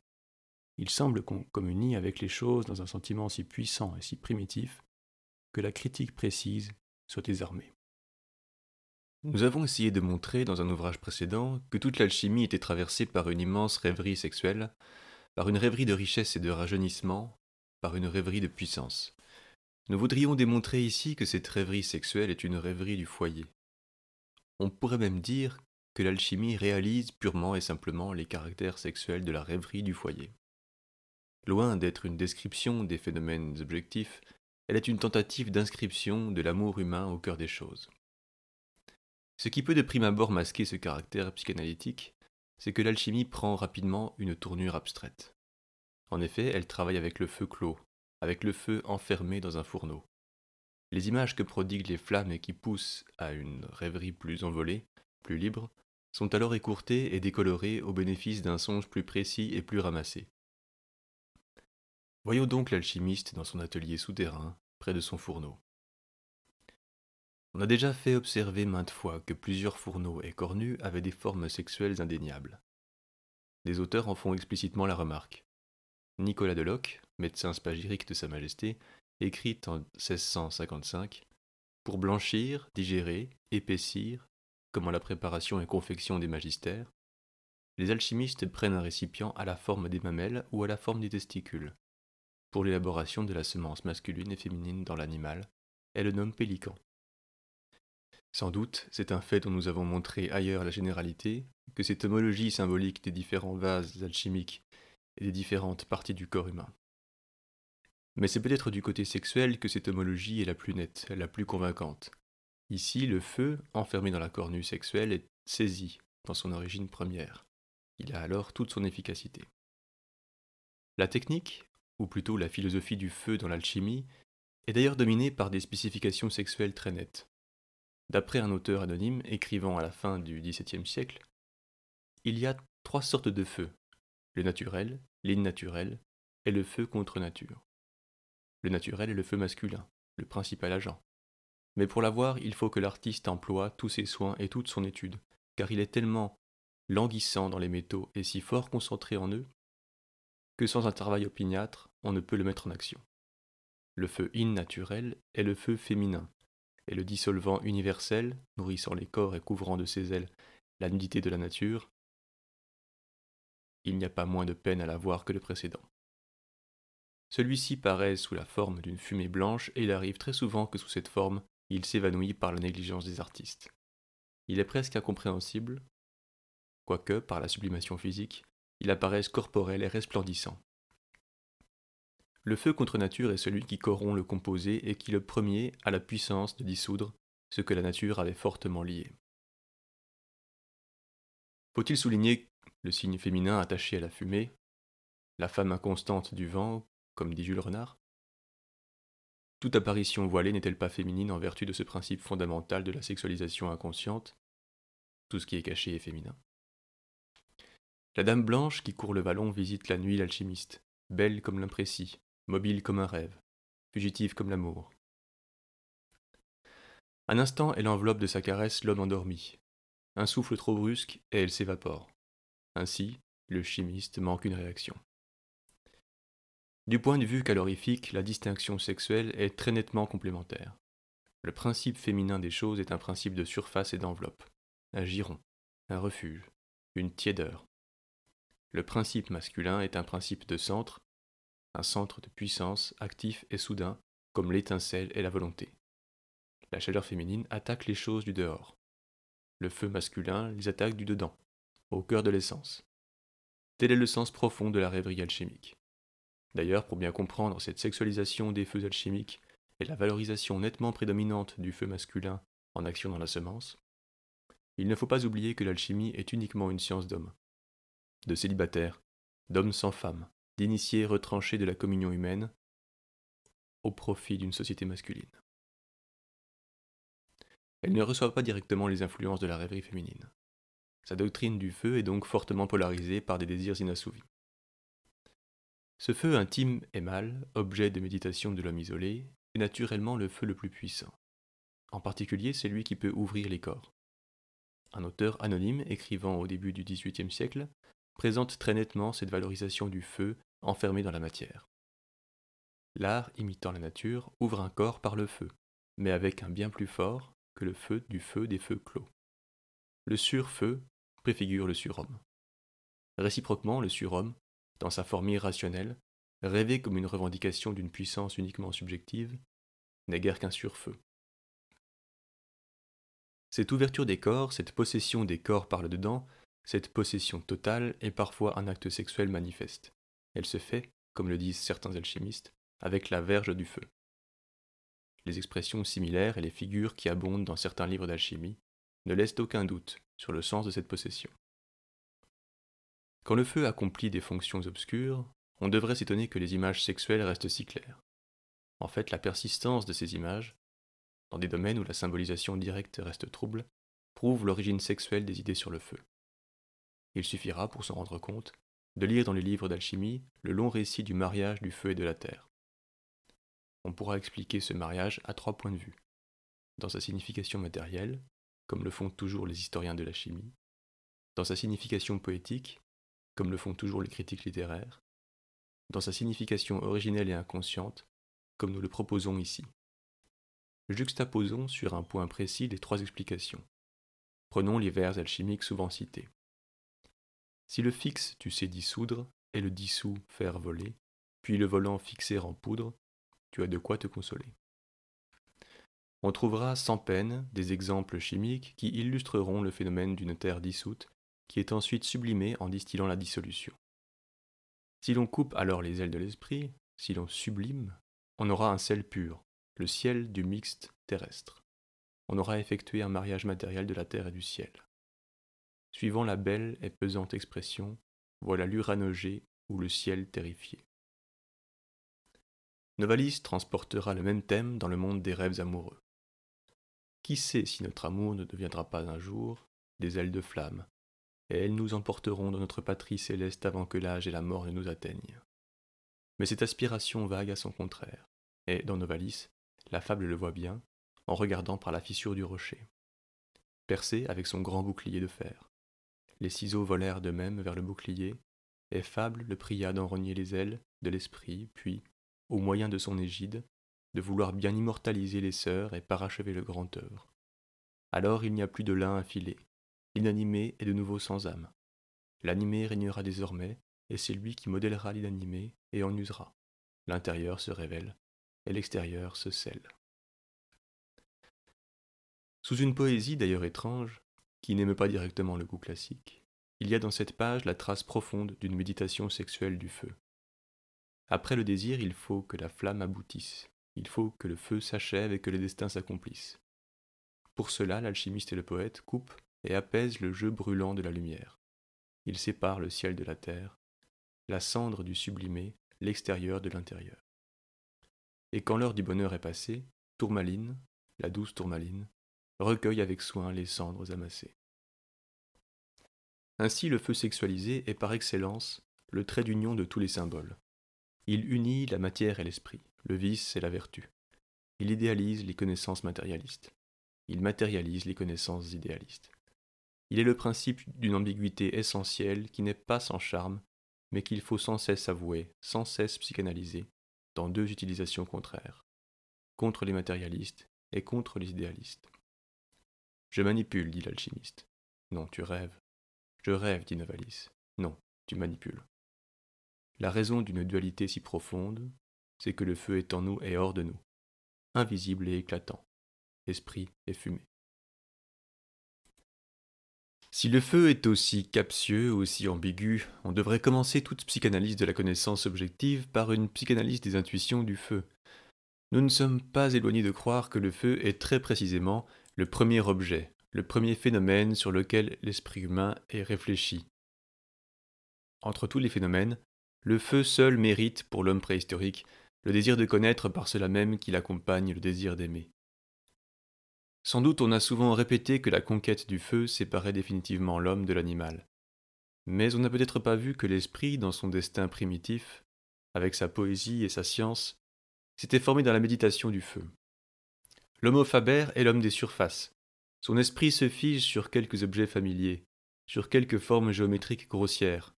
il semble qu'on communie avec les choses dans un sentiment si puissant et si primitif que la critique précise soit désarmée. Nous avons essayé de montrer dans un ouvrage précédent que toute l'alchimie était traversée par une immense rêverie sexuelle, par une rêverie de richesse et de rajeunissement, par une rêverie de puissance. Nous voudrions démontrer ici que cette rêverie sexuelle est une rêverie du foyer. On pourrait même dire que l'alchimie réalise purement et simplement les caractères sexuels de la rêverie du foyer. Loin d'être une description des phénomènes objectifs, elle est une tentative d'inscription de l'amour humain au cœur des choses. Ce qui peut de prime abord masquer ce caractère psychanalytique, c'est que l'alchimie prend rapidement une tournure abstraite. En effet, elle travaille avec le feu clos, avec le feu enfermé dans un fourneau. Les images que prodiguent les flammes et qui poussent à une rêverie plus envolée, plus libre, sont alors écourtés et décolorés au bénéfice d'un songe plus précis et plus ramassé. Voyons donc l'alchimiste dans son atelier souterrain, près de son fourneau. On a déjà fait observer maintes fois que plusieurs fourneaux et cornus avaient des formes sexuelles indéniables. Des auteurs en font explicitement la remarque. Nicolas de médecin spagyrique de Sa Majesté, écrit en 1655 Pour blanchir, digérer, épaissir, comme en la préparation et confection des magistères, les alchimistes prennent un récipient à la forme des mamelles ou à la forme des testicules, pour l'élaboration de la semence masculine et féminine dans l'animal, elle le nomme « pélican. Sans doute, c'est un fait dont nous avons montré ailleurs la généralité, que cette homologie symbolique des différents vases alchimiques et des différentes parties du corps humain. Mais c'est peut-être du côté sexuel que cette homologie est la plus nette, la plus convaincante, Ici, le feu, enfermé dans la cornue sexuelle, est saisi dans son origine première. Il a alors toute son efficacité. La technique, ou plutôt la philosophie du feu dans l'alchimie, est d'ailleurs dominée par des spécifications sexuelles très nettes. D'après un auteur anonyme écrivant à la fin du XVIIe siècle, il y a trois sortes de feux, le naturel, l'innaturel et le feu contre nature. Le naturel est le feu masculin, le principal agent, mais pour voir, il faut que l'artiste emploie tous ses soins et toute son étude, car il est tellement languissant dans les métaux et si fort concentré en eux, que sans un travail opiniâtre, on ne peut le mettre en action. Le feu innaturel est le feu féminin, et le dissolvant universel, nourrissant les corps et couvrant de ses ailes la nudité de la nature, il n'y a pas moins de peine à la voir que le précédent. Celui-ci paraît sous la forme d'une fumée blanche et il arrive très souvent que sous cette forme, il s'évanouit par la négligence des artistes. Il est presque incompréhensible, quoique, par la sublimation physique, il apparaisse corporel et resplendissant. Le feu contre nature est celui qui corrompt le composé et qui le premier a la puissance de dissoudre ce que la nature avait fortement lié. Faut-il souligner le signe féminin attaché à la fumée, la femme inconstante du vent, comme dit Jules Renard toute apparition voilée n'est-elle pas féminine en vertu de ce principe fondamental de la sexualisation inconsciente Tout ce qui est caché est féminin. La dame blanche qui court le vallon visite la nuit l'alchimiste, belle comme l'imprécis, mobile comme un rêve, fugitive comme l'amour. Un instant, elle enveloppe de sa caresse l'homme endormi. Un souffle trop brusque et elle s'évapore. Ainsi, le chimiste manque une réaction. Du point de vue calorifique, la distinction sexuelle est très nettement complémentaire. Le principe féminin des choses est un principe de surface et d'enveloppe, un giron, un refuge, une tiédeur. Le principe masculin est un principe de centre, un centre de puissance actif et soudain, comme l'étincelle et la volonté. La chaleur féminine attaque les choses du dehors. Le feu masculin les attaque du dedans, au cœur de l'essence. Tel est le sens profond de la rêverie alchimique. D'ailleurs, pour bien comprendre cette sexualisation des feux alchimiques et la valorisation nettement prédominante du feu masculin en action dans la semence, il ne faut pas oublier que l'alchimie est uniquement une science d'hommes, de célibataires, d'hommes sans femmes, d'initiés retranchés de la communion humaine, au profit d'une société masculine. Elle ne reçoit pas directement les influences de la rêverie féminine. Sa doctrine du feu est donc fortement polarisée par des désirs inassouvis. Ce feu intime et mâle, objet de méditation de l'homme isolé, est naturellement le feu le plus puissant. En particulier c'est lui qui peut ouvrir les corps. Un auteur anonyme écrivant au début du XVIIIe siècle présente très nettement cette valorisation du feu enfermé dans la matière. L'art imitant la nature ouvre un corps par le feu, mais avec un bien plus fort que le feu du feu des feux clos. Le surfeu préfigure le surhomme. Réciproquement, le surhomme dans sa forme irrationnelle, rêvée comme une revendication d'une puissance uniquement subjective, n'est guère qu'un surfeu. Cette ouverture des corps, cette possession des corps par le dedans, cette possession totale est parfois un acte sexuel manifeste. Elle se fait, comme le disent certains alchimistes, avec la verge du feu. Les expressions similaires et les figures qui abondent dans certains livres d'alchimie ne laissent aucun doute sur le sens de cette possession. Quand le feu accomplit des fonctions obscures, on devrait s'étonner que les images sexuelles restent si claires. En fait, la persistance de ces images, dans des domaines où la symbolisation directe reste trouble, prouve l'origine sexuelle des idées sur le feu. Il suffira, pour s'en rendre compte, de lire dans les livres d'alchimie le long récit du mariage du feu et de la terre. On pourra expliquer ce mariage à trois points de vue. Dans sa signification matérielle, comme le font toujours les historiens de la chimie, dans sa signification poétique, comme le font toujours les critiques littéraires, dans sa signification originelle et inconsciente, comme nous le proposons ici. Juxtaposons sur un point précis les trois explications. Prenons les vers alchimiques souvent cités. Si le fixe tu sais dissoudre, et le dissous faire voler, puis le volant fixer en poudre, tu as de quoi te consoler. On trouvera sans peine des exemples chimiques qui illustreront le phénomène d'une terre dissoute qui est ensuite sublimé en distillant la dissolution. Si l'on coupe alors les ailes de l'esprit, si l'on sublime, on aura un sel pur, le ciel du mixte terrestre. On aura effectué un mariage matériel de la terre et du ciel. Suivant la belle et pesante expression, voilà l'uranogé ou le ciel terrifié. Novalis transportera le même thème dans le monde des rêves amoureux. Qui sait si notre amour ne deviendra pas un jour des ailes de flamme, elles nous emporteront dans notre patrie céleste avant que l'âge et la mort ne nous atteignent. Mais cette aspiration vague à son contraire, et dans nos valises, la fable le voit bien, en regardant par la fissure du rocher. Percé avec son grand bouclier de fer. Les ciseaux volèrent de même vers le bouclier, et Fable le pria d'en renier les ailes de l'esprit, puis, au moyen de son égide, de vouloir bien immortaliser les sœurs et parachever le grand œuvre. Alors il n'y a plus de lin à filer, l'inanimé est de nouveau sans âme. L'animé régnera désormais, et c'est lui qui modèlera l'inanimé et en usera. L'intérieur se révèle, et l'extérieur se scelle. Sous une poésie d'ailleurs étrange, qui n'aime pas directement le goût classique, il y a dans cette page la trace profonde d'une méditation sexuelle du feu. Après le désir, il faut que la flamme aboutisse, il faut que le feu s'achève et que les destins s'accomplissent. Pour cela, l'alchimiste et le poète coupent, et apaise le jeu brûlant de la lumière. Il sépare le ciel de la terre, la cendre du sublimé, l'extérieur de l'intérieur. Et quand l'heure du bonheur est passée, Tourmaline, la douce Tourmaline, recueille avec soin les cendres amassées. Ainsi, le feu sexualisé est par excellence le trait d'union de tous les symboles. Il unit la matière et l'esprit, le vice et la vertu. Il idéalise les connaissances matérialistes. Il matérialise les connaissances idéalistes. Il est le principe d'une ambiguïté essentielle qui n'est pas sans charme, mais qu'il faut sans cesse avouer, sans cesse psychanalyser, dans deux utilisations contraires, contre les matérialistes et contre les idéalistes. Je manipule, dit l'alchimiste. Non, tu rêves. Je rêve, dit Novalis. Non, tu manipules. La raison d'une dualité si profonde, c'est que le feu est en nous et hors de nous, invisible et éclatant, esprit et fumée. Si le feu est aussi captieux, aussi ambigu, on devrait commencer toute psychanalyse de la connaissance objective par une psychanalyse des intuitions du feu. Nous ne sommes pas éloignés de croire que le feu est très précisément le premier objet, le premier phénomène sur lequel l'esprit humain est réfléchi. Entre tous les phénomènes, le feu seul mérite, pour l'homme préhistorique, le désir de connaître par cela même qu'il accompagne le désir d'aimer. Sans doute on a souvent répété que la conquête du feu séparait définitivement l'homme de l'animal. Mais on n'a peut-être pas vu que l'esprit, dans son destin primitif, avec sa poésie et sa science, s'était formé dans la méditation du feu. L'homo faber est l'homme des surfaces. Son esprit se fige sur quelques objets familiers, sur quelques formes géométriques grossières.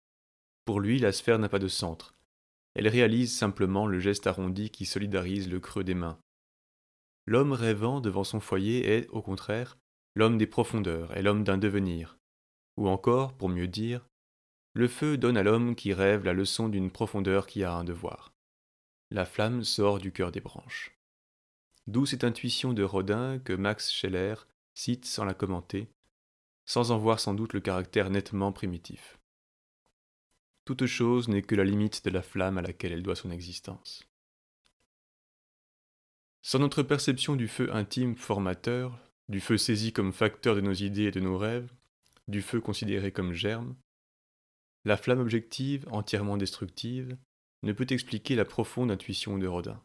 Pour lui, la sphère n'a pas de centre. Elle réalise simplement le geste arrondi qui solidarise le creux des mains. L'homme rêvant devant son foyer est, au contraire, l'homme des profondeurs et l'homme d'un devenir. Ou encore, pour mieux dire, le feu donne à l'homme qui rêve la leçon d'une profondeur qui a un devoir. La flamme sort du cœur des branches. D'où cette intuition de Rodin que Max Scheller cite sans la commenter, sans en voir sans doute le caractère nettement primitif. Toute chose n'est que la limite de la flamme à laquelle elle doit son existence. Sans notre perception du feu intime formateur, du feu saisi comme facteur de nos idées et de nos rêves, du feu considéré comme germe, la flamme objective, entièrement destructive, ne peut expliquer la profonde intuition de Rodin.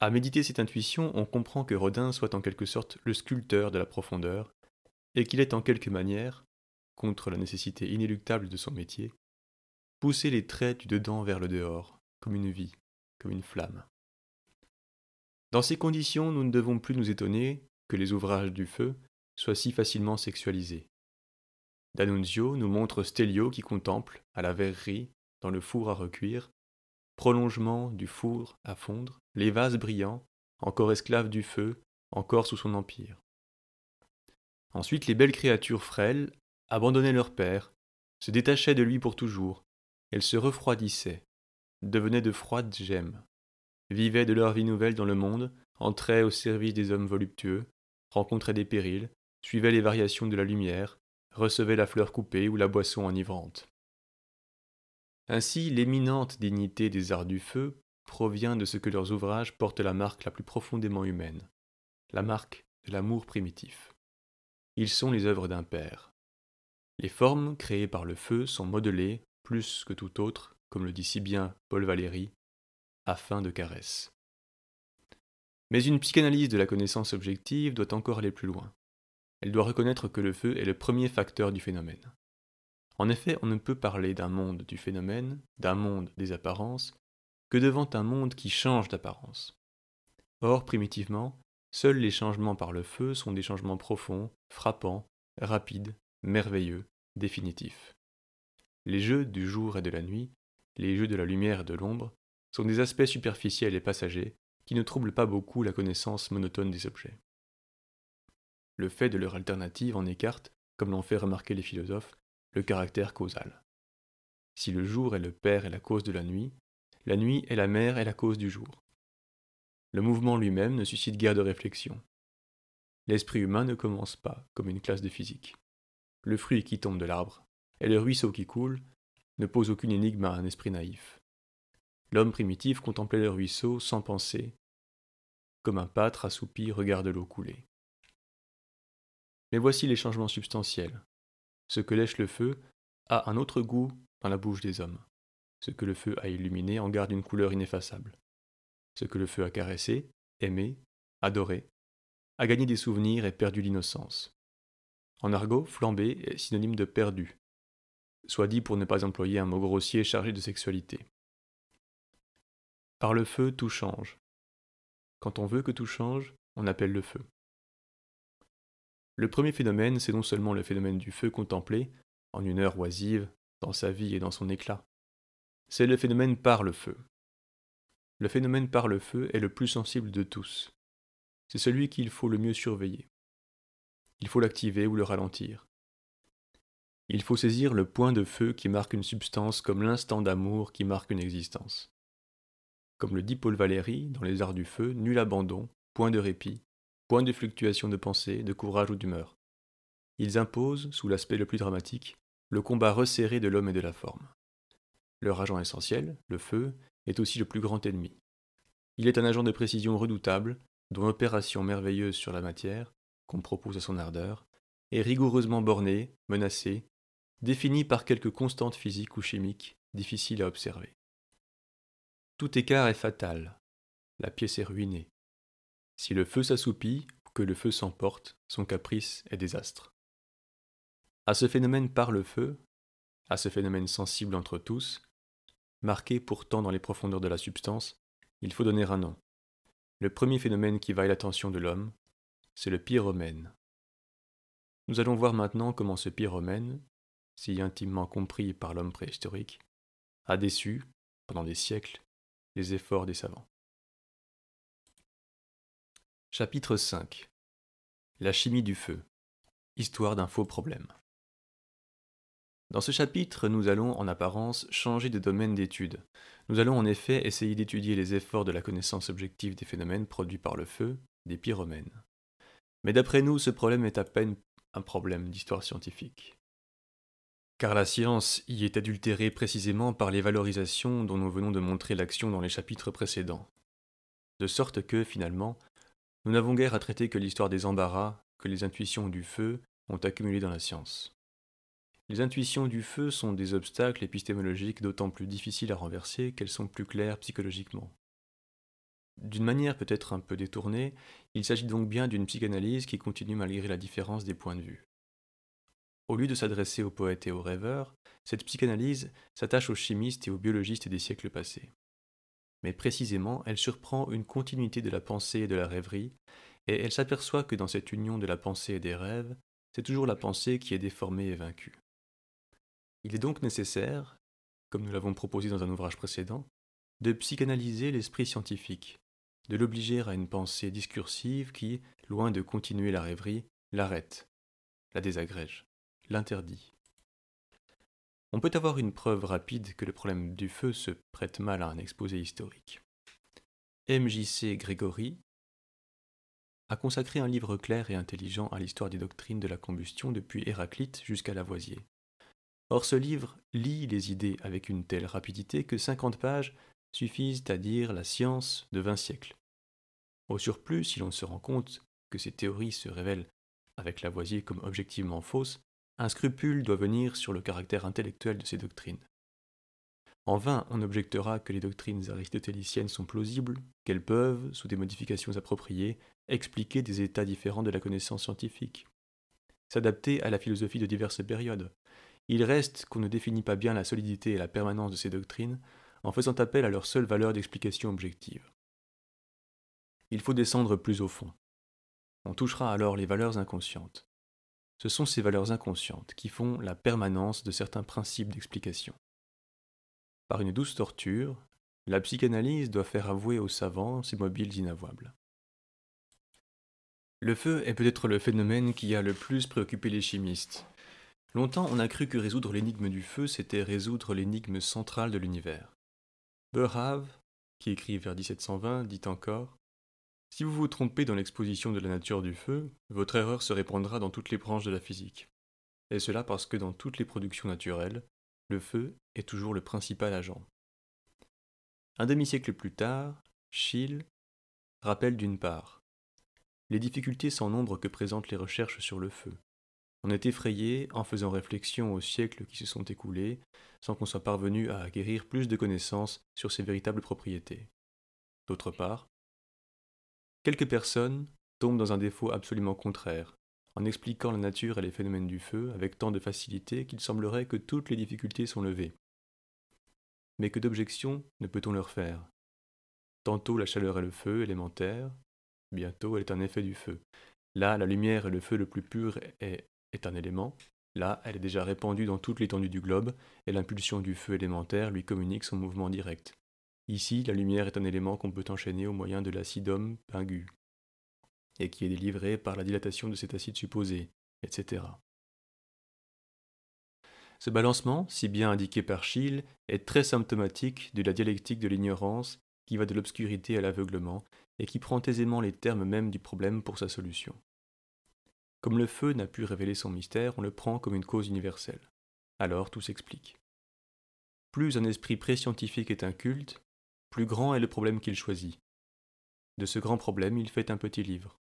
À méditer cette intuition, on comprend que Rodin soit en quelque sorte le sculpteur de la profondeur, et qu'il est en quelque manière, contre la nécessité inéluctable de son métier, poussé les traits du dedans vers le dehors, comme une vie, comme une flamme. Dans ces conditions, nous ne devons plus nous étonner que les ouvrages du feu soient si facilement sexualisés. D'Annunzio nous montre Stelio qui contemple, à la verrerie, dans le four à recuire, prolongement du four à fondre, les vases brillants, encore esclaves du feu, encore sous son empire. Ensuite, les belles créatures frêles abandonnaient leur père, se détachaient de lui pour toujours, elles se refroidissaient, devenaient de froides gemmes vivaient de leur vie nouvelle dans le monde, entraient au service des hommes voluptueux, rencontraient des périls, suivaient les variations de la lumière, recevaient la fleur coupée ou la boisson enivrante. Ainsi, l'éminente dignité des arts du feu provient de ce que leurs ouvrages portent la marque la plus profondément humaine, la marque de l'amour primitif. Ils sont les œuvres d'un père. Les formes créées par le feu sont modelées, plus que tout autre, comme le dit si bien Paul Valéry, fin de caresse. Mais une psychanalyse de la connaissance objective doit encore aller plus loin. Elle doit reconnaître que le feu est le premier facteur du phénomène. En effet, on ne peut parler d'un monde du phénomène, d'un monde des apparences, que devant un monde qui change d'apparence. Or, primitivement, seuls les changements par le feu sont des changements profonds, frappants, rapides, merveilleux, définitifs. Les jeux du jour et de la nuit, les jeux de la lumière et de l'ombre, sont des aspects superficiels et passagers qui ne troublent pas beaucoup la connaissance monotone des objets. Le fait de leur alternative en écarte, comme l'ont fait remarquer les philosophes, le caractère causal. Si le jour est le père et la cause de la nuit, la nuit est la mère et la cause du jour. Le mouvement lui-même ne suscite guère de réflexion. L'esprit humain ne commence pas comme une classe de physique. Le fruit qui tombe de l'arbre et le ruisseau qui coule ne posent aucune énigme à un esprit naïf. L'homme primitif contemplait le ruisseau sans penser, comme un pâtre assoupi regarde l'eau couler. Mais voici les changements substantiels. Ce que lèche le feu a un autre goût dans la bouche des hommes. Ce que le feu a illuminé en garde une couleur ineffaçable. Ce que le feu a caressé, aimé, adoré, a gagné des souvenirs et perdu l'innocence. En argot, flambé est synonyme de perdu, soit dit pour ne pas employer un mot grossier chargé de sexualité. Par le feu, tout change. Quand on veut que tout change, on appelle le feu. Le premier phénomène, c'est non seulement le phénomène du feu contemplé, en une heure oisive, dans sa vie et dans son éclat, c'est le phénomène par le feu. Le phénomène par le feu est le plus sensible de tous. C'est celui qu'il faut le mieux surveiller. Il faut l'activer ou le ralentir. Il faut saisir le point de feu qui marque une substance comme l'instant d'amour qui marque une existence. Comme le dit Paul Valéry dans Les Arts du Feu, nul abandon, point de répit, point de fluctuation de pensée, de courage ou d'humeur. Ils imposent, sous l'aspect le plus dramatique, le combat resserré de l'homme et de la forme. Leur agent essentiel, le feu, est aussi le plus grand ennemi. Il est un agent de précision redoutable, dont l'opération merveilleuse sur la matière, qu'on propose à son ardeur, est rigoureusement bornée, menacée, définie par quelques constantes physiques ou chimiques difficiles à observer. Tout écart est fatal. La pièce est ruinée. Si le feu s'assoupit ou que le feu s'emporte, son caprice est désastre. À ce phénomène par le feu, à ce phénomène sensible entre tous, marqué pourtant dans les profondeurs de la substance, il faut donner un nom. Le premier phénomène qui vaille l'attention de l'homme, c'est le pyromène. Nous allons voir maintenant comment ce pyromène, si intimement compris par l'homme préhistorique, a déçu, pendant des siècles, les efforts des savants. Chapitre 5 La chimie du feu Histoire d'un faux problème. Dans ce chapitre, nous allons en apparence changer de domaine d'étude. Nous allons en effet essayer d'étudier les efforts de la connaissance objective des phénomènes produits par le feu, des pyromènes. Mais d'après nous, ce problème est à peine un problème d'histoire scientifique car la science y est adultérée précisément par les valorisations dont nous venons de montrer l'action dans les chapitres précédents. De sorte que, finalement, nous n'avons guère à traiter que l'histoire des embarras que les intuitions du feu ont accumulés dans la science. Les intuitions du feu sont des obstacles épistémologiques d'autant plus difficiles à renverser qu'elles sont plus claires psychologiquement. D'une manière peut-être un peu détournée, il s'agit donc bien d'une psychanalyse qui continue malgré la différence des points de vue. Au lieu de s'adresser aux poètes et aux rêveurs, cette psychanalyse s'attache aux chimistes et aux biologistes des siècles passés. Mais précisément, elle surprend une continuité de la pensée et de la rêverie, et elle s'aperçoit que dans cette union de la pensée et des rêves, c'est toujours la pensée qui est déformée et vaincue. Il est donc nécessaire, comme nous l'avons proposé dans un ouvrage précédent, de psychanalyser l'esprit scientifique, de l'obliger à une pensée discursive qui, loin de continuer la rêverie, l'arrête, la désagrège l'interdit. On peut avoir une preuve rapide que le problème du feu se prête mal à un exposé historique. MJC Grégory a consacré un livre clair et intelligent à l'histoire des doctrines de la combustion depuis Héraclite jusqu'à Lavoisier. Or ce livre lit les idées avec une telle rapidité que 50 pages suffisent à dire la science de 20 siècles. Au surplus, si l'on se rend compte que ces théories se révèlent avec Lavoisier comme objectivement fausses, un scrupule doit venir sur le caractère intellectuel de ces doctrines. En vain, on objectera que les doctrines aristotéliciennes sont plausibles, qu'elles peuvent, sous des modifications appropriées, expliquer des états différents de la connaissance scientifique, s'adapter à la philosophie de diverses périodes. Il reste qu'on ne définit pas bien la solidité et la permanence de ces doctrines en faisant appel à leur seule valeur d'explication objective. Il faut descendre plus au fond. On touchera alors les valeurs inconscientes. Ce sont ces valeurs inconscientes qui font la permanence de certains principes d'explication. Par une douce torture, la psychanalyse doit faire avouer aux savants ces mobiles inavouables. Le feu est peut-être le phénomène qui a le plus préoccupé les chimistes. Longtemps, on a cru que résoudre l'énigme du feu, c'était résoudre l'énigme centrale de l'univers. Burhave, qui écrit vers 1720, dit encore si vous vous trompez dans l'exposition de la nature du feu, votre erreur se répandra dans toutes les branches de la physique. Et cela parce que dans toutes les productions naturelles, le feu est toujours le principal agent. Un demi-siècle plus tard, Schill rappelle d'une part les difficultés sans nombre que présentent les recherches sur le feu. On est effrayé en faisant réflexion aux siècles qui se sont écoulés, sans qu'on soit parvenu à acquérir plus de connaissances sur ses véritables propriétés. D'autre part, Quelques personnes tombent dans un défaut absolument contraire, en expliquant la nature et les phénomènes du feu avec tant de facilité qu'il semblerait que toutes les difficultés sont levées. Mais que d'objections ne peut-on leur faire Tantôt la chaleur est le feu élémentaire, bientôt elle est un effet du feu. Là, la lumière et le feu le plus pur et est un élément, là, elle est déjà répandue dans toute l'étendue du globe, et l'impulsion du feu élémentaire lui communique son mouvement direct. Ici, la lumière est un élément qu'on peut enchaîner au moyen de l'acidum pingu, et qui est délivré par la dilatation de cet acide supposé, etc. Ce balancement, si bien indiqué par Schill, est très symptomatique de la dialectique de l'ignorance qui va de l'obscurité à l'aveuglement et qui prend aisément les termes mêmes du problème pour sa solution. Comme le feu n'a pu révéler son mystère, on le prend comme une cause universelle. Alors tout s'explique. Plus un esprit pré-scientifique est un culte, plus grand est le problème qu'il choisit. De ce grand problème, il fait un petit livre.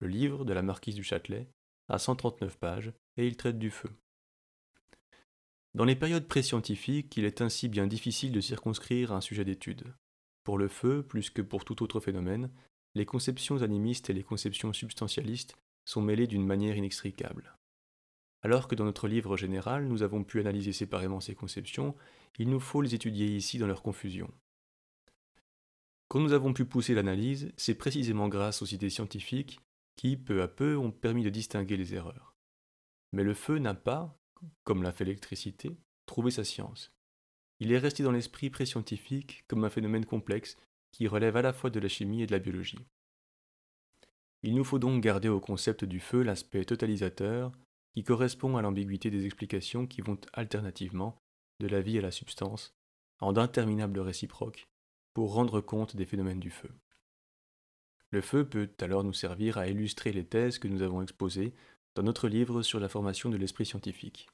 Le livre de la marquise du Châtelet a 139 pages et il traite du feu. Dans les périodes pré-scientifiques, il est ainsi bien difficile de circonscrire un sujet d'étude. Pour le feu, plus que pour tout autre phénomène, les conceptions animistes et les conceptions substantialistes sont mêlées d'une manière inextricable. Alors que dans notre livre général, nous avons pu analyser séparément ces conceptions, il nous faut les étudier ici dans leur confusion. Quand nous avons pu pousser l'analyse, c'est précisément grâce aux idées scientifiques qui, peu à peu, ont permis de distinguer les erreurs. Mais le feu n'a pas, comme l'a fait l'électricité, trouvé sa science. Il est resté dans l'esprit pré-scientifique comme un phénomène complexe qui relève à la fois de la chimie et de la biologie. Il nous faut donc garder au concept du feu l'aspect totalisateur qui correspond à l'ambiguïté des explications qui vont alternativement de la vie à la substance, en d'interminables réciproques, pour rendre compte des phénomènes du feu. Le feu peut alors nous servir à illustrer les thèses que nous avons exposées dans notre livre sur la formation de l'esprit scientifique.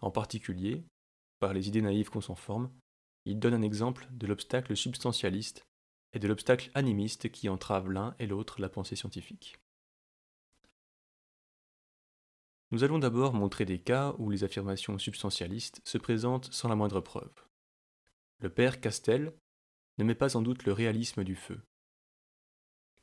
En particulier, par les idées naïves qu'on s'en forme, il donne un exemple de l'obstacle substantialiste et de l'obstacle animiste qui entravent l'un et l'autre la pensée scientifique. Nous allons d'abord montrer des cas où les affirmations substantialistes se présentent sans la moindre preuve. Le père Castel ne met pas en doute le réalisme du feu.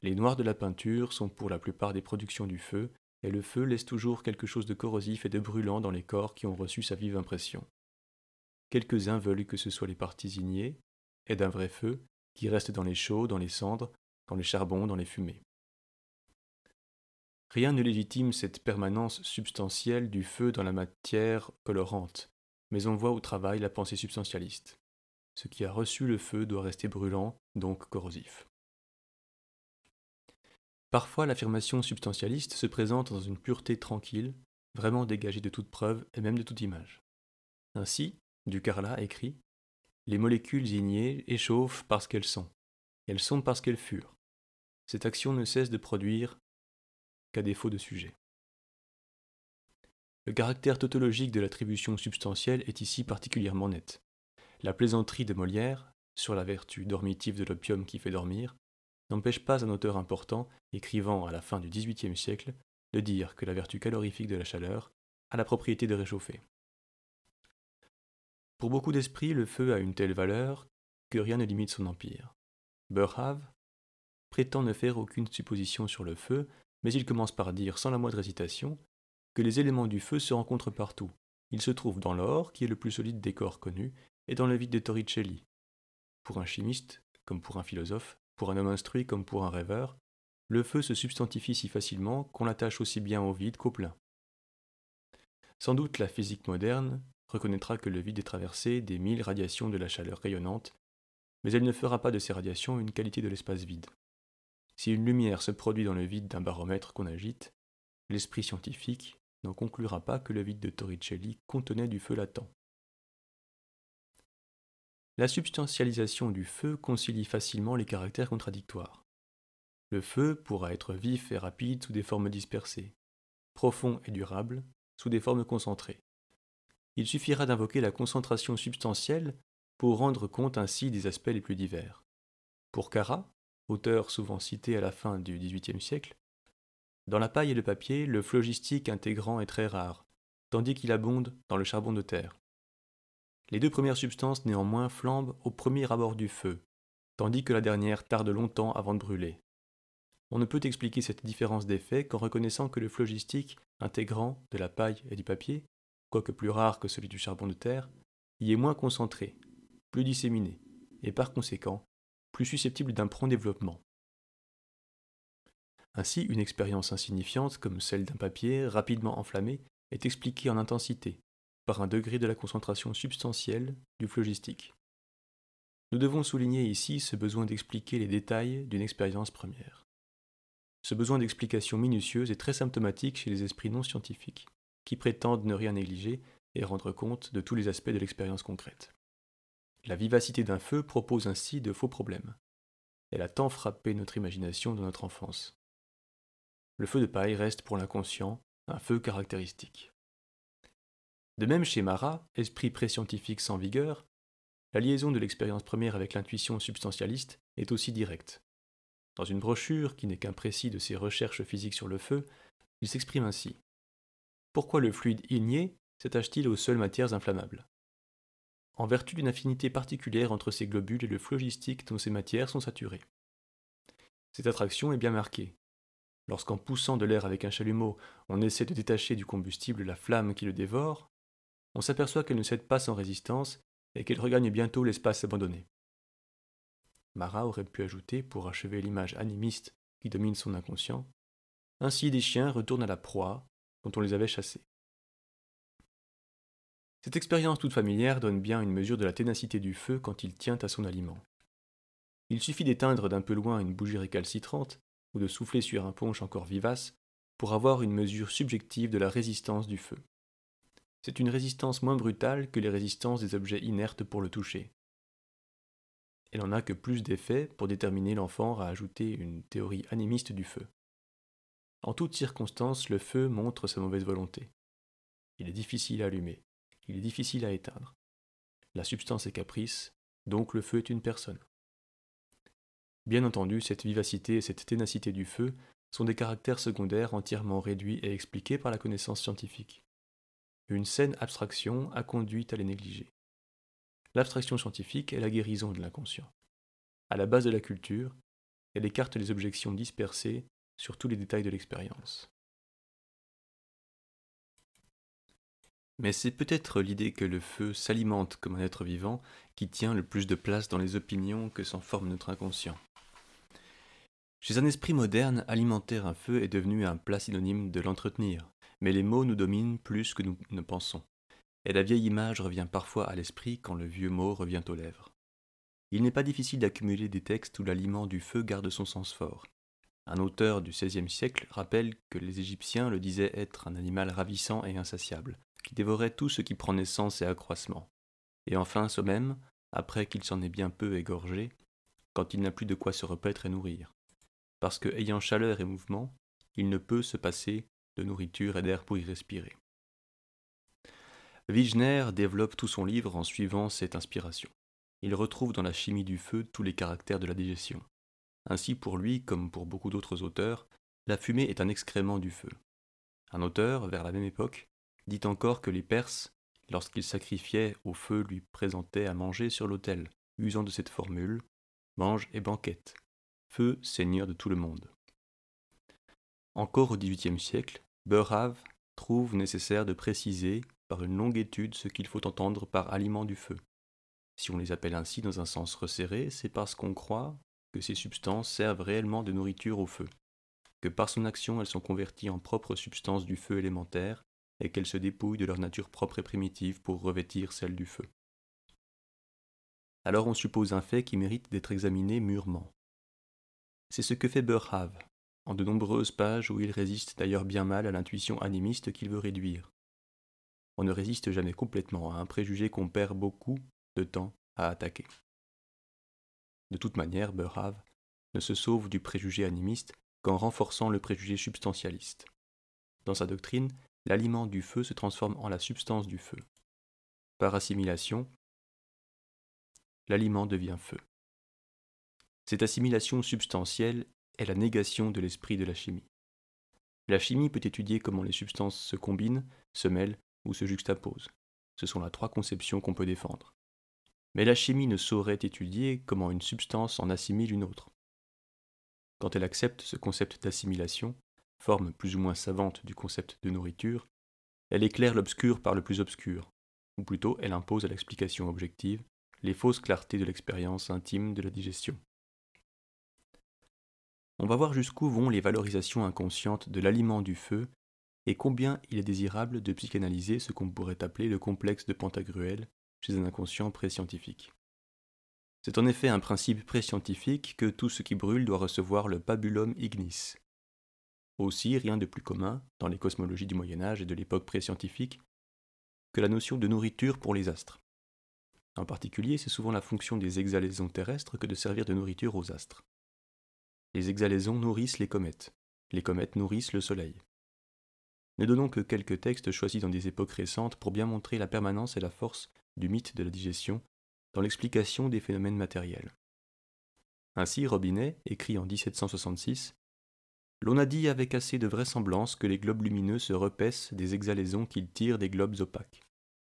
Les noirs de la peinture sont pour la plupart des productions du feu, et le feu laisse toujours quelque chose de corrosif et de brûlant dans les corps qui ont reçu sa vive impression. Quelques-uns veulent que ce soit les partisiniers, et d'un vrai feu, qui reste dans les chaux, dans les cendres, dans le charbon, dans les fumées. Rien ne légitime cette permanence substantielle du feu dans la matière colorante, mais on voit au travail la pensée substantialiste. Ce qui a reçu le feu doit rester brûlant, donc corrosif. Parfois, l'affirmation substantialiste se présente dans une pureté tranquille, vraiment dégagée de toute preuve et même de toute image. Ainsi, Ducarla écrit Les molécules ignées échauffent parce qu'elles sont. Elles sont parce qu'elles furent. Cette action ne cesse de produire qu'à défaut de sujet. Le caractère tautologique de l'attribution substantielle est ici particulièrement net. La plaisanterie de Molière, sur la vertu dormitive de l'opium qui fait dormir, n'empêche pas un auteur important, écrivant à la fin du XVIIIe siècle, de dire que la vertu calorifique de la chaleur a la propriété de réchauffer. Pour beaucoup d'esprits, le feu a une telle valeur que rien ne limite son empire. Burhave prétend ne faire aucune supposition sur le feu, mais il commence par dire, sans la moindre hésitation, que les éléments du feu se rencontrent partout. Ils se trouvent dans l'or, qui est le plus solide des corps connus, et dans le vide de Torricelli. Pour un chimiste, comme pour un philosophe, pour un homme instruit comme pour un rêveur, le feu se substantifie si facilement qu'on l'attache aussi bien au vide qu'au plein. Sans doute la physique moderne reconnaîtra que le vide est traversé des mille radiations de la chaleur rayonnante, mais elle ne fera pas de ces radiations une qualité de l'espace vide. Si une lumière se produit dans le vide d'un baromètre qu'on agite, l'esprit scientifique n'en conclura pas que le vide de Torricelli contenait du feu latent la substantialisation du feu concilie facilement les caractères contradictoires. Le feu pourra être vif et rapide sous des formes dispersées, profond et durable sous des formes concentrées. Il suffira d'invoquer la concentration substantielle pour rendre compte ainsi des aspects les plus divers. Pour Cara, auteur souvent cité à la fin du XVIIIe siècle, dans la paille et le papier, le phlogistique intégrant est très rare, tandis qu'il abonde dans le charbon de terre. Les deux premières substances néanmoins flambent au premier abord du feu, tandis que la dernière tarde longtemps avant de brûler. On ne peut expliquer cette différence d'effet qu'en reconnaissant que le phlogistique, intégrant de la paille et du papier, quoique plus rare que celui du charbon de terre, y est moins concentré, plus disséminé, et par conséquent, plus susceptible d'un prompt développement. Ainsi, une expérience insignifiante comme celle d'un papier rapidement enflammé est expliquée en intensité, par un degré de la concentration substantielle du phlogistique. Nous devons souligner ici ce besoin d'expliquer les détails d'une expérience première. Ce besoin d'explication minutieuse est très symptomatique chez les esprits non scientifiques, qui prétendent ne rien négliger et rendre compte de tous les aspects de l'expérience concrète. La vivacité d'un feu propose ainsi de faux problèmes. Elle a tant frappé notre imagination dans notre enfance. Le feu de paille reste pour l'inconscient un feu caractéristique. De même chez Marat, esprit pré-scientifique sans vigueur, la liaison de l'expérience première avec l'intuition substantialiste est aussi directe. Dans une brochure qui n'est qu'un précis de ses recherches physiques sur le feu, il s'exprime ainsi. Pourquoi le fluide igné s'attache-t-il aux seules matières inflammables En vertu d'une affinité particulière entre ces globules et le phlogistique dont ces matières sont saturées. Cette attraction est bien marquée. Lorsqu'en poussant de l'air avec un chalumeau, on essaie de détacher du combustible la flamme qui le dévore, on s'aperçoit qu'elle ne cède pas sans résistance et qu'elle regagne bientôt l'espace abandonné. Mara aurait pu ajouter, pour achever l'image animiste qui domine son inconscient, Ainsi des chiens retournent à la proie dont on les avait chassés. Cette expérience toute familière donne bien une mesure de la ténacité du feu quand il tient à son aliment. Il suffit d'éteindre d'un peu loin une bougie récalcitrante ou de souffler sur un punch encore vivace pour avoir une mesure subjective de la résistance du feu. C'est une résistance moins brutale que les résistances des objets inertes pour le toucher. Elle n'en a que plus d'effet pour déterminer l'enfant à ajouter une théorie animiste du feu. En toutes circonstances, le feu montre sa mauvaise volonté. Il est difficile à allumer, il est difficile à éteindre. La substance est caprice, donc le feu est une personne. Bien entendu, cette vivacité et cette ténacité du feu sont des caractères secondaires entièrement réduits et expliqués par la connaissance scientifique une saine abstraction a conduit à les négliger. L'abstraction scientifique est la guérison de l'inconscient. À la base de la culture, elle écarte les objections dispersées sur tous les détails de l'expérience. Mais c'est peut-être l'idée que le feu s'alimente comme un être vivant qui tient le plus de place dans les opinions que s'en forme notre inconscient. Chez un esprit moderne, alimenter un feu est devenu un plat synonyme de l'entretenir, mais les mots nous dominent plus que nous ne pensons, et la vieille image revient parfois à l'esprit quand le vieux mot revient aux lèvres. Il n'est pas difficile d'accumuler des textes où l'aliment du feu garde son sens fort. Un auteur du XVIe siècle rappelle que les Égyptiens le disaient être un animal ravissant et insatiable, qui dévorait tout ce qui prend naissance et accroissement. Et enfin, soi même, après qu'il s'en est bien peu égorgé, quand il n'a plus de quoi se repaître et nourrir. Parce que, ayant chaleur et mouvement, il ne peut se passer de nourriture et d'air pour y respirer. Wigner développe tout son livre en suivant cette inspiration. Il retrouve dans la chimie du feu tous les caractères de la digestion. Ainsi pour lui, comme pour beaucoup d'autres auteurs, la fumée est un excrément du feu. Un auteur, vers la même époque, dit encore que les Perses, lorsqu'ils sacrifiaient au feu, lui présentaient à manger sur l'autel, usant de cette formule mange et banquette, feu seigneur de tout le monde. Encore au XVIIIe siècle, Beurave trouve nécessaire de préciser par une longue étude ce qu'il faut entendre par aliment du feu. Si on les appelle ainsi dans un sens resserré, c'est parce qu'on croit que ces substances servent réellement de nourriture au feu, que par son action elles sont converties en propres substances du feu élémentaire et qu'elles se dépouillent de leur nature propre et primitive pour revêtir celle du feu. Alors on suppose un fait qui mérite d'être examiné mûrement. C'est ce que fait en de nombreuses pages où il résiste d'ailleurs bien mal à l'intuition animiste qu'il veut réduire. On ne résiste jamais complètement à un préjugé qu'on perd beaucoup de temps à attaquer. De toute manière, Berave ne se sauve du préjugé animiste qu'en renforçant le préjugé substantialiste. Dans sa doctrine, l'aliment du feu se transforme en la substance du feu. Par assimilation, l'aliment devient feu. Cette assimilation substantielle est la négation de l'esprit de la chimie. La chimie peut étudier comment les substances se combinent, se mêlent ou se juxtaposent. Ce sont là trois conceptions qu'on peut défendre. Mais la chimie ne saurait étudier comment une substance en assimile une autre. Quand elle accepte ce concept d'assimilation, forme plus ou moins savante du concept de nourriture, elle éclaire l'obscur par le plus obscur, ou plutôt elle impose à l'explication objective les fausses clartés de l'expérience intime de la digestion. On va voir jusqu'où vont les valorisations inconscientes de l'aliment du feu et combien il est désirable de psychanalyser ce qu'on pourrait appeler le complexe de Pantagruel chez un inconscient pré-scientifique. C'est en effet un principe pré-scientifique que tout ce qui brûle doit recevoir le pabulum ignis. Aussi, rien de plus commun, dans les cosmologies du Moyen Âge et de l'époque pré-scientifique, que la notion de nourriture pour les astres. En particulier, c'est souvent la fonction des exhalaisons terrestres que de servir de nourriture aux astres. Les exhalaisons nourrissent les comètes. Les comètes nourrissent le Soleil. Ne donnons que quelques textes choisis dans des époques récentes pour bien montrer la permanence et la force du mythe de la digestion dans l'explication des phénomènes matériels. Ainsi, Robinet écrit en 1766 L'on a dit avec assez de vraisemblance que les globes lumineux se repaissent des exhalaisons qu'ils tirent des globes opaques,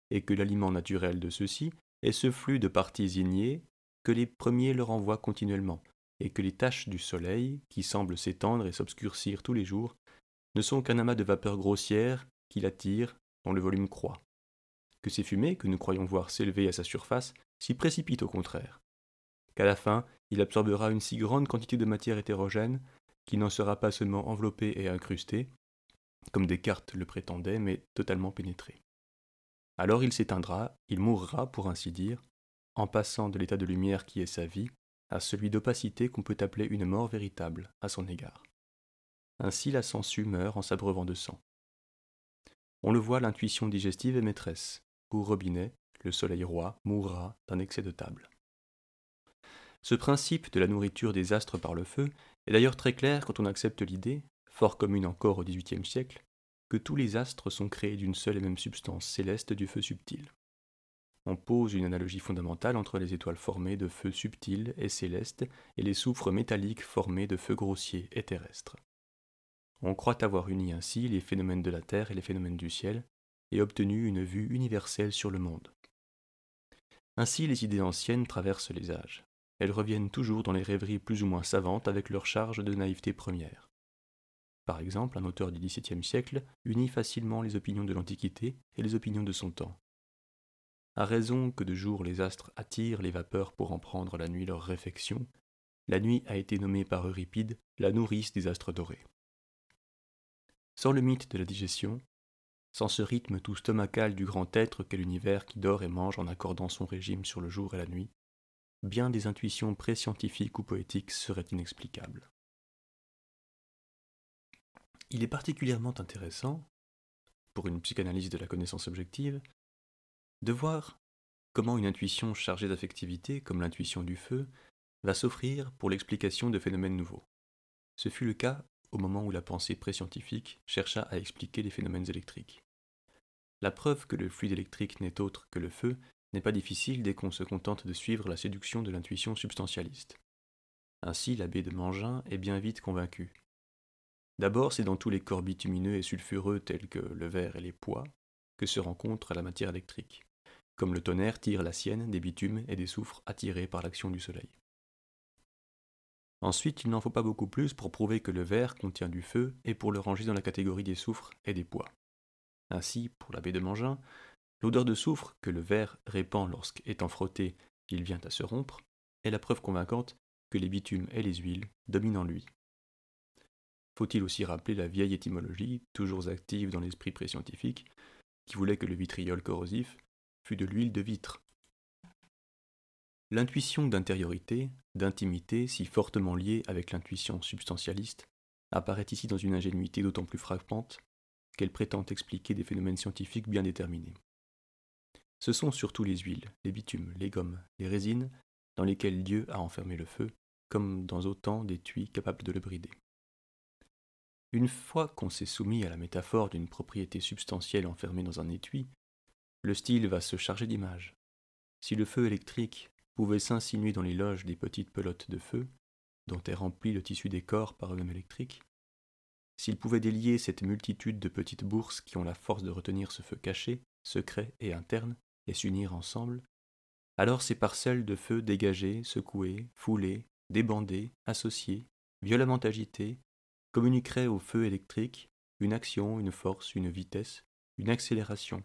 et que l'aliment naturel de ceux-ci est ce flux de parties ignées que les premiers leur envoient continuellement, et que les taches du soleil, qui semblent s'étendre et s'obscurcir tous les jours, ne sont qu'un amas de vapeurs grossières qui l'attire dont le volume croît. Que ces fumées, que nous croyons voir s'élever à sa surface, s'y précipitent au contraire. Qu'à la fin, il absorbera une si grande quantité de matière hétérogène qu'il n'en sera pas seulement enveloppé et incrusté, comme Descartes le prétendait, mais totalement pénétré. Alors il s'éteindra, il mourra, pour ainsi dire, en passant de l'état de lumière qui est sa vie à celui d'opacité qu'on peut appeler une mort véritable à son égard. Ainsi la sangsue meurt en s'abreuvant de sang. On le voit, l'intuition digestive est maîtresse. où Robinet, le soleil roi mourra d'un excès de table. Ce principe de la nourriture des astres par le feu est d'ailleurs très clair quand on accepte l'idée, fort commune encore au XVIIIe siècle, que tous les astres sont créés d'une seule et même substance céleste du feu subtil on pose une analogie fondamentale entre les étoiles formées de feux subtils et célestes et les soufres métalliques formés de feux grossiers et terrestres. On croit avoir uni ainsi les phénomènes de la Terre et les phénomènes du ciel, et obtenu une vue universelle sur le monde. Ainsi les idées anciennes traversent les âges. Elles reviennent toujours dans les rêveries plus ou moins savantes avec leur charge de naïveté première. Par exemple, un auteur du XVIIe siècle unit facilement les opinions de l'Antiquité et les opinions de son temps, à raison que de jour les astres attirent les vapeurs pour en prendre la nuit leur réfection, la nuit a été nommée par Euripide la nourrice des astres dorés. Sans le mythe de la digestion, sans ce rythme tout stomacal du grand être qu'est l'univers qui dort et mange en accordant son régime sur le jour et la nuit, bien des intuitions pré-scientifiques ou poétiques seraient inexplicables. Il est particulièrement intéressant, pour une psychanalyse de la connaissance objective, de voir comment une intuition chargée d'affectivité, comme l'intuition du feu, va s'offrir pour l'explication de phénomènes nouveaux. Ce fut le cas au moment où la pensée pré-scientifique chercha à expliquer les phénomènes électriques. La preuve que le fluide électrique n'est autre que le feu n'est pas difficile dès qu'on se contente de suivre la séduction de l'intuition substantialiste. Ainsi, l'abbé de Mangin est bien vite convaincu. D'abord, c'est dans tous les corps bitumineux et sulfureux tels que le verre et les pois que se rencontre la matière électrique comme le tonnerre tire la sienne des bitumes et des soufres attirés par l'action du soleil. Ensuite, il n'en faut pas beaucoup plus pour prouver que le verre contient du feu et pour le ranger dans la catégorie des soufres et des pois. Ainsi, pour l'abbé de Mangin, l'odeur de soufre que le verre répand lorsqu'étant frotté, il vient à se rompre, est la preuve convaincante que les bitumes et les huiles dominent en lui. Faut-il aussi rappeler la vieille étymologie, toujours active dans l'esprit pré-scientifique, qui voulait que le vitriol corrosif de l'huile de vitre. L'intuition d'intériorité, d'intimité, si fortement liée avec l'intuition substantialiste, apparaît ici dans une ingénuité d'autant plus frappante qu'elle prétend expliquer des phénomènes scientifiques bien déterminés. Ce sont surtout les huiles, les bitumes, les gommes, les résines, dans lesquelles Dieu a enfermé le feu, comme dans autant d'étuis capables de le brider. Une fois qu'on s'est soumis à la métaphore d'une propriété substantielle enfermée dans un étui, le style va se charger d'images. Si le feu électrique pouvait s'insinuer dans les loges des petites pelotes de feu, dont est rempli le tissu des corps par eux-mêmes électrique, s'il pouvait délier cette multitude de petites bourses qui ont la force de retenir ce feu caché, secret et interne, et s'unir ensemble, alors ces parcelles de feu dégagées, secouées, foulées, débandées, associées, violemment agitées, communiqueraient au feu électrique une action, une force, une vitesse, une accélération,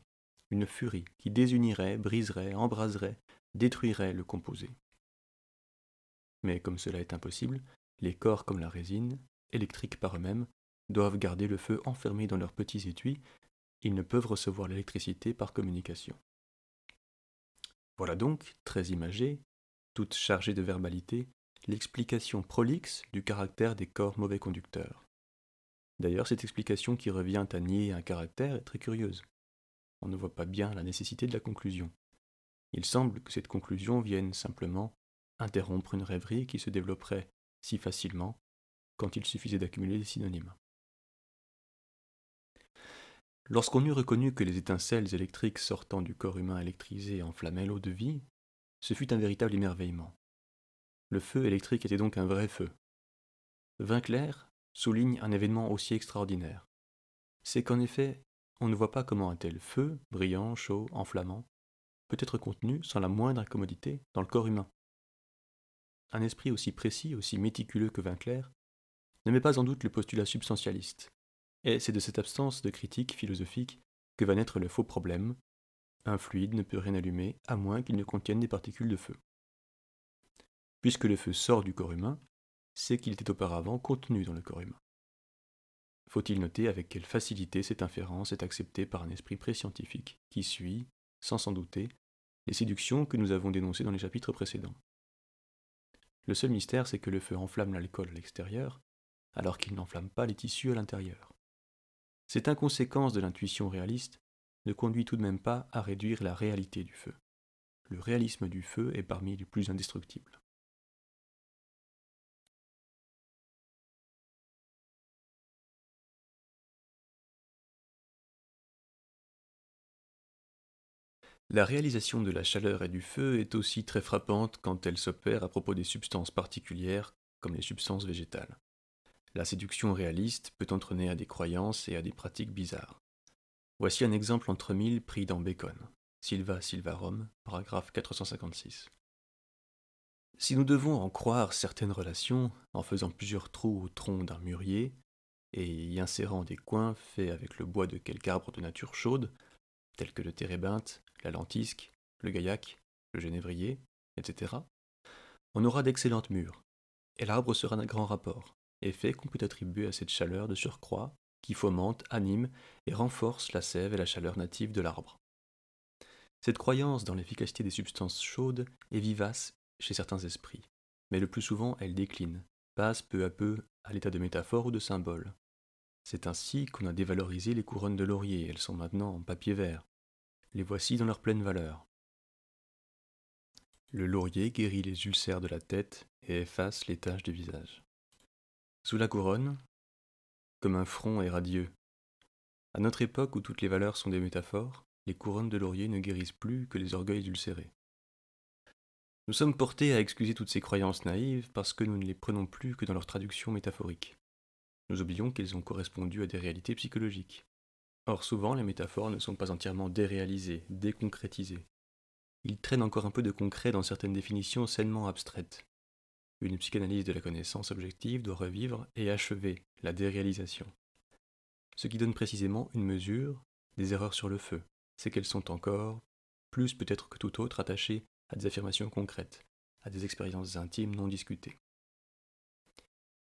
une furie qui désunirait, briserait, embraserait, détruirait le composé. Mais comme cela est impossible, les corps comme la résine, électriques par eux-mêmes, doivent garder le feu enfermé dans leurs petits étuis, ils ne peuvent recevoir l'électricité par communication. Voilà donc, très imagée, toute chargée de verbalité, l'explication prolixe du caractère des corps mauvais conducteurs. D'ailleurs, cette explication qui revient à nier un caractère est très curieuse on ne voit pas bien la nécessité de la conclusion. Il semble que cette conclusion vienne simplement interrompre une rêverie qui se développerait si facilement quand il suffisait d'accumuler des synonymes. Lorsqu'on eut reconnu que les étincelles électriques sortant du corps humain électrisé enflammaient l'eau de vie, ce fut un véritable émerveillement. Le feu électrique était donc un vrai feu. Vinclair souligne un événement aussi extraordinaire. C'est qu'en effet, on ne voit pas comment un tel feu, brillant, chaud, enflammant, peut être contenu sans la moindre incommodité dans le corps humain. Un esprit aussi précis, aussi méticuleux que Vinclair ne met pas en doute le postulat substantialiste, et c'est de cette absence de critique philosophique que va naître le faux problème. Un fluide ne peut rien allumer à moins qu'il ne contienne des particules de feu. Puisque le feu sort du corps humain, c'est qu'il était auparavant contenu dans le corps humain. Faut-il noter avec quelle facilité cette inférence est acceptée par un esprit pré-scientifique qui suit, sans s'en douter, les séductions que nous avons dénoncées dans les chapitres précédents. Le seul mystère, c'est que le feu enflamme l'alcool à l'extérieur, alors qu'il n'enflamme pas les tissus à l'intérieur. Cette inconséquence de l'intuition réaliste ne conduit tout de même pas à réduire la réalité du feu. Le réalisme du feu est parmi les plus indestructibles. La réalisation de la chaleur et du feu est aussi très frappante quand elle s'opère à propos des substances particulières, comme les substances végétales. La séduction réaliste peut entraîner à des croyances et à des pratiques bizarres. Voici un exemple entre mille pris dans Bacon, Silva Rome, paragraphe 456. Si nous devons en croire certaines relations, en faisant plusieurs trous au tronc d'un mûrier, et y insérant des coins faits avec le bois de quelque arbre de nature chaude, tel que le térébinthe, la lentisque, le gaillac, le genévrier, etc., on aura d'excellentes mûres, et l'arbre sera d'un grand rapport, effet qu'on peut attribuer à cette chaleur de surcroît qui fomente, anime et renforce la sève et la chaleur native de l'arbre. Cette croyance dans l'efficacité des substances chaudes est vivace chez certains esprits, mais le plus souvent elle décline, passe peu à peu à l'état de métaphore ou de symbole. C'est ainsi qu'on a dévalorisé les couronnes de laurier, elles sont maintenant en papier vert, les voici dans leur pleine valeur. Le laurier guérit les ulcères de la tête et efface les taches du visage. Sous la couronne, comme un front est radieux. À notre époque où toutes les valeurs sont des métaphores, les couronnes de laurier ne guérissent plus que les orgueils ulcérés. Nous sommes portés à excuser toutes ces croyances naïves parce que nous ne les prenons plus que dans leur traduction métaphorique. Nous oublions qu'elles ont correspondu à des réalités psychologiques. Or souvent les métaphores ne sont pas entièrement déréalisées, déconcrétisées. Ils traînent encore un peu de concret dans certaines définitions sainement abstraites. Une psychanalyse de la connaissance objective doit revivre et achever la déréalisation. Ce qui donne précisément une mesure des erreurs sur le feu, c'est qu'elles sont encore, plus peut-être que tout autre, attachées à des affirmations concrètes, à des expériences intimes non discutées.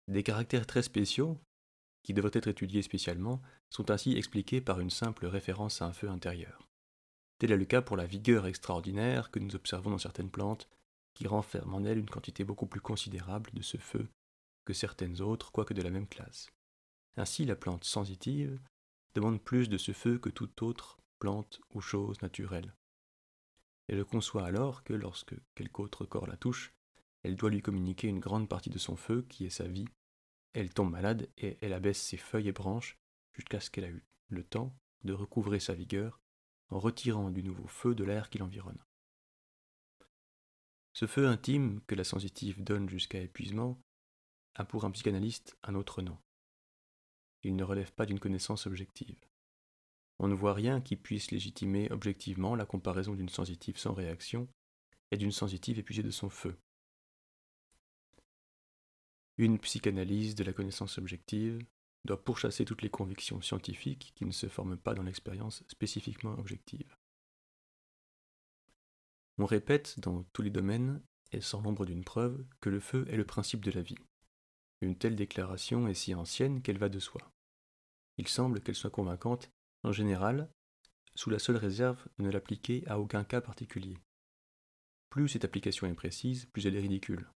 Des caractères très spéciaux, qui devraient être étudiées spécialement, sont ainsi expliquées par une simple référence à un feu intérieur. Tel est le cas pour la vigueur extraordinaire que nous observons dans certaines plantes, qui renferment en elles une quantité beaucoup plus considérable de ce feu que certaines autres, quoique de la même classe. Ainsi, la plante sensitive demande plus de ce feu que toute autre plante ou chose naturelle. Elle conçoit alors que lorsque quelque autre corps la touche, elle doit lui communiquer une grande partie de son feu qui est sa vie elle tombe malade et elle abaisse ses feuilles et branches jusqu'à ce qu'elle a eu le temps de recouvrer sa vigueur en retirant du nouveau feu de l'air qui l'environne. Ce feu intime que la sensitive donne jusqu'à épuisement a pour un psychanalyste un autre nom. Il ne relève pas d'une connaissance objective. On ne voit rien qui puisse légitimer objectivement la comparaison d'une sensitive sans réaction et d'une sensitive épuisée de son feu, une psychanalyse de la connaissance objective doit pourchasser toutes les convictions scientifiques qui ne se forment pas dans l'expérience spécifiquement objective. On répète dans tous les domaines, et sans l'ombre d'une preuve, que le feu est le principe de la vie. Une telle déclaration est si ancienne qu'elle va de soi. Il semble qu'elle soit convaincante, en général, sous la seule réserve de ne l'appliquer à aucun cas particulier. Plus cette application est précise, plus elle est ridicule.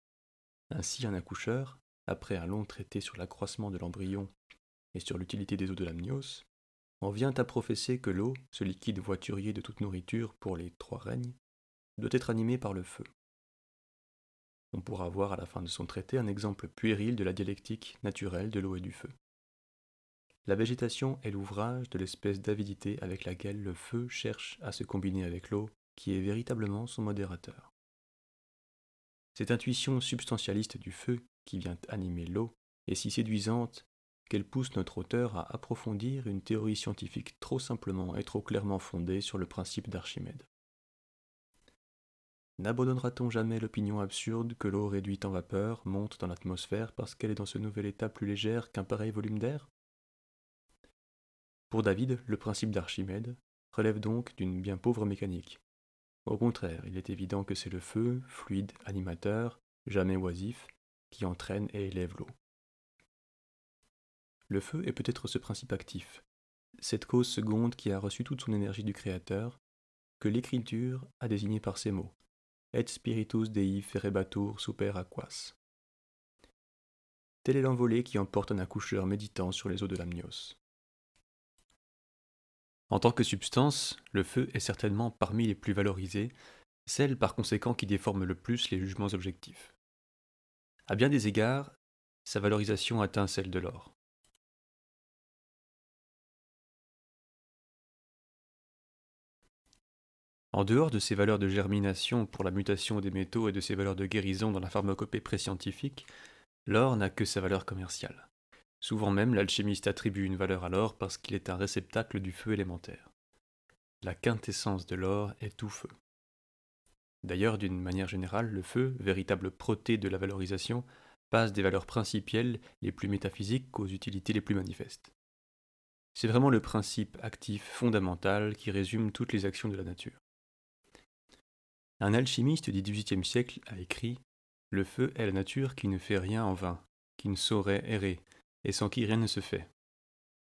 Ainsi, un accoucheur, après un long traité sur l'accroissement de l'embryon et sur l'utilité des eaux de l'amnios, on vient à professer que l'eau, ce liquide voiturier de toute nourriture pour les trois règnes, doit être animée par le feu. On pourra voir à la fin de son traité un exemple puéril de la dialectique naturelle de l'eau et du feu. La végétation est l'ouvrage de l'espèce d'avidité avec laquelle le feu cherche à se combiner avec l'eau, qui est véritablement son modérateur. Cette intuition substantialiste du feu qui vient animer l'eau est si séduisante qu'elle pousse notre auteur à approfondir une théorie scientifique trop simplement et trop clairement fondée sur le principe d'Archimède. N'abandonnera-t-on jamais l'opinion absurde que l'eau réduite en vapeur monte dans l'atmosphère parce qu'elle est dans ce nouvel état plus légère qu'un pareil volume d'air Pour David, le principe d'Archimède relève donc d'une bien pauvre mécanique, au contraire, il est évident que c'est le feu, fluide, animateur, jamais oisif, qui entraîne et élève l'eau. Le feu est peut-être ce principe actif, cette cause seconde qui a reçu toute son énergie du Créateur, que l'Écriture a désigné par ces mots Et spiritus dei ferebatur super aquas. Tel est l'envolée qui emporte un accoucheur méditant sur les eaux de l'Amnios. En tant que substance, le feu est certainement parmi les plus valorisés, celle par conséquent qui déforme le plus les jugements objectifs. À bien des égards, sa valorisation atteint celle de l'or. En dehors de ses valeurs de germination pour la mutation des métaux et de ses valeurs de guérison dans la pharmacopée pré-scientifique, l'or n'a que sa valeur commerciale. Souvent même, l'alchimiste attribue une valeur à l'or parce qu'il est un réceptacle du feu élémentaire. La quintessence de l'or est tout feu. D'ailleurs, d'une manière générale, le feu, véritable protée de la valorisation, passe des valeurs principielles les plus métaphysiques aux utilités les plus manifestes. C'est vraiment le principe actif fondamental qui résume toutes les actions de la nature. Un alchimiste du XVIIIe siècle a écrit Le feu est la nature qui ne fait rien en vain, qui ne saurait errer, et sans qui rien ne se fait.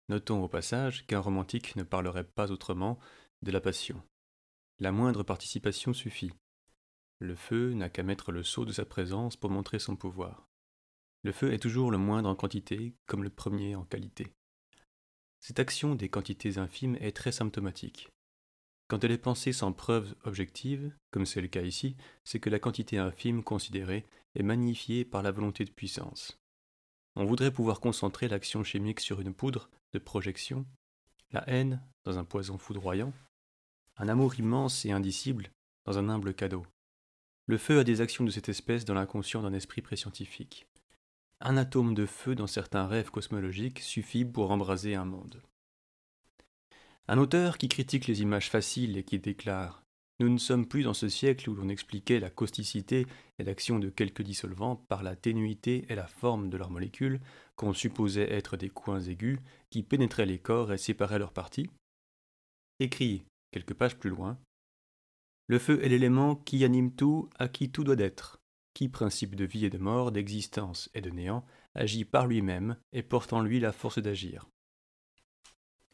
Notons au passage qu'un romantique ne parlerait pas autrement de la passion. La moindre participation suffit. Le feu n'a qu'à mettre le sceau de sa présence pour montrer son pouvoir. Le feu est toujours le moindre en quantité comme le premier en qualité. Cette action des quantités infimes est très symptomatique. Quand elle est pensée sans preuve objective, comme c'est le cas ici, c'est que la quantité infime considérée est magnifiée par la volonté de puissance. On voudrait pouvoir concentrer l'action chimique sur une poudre de projection, la haine dans un poison foudroyant, un amour immense et indicible dans un humble cadeau. Le feu a des actions de cette espèce dans l'inconscient d'un esprit pré-scientifique. Un atome de feu dans certains rêves cosmologiques suffit pour embraser un monde. Un auteur qui critique les images faciles et qui déclare nous ne sommes plus dans ce siècle où l'on expliquait la causticité et l'action de quelques dissolvants par la ténuité et la forme de leurs molécules, qu'on supposait être des coins aigus qui pénétraient les corps et séparaient leurs parties. Écrit, quelques pages plus loin, Le feu est l'élément qui anime tout, à qui tout doit d'être, qui, principe de vie et de mort, d'existence et de néant, agit par lui-même et porte en lui la force d'agir.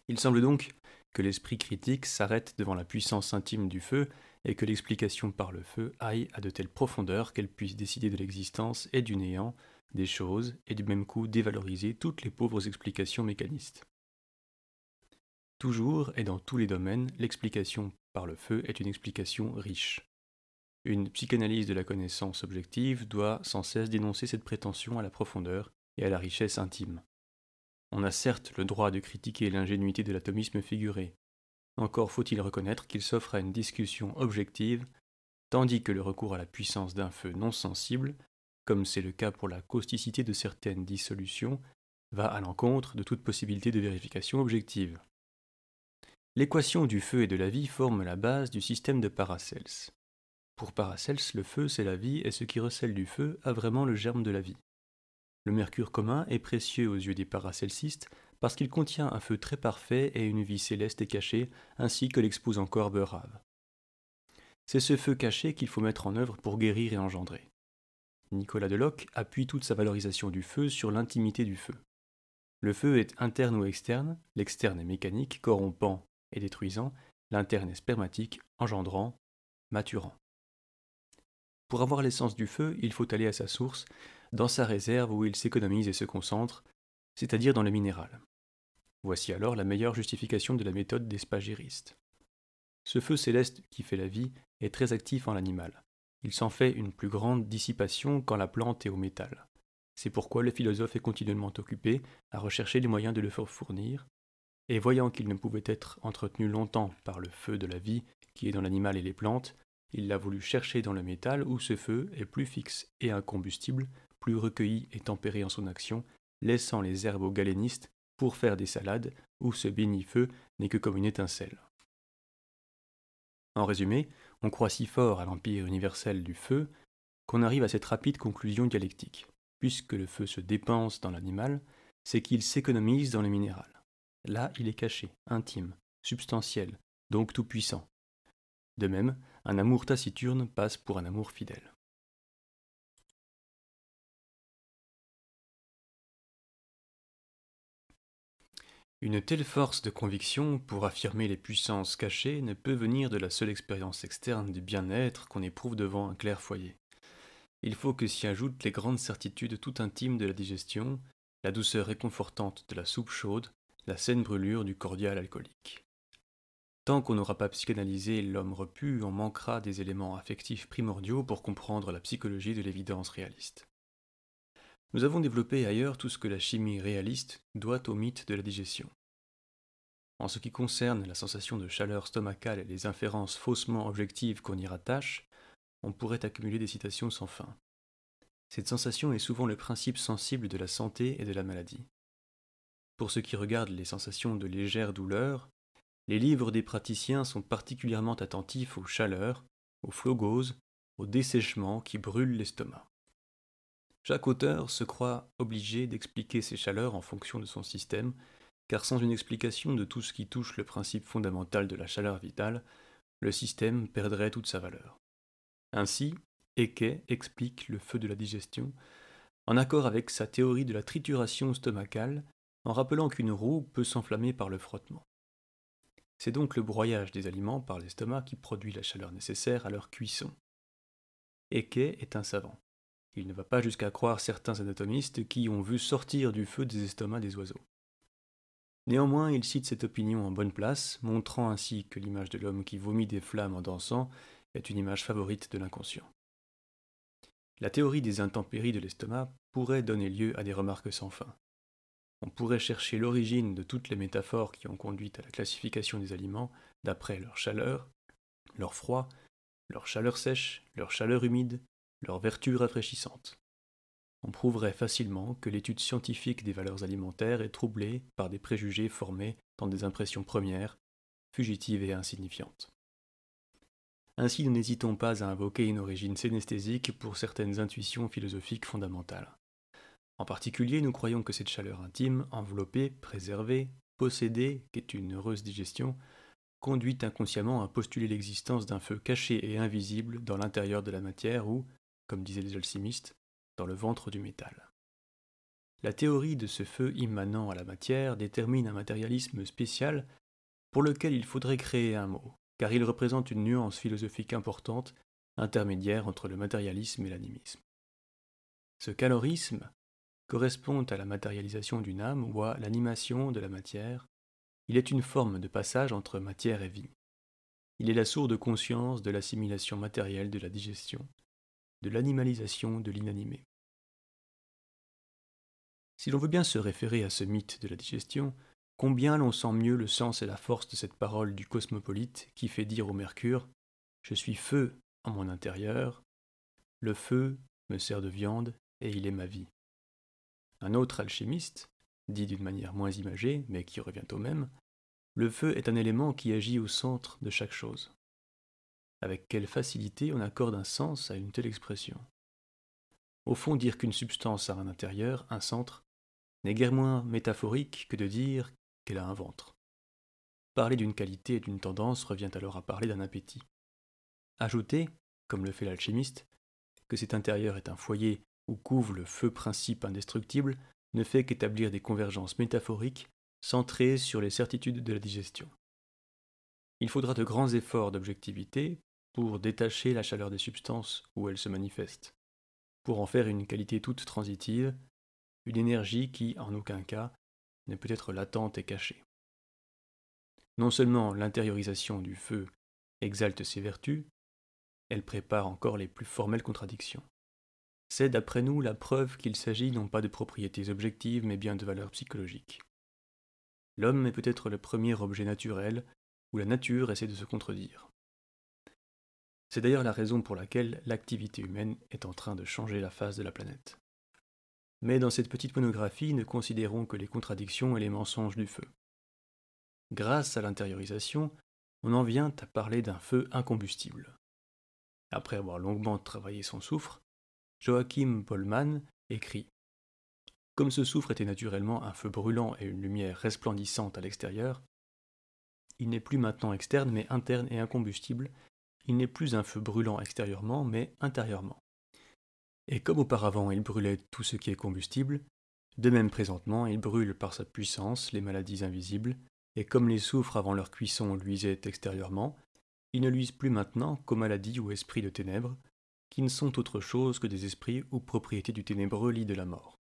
Il semble donc que l'esprit critique s'arrête devant la puissance intime du feu et que l'explication par le feu aille à de telles profondeurs qu'elle puisse décider de l'existence et du néant des choses et du même coup dévaloriser toutes les pauvres explications mécanistes. Toujours et dans tous les domaines, l'explication par le feu est une explication riche. Une psychanalyse de la connaissance objective doit sans cesse dénoncer cette prétention à la profondeur et à la richesse intime. On a certes le droit de critiquer l'ingénuité de l'atomisme figuré. Encore faut-il reconnaître qu'il s'offre à une discussion objective, tandis que le recours à la puissance d'un feu non sensible, comme c'est le cas pour la causticité de certaines dissolutions, va à l'encontre de toute possibilité de vérification objective. L'équation du feu et de la vie forme la base du système de Paracels. Pour Paracels, le feu, c'est la vie, et ce qui recèle du feu a vraiment le germe de la vie. Le mercure commun est précieux aux yeux des paracelsistes parce qu'il contient un feu très parfait et une vie céleste et cachée, ainsi que l'expose encore Beurave. C'est ce feu caché qu'il faut mettre en œuvre pour guérir et engendrer. Nicolas de appuie toute sa valorisation du feu sur l'intimité du feu. Le feu est interne ou externe, l'externe est mécanique, corrompant et détruisant, l'interne est spermatique, engendrant, maturant. Pour avoir l'essence du feu, il faut aller à sa source, dans sa réserve où il s'économise et se concentre, c'est-à-dire dans le minéral. Voici alors la meilleure justification de la méthode des spagyristes. Ce feu céleste qui fait la vie est très actif en l'animal. Il s'en fait une plus grande dissipation quand la plante est au métal. C'est pourquoi le philosophe est continuellement occupé à rechercher les moyens de le fournir, et voyant qu'il ne pouvait être entretenu longtemps par le feu de la vie qui est dans l'animal et les plantes, il l'a voulu chercher dans le métal où ce feu est plus fixe et incombustible plus recueilli et tempéré en son action, laissant les herbes aux galénistes pour faire des salades où ce béni feu n'est que comme une étincelle. En résumé, on croit si fort à l'empire universel du feu qu'on arrive à cette rapide conclusion dialectique. Puisque le feu se dépense dans l'animal, c'est qu'il s'économise dans le minéral. Là, il est caché, intime, substantiel, donc tout-puissant. De même, un amour taciturne passe pour un amour fidèle. Une telle force de conviction pour affirmer les puissances cachées ne peut venir de la seule expérience externe du bien-être qu'on éprouve devant un clair foyer. Il faut que s'y ajoutent les grandes certitudes tout intimes de la digestion, la douceur réconfortante de la soupe chaude, la saine brûlure du cordial alcoolique. Tant qu'on n'aura pas psychanalysé l'homme repu, on manquera des éléments affectifs primordiaux pour comprendre la psychologie de l'évidence réaliste. Nous avons développé ailleurs tout ce que la chimie réaliste doit au mythe de la digestion. En ce qui concerne la sensation de chaleur stomacale et les inférences faussement objectives qu'on y rattache, on pourrait accumuler des citations sans fin. Cette sensation est souvent le principe sensible de la santé et de la maladie. Pour ce qui regarde les sensations de légère douleur, les livres des praticiens sont particulièrement attentifs aux chaleurs, aux flogoses, aux dessèchements qui brûlent l'estomac. Chaque auteur se croit obligé d'expliquer ses chaleurs en fonction de son système, car sans une explication de tout ce qui touche le principe fondamental de la chaleur vitale, le système perdrait toute sa valeur. Ainsi, Eke explique le feu de la digestion, en accord avec sa théorie de la trituration stomacale, en rappelant qu'une roue peut s'enflammer par le frottement. C'est donc le broyage des aliments par l'estomac qui produit la chaleur nécessaire à leur cuisson. Eke est un savant. Il ne va pas jusqu'à croire certains anatomistes qui ont vu sortir du feu des estomacs des oiseaux. Néanmoins, il cite cette opinion en bonne place, montrant ainsi que l'image de l'homme qui vomit des flammes en dansant est une image favorite de l'inconscient. La théorie des intempéries de l'estomac pourrait donner lieu à des remarques sans fin. On pourrait chercher l'origine de toutes les métaphores qui ont conduit à la classification des aliments d'après leur chaleur, leur froid, leur chaleur sèche, leur chaleur humide, leur vertu rafraîchissante. On prouverait facilement que l'étude scientifique des valeurs alimentaires est troublée par des préjugés formés dans des impressions premières, fugitives et insignifiantes. Ainsi, nous n'hésitons pas à invoquer une origine synesthésique pour certaines intuitions philosophiques fondamentales. En particulier, nous croyons que cette chaleur intime, enveloppée, préservée, possédée, qu'est une heureuse digestion, conduit inconsciemment à postuler l'existence d'un feu caché et invisible dans l'intérieur de la matière où, comme disaient les alchimistes, dans le ventre du métal. La théorie de ce feu immanent à la matière détermine un matérialisme spécial pour lequel il faudrait créer un mot, car il représente une nuance philosophique importante, intermédiaire entre le matérialisme et l'animisme. Ce calorisme correspond à la matérialisation d'une âme ou à l'animation de la matière. Il est une forme de passage entre matière et vie. Il est la sourde conscience de l'assimilation matérielle de la digestion, de l'animalisation de l'inanimé. Si l'on veut bien se référer à ce mythe de la digestion, combien l'on sent mieux le sens et la force de cette parole du cosmopolite qui fait dire au mercure Je suis feu en mon intérieur, le feu me sert de viande et il est ma vie. Un autre alchimiste, dit d'une manière moins imagée, mais qui revient au même, le feu est un élément qui agit au centre de chaque chose avec quelle facilité on accorde un sens à une telle expression. Au fond, dire qu'une substance a un intérieur, un centre, n'est guère moins métaphorique que de dire qu'elle a un ventre. Parler d'une qualité et d'une tendance revient alors à parler d'un appétit. Ajouter, comme le fait l'alchimiste, que cet intérieur est un foyer où couve le feu principe indestructible ne fait qu'établir des convergences métaphoriques centrées sur les certitudes de la digestion. Il faudra de grands efforts d'objectivité pour détacher la chaleur des substances où elle se manifeste, pour en faire une qualité toute transitive, une énergie qui, en aucun cas, n'est peut-être latente et cachée. Non seulement l'intériorisation du feu exalte ses vertus, elle prépare encore les plus formelles contradictions. C'est, d'après nous, la preuve qu'il s'agit non pas de propriétés objectives, mais bien de valeurs psychologiques. L'homme est peut-être le premier objet naturel où la nature essaie de se contredire. C'est d'ailleurs la raison pour laquelle l'activité humaine est en train de changer la face de la planète. Mais dans cette petite monographie, ne considérons que les contradictions et les mensonges du feu. Grâce à l'intériorisation, on en vient à parler d'un feu incombustible. Après avoir longuement travaillé son soufre, Joachim Pollmann écrit Comme ce soufre était naturellement un feu brûlant et une lumière resplendissante à l'extérieur, il n'est plus maintenant externe mais interne et incombustible il n'est plus un feu brûlant extérieurement, mais intérieurement. Et comme auparavant il brûlait tout ce qui est combustible, de même présentement il brûle par sa puissance les maladies invisibles, et comme les soufres avant leur cuisson luisaient extérieurement, ils ne luisent plus maintenant qu'aux maladies ou esprits de ténèbres, qui ne sont autre chose que des esprits ou propriétés du ténébreux lit de la mort.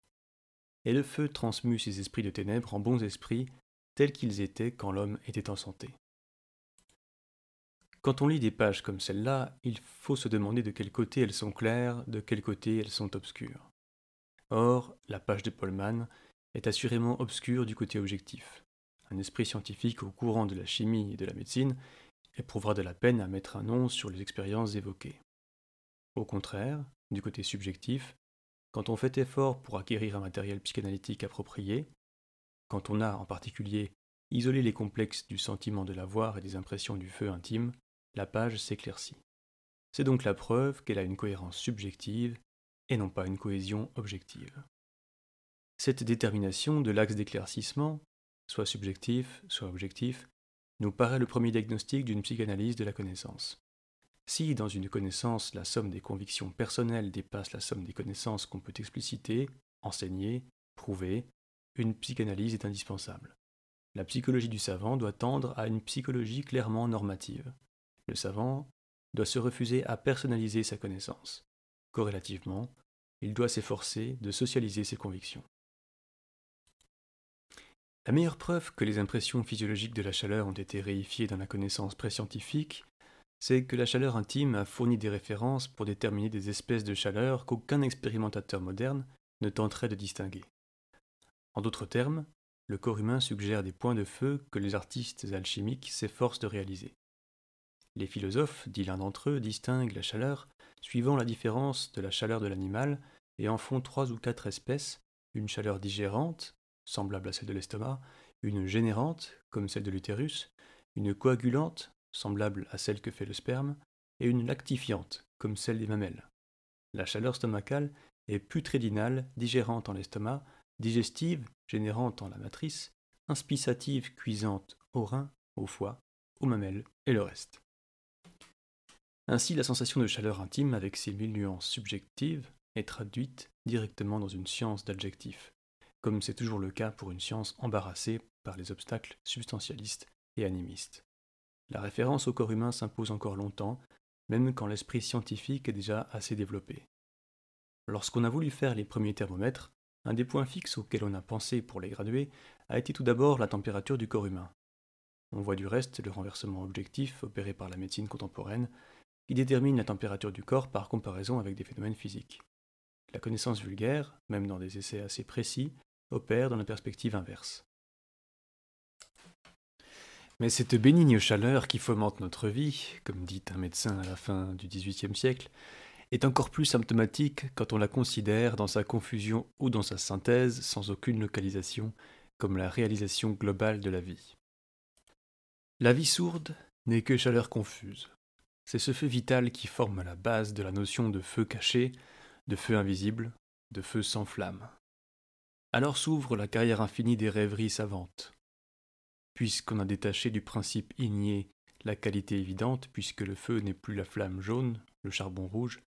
Et le feu transmue ces esprits de ténèbres en bons esprits tels qu'ils étaient quand l'homme était en santé. Quand on lit des pages comme celle-là, il faut se demander de quel côté elles sont claires, de quel côté elles sont obscures. Or, la page de Polman est assurément obscure du côté objectif. Un esprit scientifique au courant de la chimie et de la médecine éprouvera de la peine à mettre un nom sur les expériences évoquées. Au contraire, du côté subjectif, quand on fait effort pour acquérir un matériel psychanalytique approprié, quand on a en particulier isolé les complexes du sentiment de l'avoir et des impressions du feu intime, la page s'éclaircit. C'est donc la preuve qu'elle a une cohérence subjective et non pas une cohésion objective. Cette détermination de l'axe d'éclaircissement, soit subjectif, soit objectif, nous paraît le premier diagnostic d'une psychanalyse de la connaissance. Si dans une connaissance la somme des convictions personnelles dépasse la somme des connaissances qu'on peut expliciter, enseigner, prouver, une psychanalyse est indispensable. La psychologie du savant doit tendre à une psychologie clairement normative. Le savant doit se refuser à personnaliser sa connaissance. Corrélativement, il doit s'efforcer de socialiser ses convictions. La meilleure preuve que les impressions physiologiques de la chaleur ont été réifiées dans la connaissance pré-scientifique, c'est que la chaleur intime a fourni des références pour déterminer des espèces de chaleur qu'aucun expérimentateur moderne ne tenterait de distinguer. En d'autres termes, le corps humain suggère des points de feu que les artistes alchimiques s'efforcent de réaliser. Les philosophes, dit l'un d'entre eux, distinguent la chaleur, suivant la différence de la chaleur de l'animal, et en font trois ou quatre espèces, une chaleur digérante, semblable à celle de l'estomac, une générante, comme celle de l'utérus, une coagulante, semblable à celle que fait le sperme, et une lactifiante, comme celle des mamelles. La chaleur stomacale est putrédinale, digérante en l'estomac, digestive, générante en la matrice, inspissative, cuisante au rein, au foie, aux mamelles et le reste. Ainsi, la sensation de chaleur intime, avec ses mille nuances subjectives, est traduite directement dans une science d'adjectifs, comme c'est toujours le cas pour une science embarrassée par les obstacles substantialistes et animistes. La référence au corps humain s'impose encore longtemps, même quand l'esprit scientifique est déjà assez développé. Lorsqu'on a voulu faire les premiers thermomètres, un des points fixes auxquels on a pensé pour les graduer a été tout d'abord la température du corps humain. On voit du reste le renversement objectif opéré par la médecine contemporaine il détermine la température du corps par comparaison avec des phénomènes physiques. La connaissance vulgaire, même dans des essais assez précis, opère dans la perspective inverse. Mais cette bénigne chaleur qui fomente notre vie, comme dit un médecin à la fin du XVIIIe siècle, est encore plus symptomatique quand on la considère dans sa confusion ou dans sa synthèse sans aucune localisation, comme la réalisation globale de la vie. La vie sourde n'est que chaleur confuse, c'est ce feu vital qui forme la base de la notion de feu caché, de feu invisible, de feu sans flamme. Alors s'ouvre la carrière infinie des rêveries savantes. Puisqu'on a détaché du principe igné la qualité évidente, puisque le feu n'est plus la flamme jaune, le charbon rouge,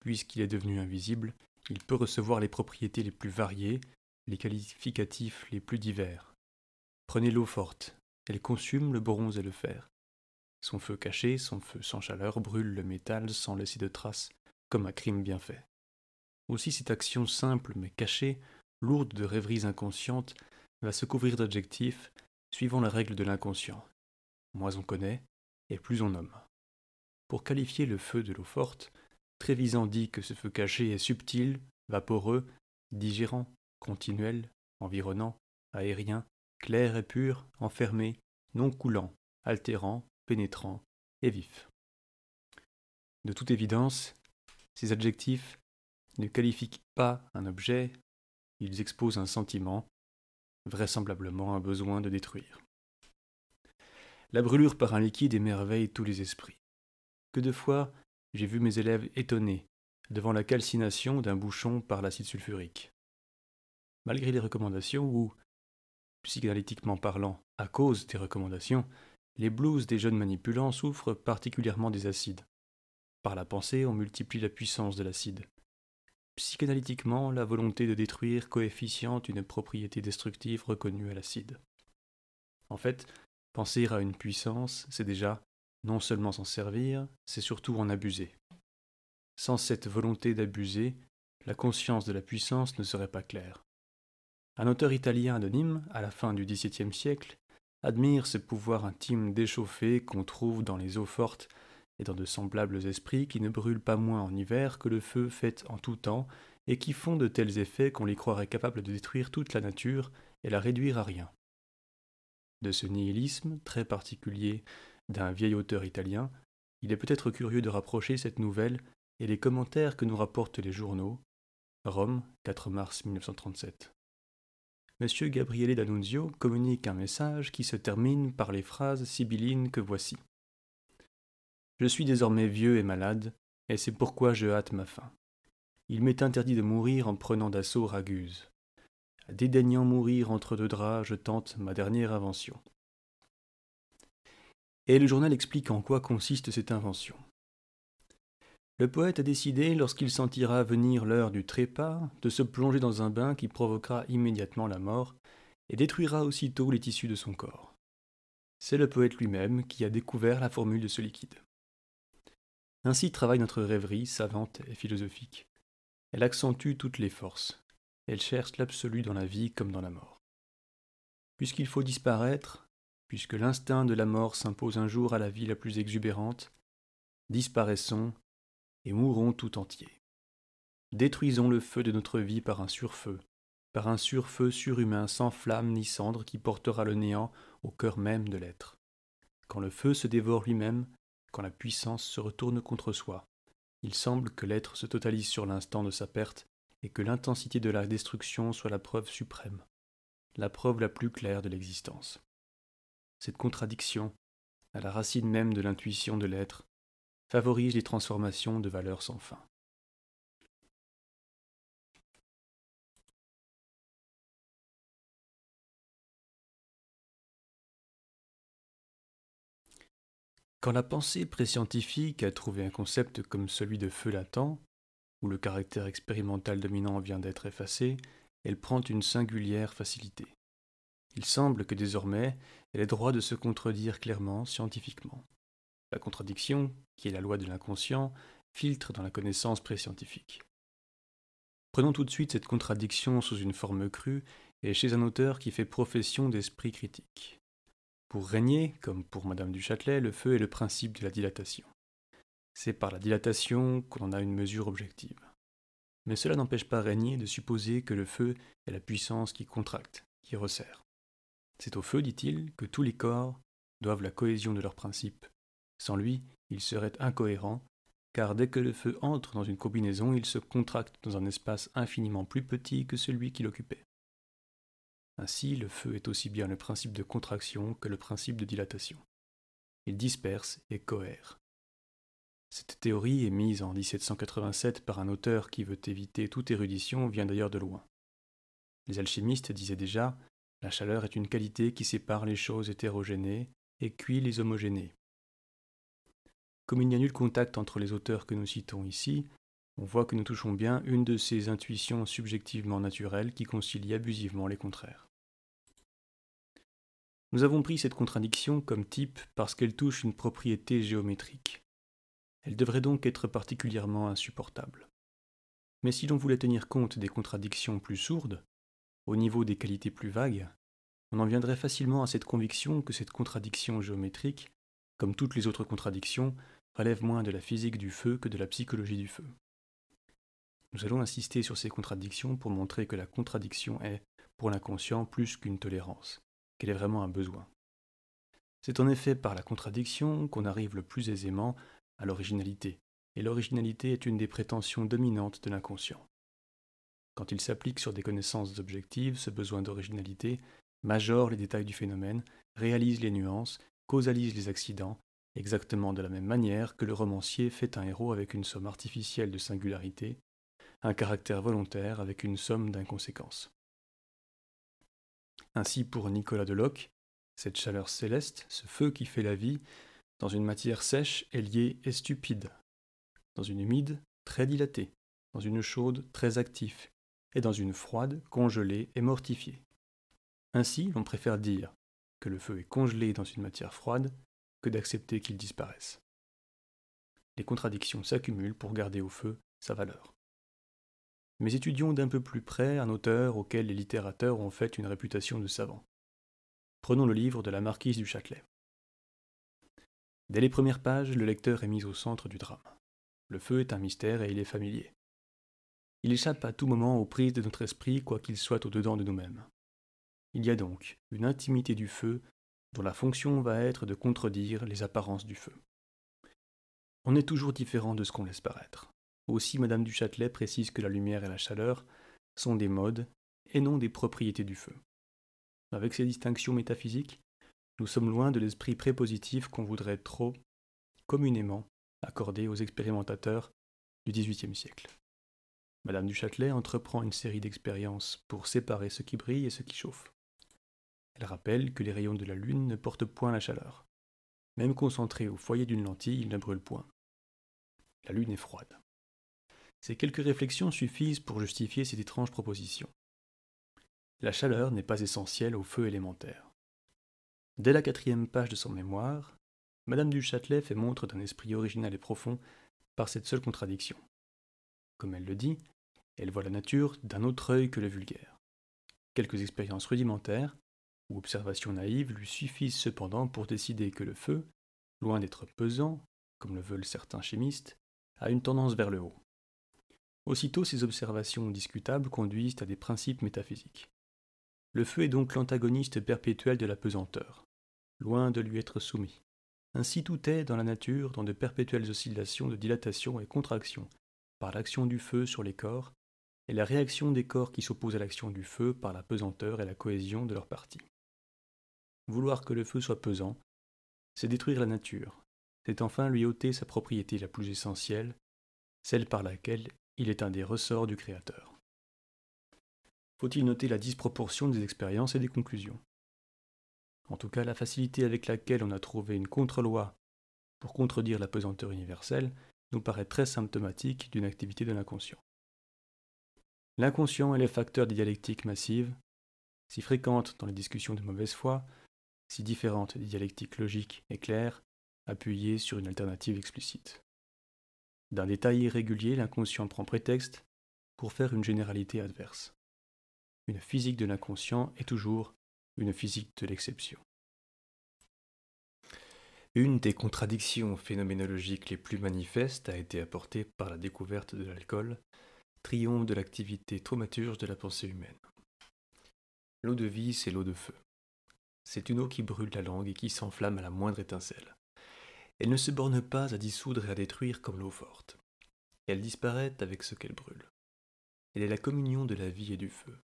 puisqu'il est devenu invisible, il peut recevoir les propriétés les plus variées, les qualificatifs les plus divers. Prenez l'eau forte, elle consume le bronze et le fer. Son feu caché, son feu sans chaleur brûle le métal sans laisser de traces, comme un crime bien fait. Aussi cette action simple mais cachée, lourde de rêveries inconscientes, va se couvrir d'adjectifs, suivant la règle de l'inconscient. Moins on connaît, et plus on nomme. Pour qualifier le feu de l'eau forte, Trévisan dit que ce feu caché est subtil, vaporeux, digérant, continuel, environnant, aérien, clair et pur, enfermé, non coulant, altérant, pénétrant et vif. De toute évidence, ces adjectifs ne qualifient pas un objet, ils exposent un sentiment, vraisemblablement un besoin de détruire. La brûlure par un liquide émerveille tous les esprits. Que de fois j'ai vu mes élèves étonnés devant la calcination d'un bouchon par l'acide sulfurique. Malgré les recommandations, ou psychanalytiquement parlant, à cause des recommandations, les blues des jeunes manipulants souffrent particulièrement des acides. Par la pensée, on multiplie la puissance de l'acide. Psychanalytiquement, la volonté de détruire coefficiente une propriété destructive reconnue à l'acide. En fait, penser à une puissance, c'est déjà non seulement s'en servir, c'est surtout en abuser. Sans cette volonté d'abuser, la conscience de la puissance ne serait pas claire. Un auteur italien anonyme, à la fin du XVIIe siècle, admire ce pouvoir intime d'échauffer qu'on trouve dans les eaux fortes et dans de semblables esprits qui ne brûlent pas moins en hiver que le feu fait en tout temps et qui font de tels effets qu'on les croirait capables de détruire toute la nature et la réduire à rien. De ce nihilisme, très particulier d'un vieil auteur italien, il est peut-être curieux de rapprocher cette nouvelle et les commentaires que nous rapportent les journaux, Rome, 4 mars 1937. M. Gabriele D'Annunzio communique un message qui se termine par les phrases sibyllines que voici. Je suis désormais vieux et malade, et c'est pourquoi je hâte ma fin. Il m'est interdit de mourir en prenant d'assaut Raguse. Dédaignant mourir entre deux draps, je tente ma dernière invention. Et le journal explique en quoi consiste cette invention. Le poète a décidé, lorsqu'il sentira venir l'heure du trépas, de se plonger dans un bain qui provoquera immédiatement la mort et détruira aussitôt les tissus de son corps. C'est le poète lui-même qui a découvert la formule de ce liquide. Ainsi travaille notre rêverie savante et philosophique. Elle accentue toutes les forces. Elle cherche l'absolu dans la vie comme dans la mort. Puisqu'il faut disparaître, puisque l'instinct de la mort s'impose un jour à la vie la plus exubérante, disparaissons et mourrons tout entiers. Détruisons le feu de notre vie par un surfeu, par un surfeu surhumain sans flamme ni cendre qui portera le néant au cœur même de l'être. Quand le feu se dévore lui-même, quand la puissance se retourne contre soi, il semble que l'être se totalise sur l'instant de sa perte et que l'intensité de la destruction soit la preuve suprême, la preuve la plus claire de l'existence. Cette contradiction, à la racine même de l'intuition de l'être, favorise les transformations de valeurs sans fin. Quand la pensée pré-scientifique a trouvé un concept comme celui de feu latent, où le caractère expérimental dominant vient d'être effacé, elle prend une singulière facilité. Il semble que désormais, elle ait droit de se contredire clairement scientifiquement. La contradiction, qui est la loi de l'inconscient, filtre dans la connaissance pré-scientifique. Prenons tout de suite cette contradiction sous une forme crue et chez un auteur qui fait profession d'esprit critique. Pour régner, comme pour Madame du Châtelet, le feu est le principe de la dilatation. C'est par la dilatation qu'on en a une mesure objective. Mais cela n'empêche pas Régnier de supposer que le feu est la puissance qui contracte, qui resserre. C'est au feu, dit-il, que tous les corps doivent la cohésion de leurs principes, sans lui, il serait incohérent, car dès que le feu entre dans une combinaison, il se contracte dans un espace infiniment plus petit que celui qu'il occupait. Ainsi, le feu est aussi bien le principe de contraction que le principe de dilatation. Il disperse et cohère. Cette théorie, émise en 1787 par un auteur qui veut éviter toute érudition, vient d'ailleurs de loin. Les alchimistes disaient déjà La chaleur est une qualité qui sépare les choses hétérogénées et cuit les homogénées. Comme il n'y a nul contact entre les auteurs que nous citons ici, on voit que nous touchons bien une de ces intuitions subjectivement naturelles qui concilient abusivement les contraires. Nous avons pris cette contradiction comme type parce qu'elle touche une propriété géométrique. Elle devrait donc être particulièrement insupportable. Mais si l'on voulait tenir compte des contradictions plus sourdes, au niveau des qualités plus vagues, on en viendrait facilement à cette conviction que cette contradiction géométrique, comme toutes les autres contradictions, relève moins de la physique du feu que de la psychologie du feu. Nous allons insister sur ces contradictions pour montrer que la contradiction est, pour l'inconscient, plus qu'une tolérance, qu'elle est vraiment un besoin. C'est en effet par la contradiction qu'on arrive le plus aisément à l'originalité, et l'originalité est une des prétentions dominantes de l'inconscient. Quand il s'applique sur des connaissances objectives, ce besoin d'originalité majore les détails du phénomène, réalise les nuances, causalise les accidents, exactement de la même manière que le romancier fait un héros avec une somme artificielle de singularité, un caractère volontaire avec une somme d'inconséquences. Ainsi pour Nicolas de cette chaleur céleste, ce feu qui fait la vie, dans une matière sèche est liée et stupide, dans une humide très dilatée, dans une chaude très actif, et dans une froide congelée et mortifiée. Ainsi, l'on préfère dire que le feu est congelé dans une matière froide d'accepter qu'il disparaisse. Les contradictions s'accumulent pour garder au feu sa valeur. Mais étudions d'un peu plus près un auteur auquel les littérateurs ont fait une réputation de savant. Prenons le livre de la marquise du Châtelet. Dès les premières pages, le lecteur est mis au centre du drame. Le feu est un mystère et il est familier. Il échappe à tout moment aux prises de notre esprit, quoi qu'il soit au dedans de nous-mêmes. Il y a donc une intimité du feu dont la fonction va être de contredire les apparences du feu. On est toujours différent de ce qu'on laisse paraître. Aussi, Madame du Châtelet précise que la lumière et la chaleur sont des modes et non des propriétés du feu. Avec ces distinctions métaphysiques, nous sommes loin de l'esprit prépositif qu'on voudrait trop communément accorder aux expérimentateurs du XVIIIe siècle. Madame du Châtelet entreprend une série d'expériences pour séparer ce qui brille et ce qui chauffe. Elle rappelle que les rayons de la Lune ne portent point la chaleur. Même concentrés au foyer d'une lentille, ils ne brûlent point. La Lune est froide. Ces quelques réflexions suffisent pour justifier cette étrange proposition. La chaleur n'est pas essentielle au feu élémentaire. Dès la quatrième page de son mémoire, Madame du Châtelet fait montre d'un esprit original et profond par cette seule contradiction. Comme elle le dit, elle voit la nature d'un autre œil que le vulgaire. Quelques expériences rudimentaires, ou observations naïves lui suffisent cependant pour décider que le feu, loin d'être pesant, comme le veulent certains chimistes, a une tendance vers le haut. Aussitôt, ces observations discutables conduisent à des principes métaphysiques. Le feu est donc l'antagoniste perpétuel de la pesanteur, loin de lui être soumis. Ainsi tout est dans la nature dans de perpétuelles oscillations de dilatation et contraction, par l'action du feu sur les corps, et la réaction des corps qui s'opposent à l'action du feu par la pesanteur et la cohésion de leurs parties. Vouloir que le feu soit pesant, c'est détruire la nature, c'est enfin lui ôter sa propriété la plus essentielle, celle par laquelle il est un des ressorts du Créateur. Faut-il noter la disproportion des expériences et des conclusions En tout cas, la facilité avec laquelle on a trouvé une contre-loi pour contredire la pesanteur universelle nous paraît très symptomatique d'une activité de l'inconscient. L'inconscient est le facteur des dialectiques massives, si fréquentes dans les discussions de mauvaise foi, si différente des dialectiques logiques et claires, appuyées sur une alternative explicite. D'un détail irrégulier, l'inconscient prend prétexte pour faire une généralité adverse. Une physique de l'inconscient est toujours une physique de l'exception. Une des contradictions phénoménologiques les plus manifestes a été apportée par la découverte de l'alcool, triomphe de l'activité traumaturge de la pensée humaine. L'eau de vie, c'est l'eau de feu. C'est une eau qui brûle la langue et qui s'enflamme à la moindre étincelle. Elle ne se borne pas à dissoudre et à détruire comme l'eau forte. Elle disparaît avec ce qu'elle brûle. Elle est la communion de la vie et du feu.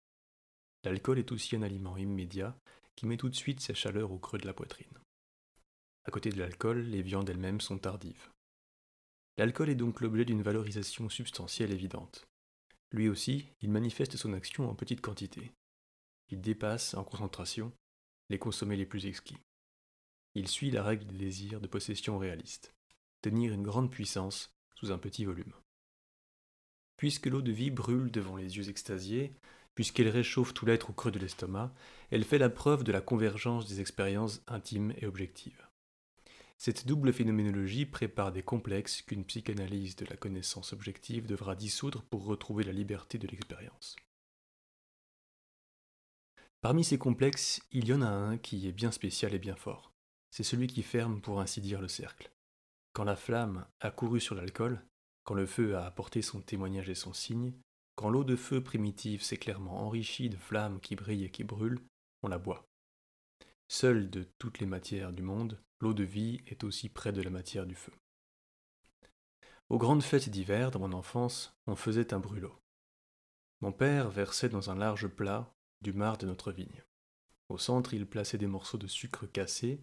L'alcool est aussi un aliment immédiat qui met tout de suite sa chaleur au creux de la poitrine. À côté de l'alcool, les viandes elles-mêmes sont tardives. L'alcool est donc l'objet d'une valorisation substantielle évidente. Lui aussi, il manifeste son action en petite quantité. Il dépasse, en concentration, les consommer les plus exquis. Il suit la règle des désirs de possession réaliste, tenir une grande puissance sous un petit volume. Puisque l'eau de vie brûle devant les yeux extasiés, puisqu'elle réchauffe tout l'être au creux de l'estomac, elle fait la preuve de la convergence des expériences intimes et objectives. Cette double phénoménologie prépare des complexes qu'une psychanalyse de la connaissance objective devra dissoudre pour retrouver la liberté de l'expérience. Parmi ces complexes, il y en a un qui est bien spécial et bien fort. C'est celui qui ferme, pour ainsi dire, le cercle. Quand la flamme a couru sur l'alcool, quand le feu a apporté son témoignage et son signe, quand l'eau de feu primitive s'est clairement enrichie de flammes qui brillent et qui brûlent, on la boit. Seule de toutes les matières du monde, l'eau de vie est aussi près de la matière du feu. Aux grandes fêtes d'hiver, dans mon enfance, on faisait un brûlot. Mon père versait dans un large plat du mar de notre vigne. Au centre, il plaçait des morceaux de sucre cassé,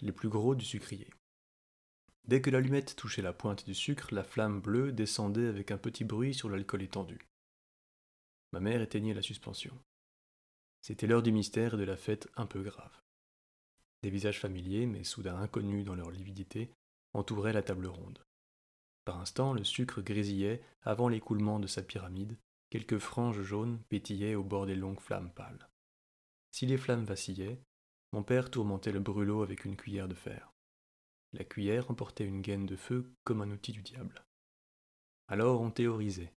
les plus gros du sucrier. Dès que l'allumette touchait la pointe du sucre, la flamme bleue descendait avec un petit bruit sur l'alcool étendu. Ma mère éteignait la suspension. C'était l'heure du mystère et de la fête un peu grave. Des visages familiers, mais soudain inconnus dans leur lividité, entouraient la table ronde. Par instant, le sucre grésillait avant l'écoulement de sa pyramide, Quelques franges jaunes pétillaient au bord des longues flammes pâles. Si les flammes vacillaient, mon père tourmentait le brûlot avec une cuillère de fer. La cuillère emportait une gaine de feu comme un outil du diable. Alors on théorisait.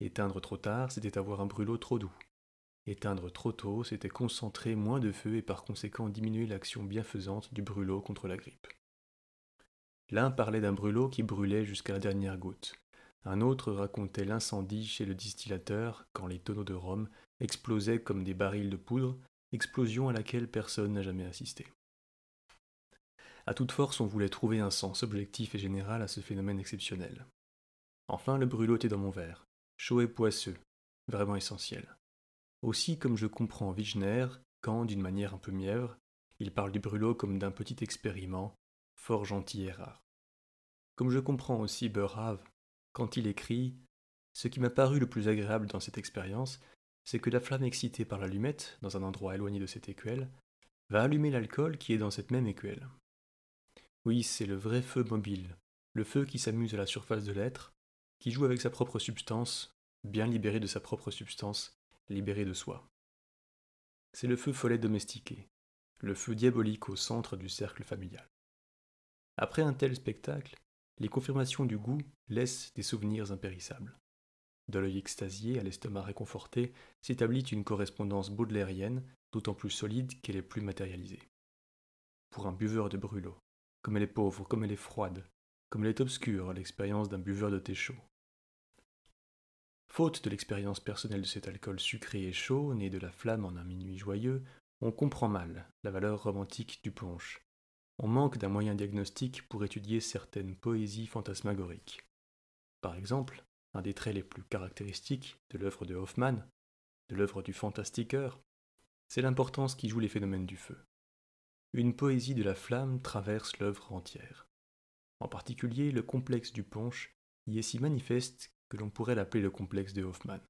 Éteindre trop tard, c'était avoir un brûlot trop doux. Éteindre trop tôt, c'était concentrer moins de feu et par conséquent diminuer l'action bienfaisante du brûlot contre la grippe. L'un parlait d'un brûlot qui brûlait jusqu'à la dernière goutte. Un autre racontait l'incendie chez le distillateur quand les tonneaux de rhum explosaient comme des barils de poudre, explosion à laquelle personne n'a jamais assisté. À toute force, on voulait trouver un sens objectif et général à ce phénomène exceptionnel. Enfin, le brûlot était dans mon verre, chaud et poisseux, vraiment essentiel. Aussi, comme je comprends Wigner, quand, d'une manière un peu mièvre, il parle du brûlot comme d'un petit expériment, fort gentil et rare. Comme je comprends aussi Burhave, quand il écrit Ce qui m'a paru le plus agréable dans cette expérience, c'est que la flamme excitée par l'allumette, dans un endroit éloigné de cette écuelle, va allumer l'alcool qui est dans cette même écuelle. Oui, c'est le vrai feu mobile, le feu qui s'amuse à la surface de l'être, qui joue avec sa propre substance, bien libéré de sa propre substance, libéré de soi. C'est le feu follet domestiqué, le feu diabolique au centre du cercle familial. Après un tel spectacle, les confirmations du goût laissent des souvenirs impérissables. De l'œil extasié à l'estomac réconforté s'établit une correspondance baudelairienne, d'autant plus solide qu'elle est plus matérialisée. Pour un buveur de brûlot, comme elle est pauvre, comme elle est froide, comme elle est obscure l'expérience d'un buveur de thé chaud. Faute de l'expérience personnelle de cet alcool sucré et chaud, né de la flamme en un minuit joyeux, on comprend mal la valeur romantique du punch, on manque d'un moyen diagnostique pour étudier certaines poésies fantasmagoriques. Par exemple, un des traits les plus caractéristiques de l'œuvre de Hoffmann, de l'œuvre du fantastiqueur, c'est l'importance qui joue les phénomènes du feu. Une poésie de la flamme traverse l'œuvre entière. En particulier, le complexe du punch y est si manifeste que l'on pourrait l'appeler le complexe de Hoffmann.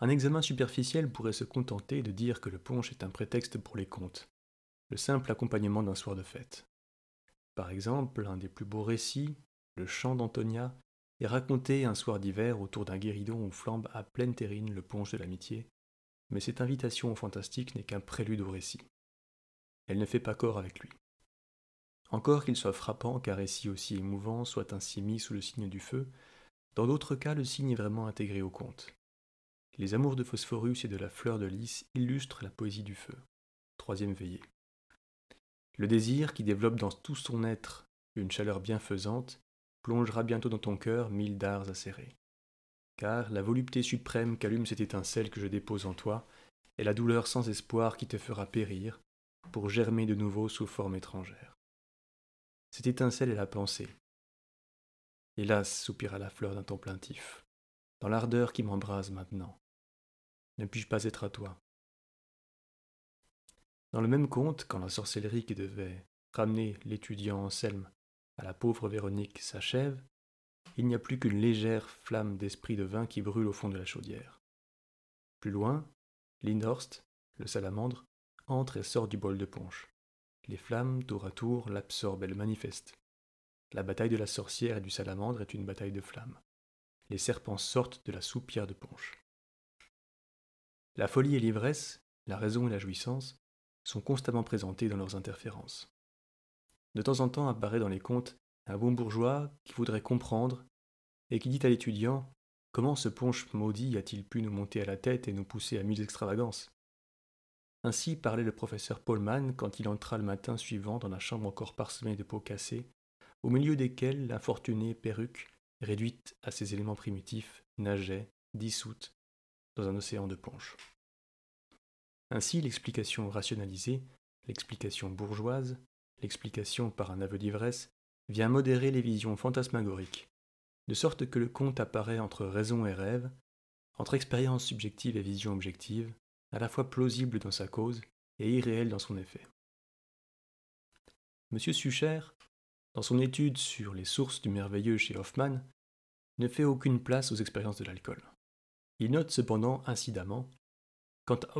Un examen superficiel pourrait se contenter de dire que le punch est un prétexte pour les contes, le simple accompagnement d'un soir de fête. Par exemple, un des plus beaux récits, le chant d'Antonia, est raconté un soir d'hiver autour d'un guéridon où flambe à pleine terrine le punch de l'amitié, mais cette invitation au fantastique n'est qu'un prélude au récit. Elle ne fait pas corps avec lui. Encore qu'il soit frappant qu'un récit aussi émouvant soit ainsi mis sous le signe du feu, dans d'autres cas le signe est vraiment intégré au conte. Les amours de Phosphorus et de la fleur de lys illustrent la poésie du feu. Troisième veillée. Le désir qui développe dans tout son être une chaleur bienfaisante plongera bientôt dans ton cœur mille dards acérés. Car la volupté suprême qu'allume cette étincelle que je dépose en toi est la douleur sans espoir qui te fera périr pour germer de nouveau sous forme étrangère. Cette étincelle est la pensée. Hélas, soupira la fleur d'un ton plaintif, dans l'ardeur qui m'embrase maintenant. Ne puis-je pas être à toi dans le même conte, quand la sorcellerie qui devait ramener l'étudiant Anselme à la pauvre Véronique s'achève, il n'y a plus qu'une légère flamme d'esprit de vin qui brûle au fond de la chaudière. Plus loin, Lindhorst, le salamandre, entre et sort du bol de punch. Les flammes, tour à tour, l'absorbent et le manifestent. La bataille de la sorcière et du salamandre est une bataille de flammes. Les serpents sortent de la soupière de punch. La folie et l'ivresse, la raison et la jouissance sont constamment présentés dans leurs interférences. De temps en temps apparaît dans les contes un bon bourgeois qui voudrait comprendre et qui dit à l'étudiant Comment ce ponche maudit a-t-il pu nous monter à la tête et nous pousser à mille extravagances Ainsi parlait le professeur Paulman quand il entra le matin suivant dans la chambre encore parsemée de peaux cassées, au milieu desquelles l'infortunée perruque, réduite à ses éléments primitifs, nageait, dissoute, dans un océan de punch. Ainsi, l'explication rationalisée, l'explication bourgeoise, l'explication par un aveu d'ivresse, vient modérer les visions fantasmagoriques, de sorte que le conte apparaît entre raison et rêve, entre expérience subjective et vision objective, à la fois plausible dans sa cause et irréel dans son effet. M. Sucher, dans son étude sur les sources du merveilleux chez Hoffmann, ne fait aucune place aux expériences de l'alcool. Il note cependant incidemment, quant à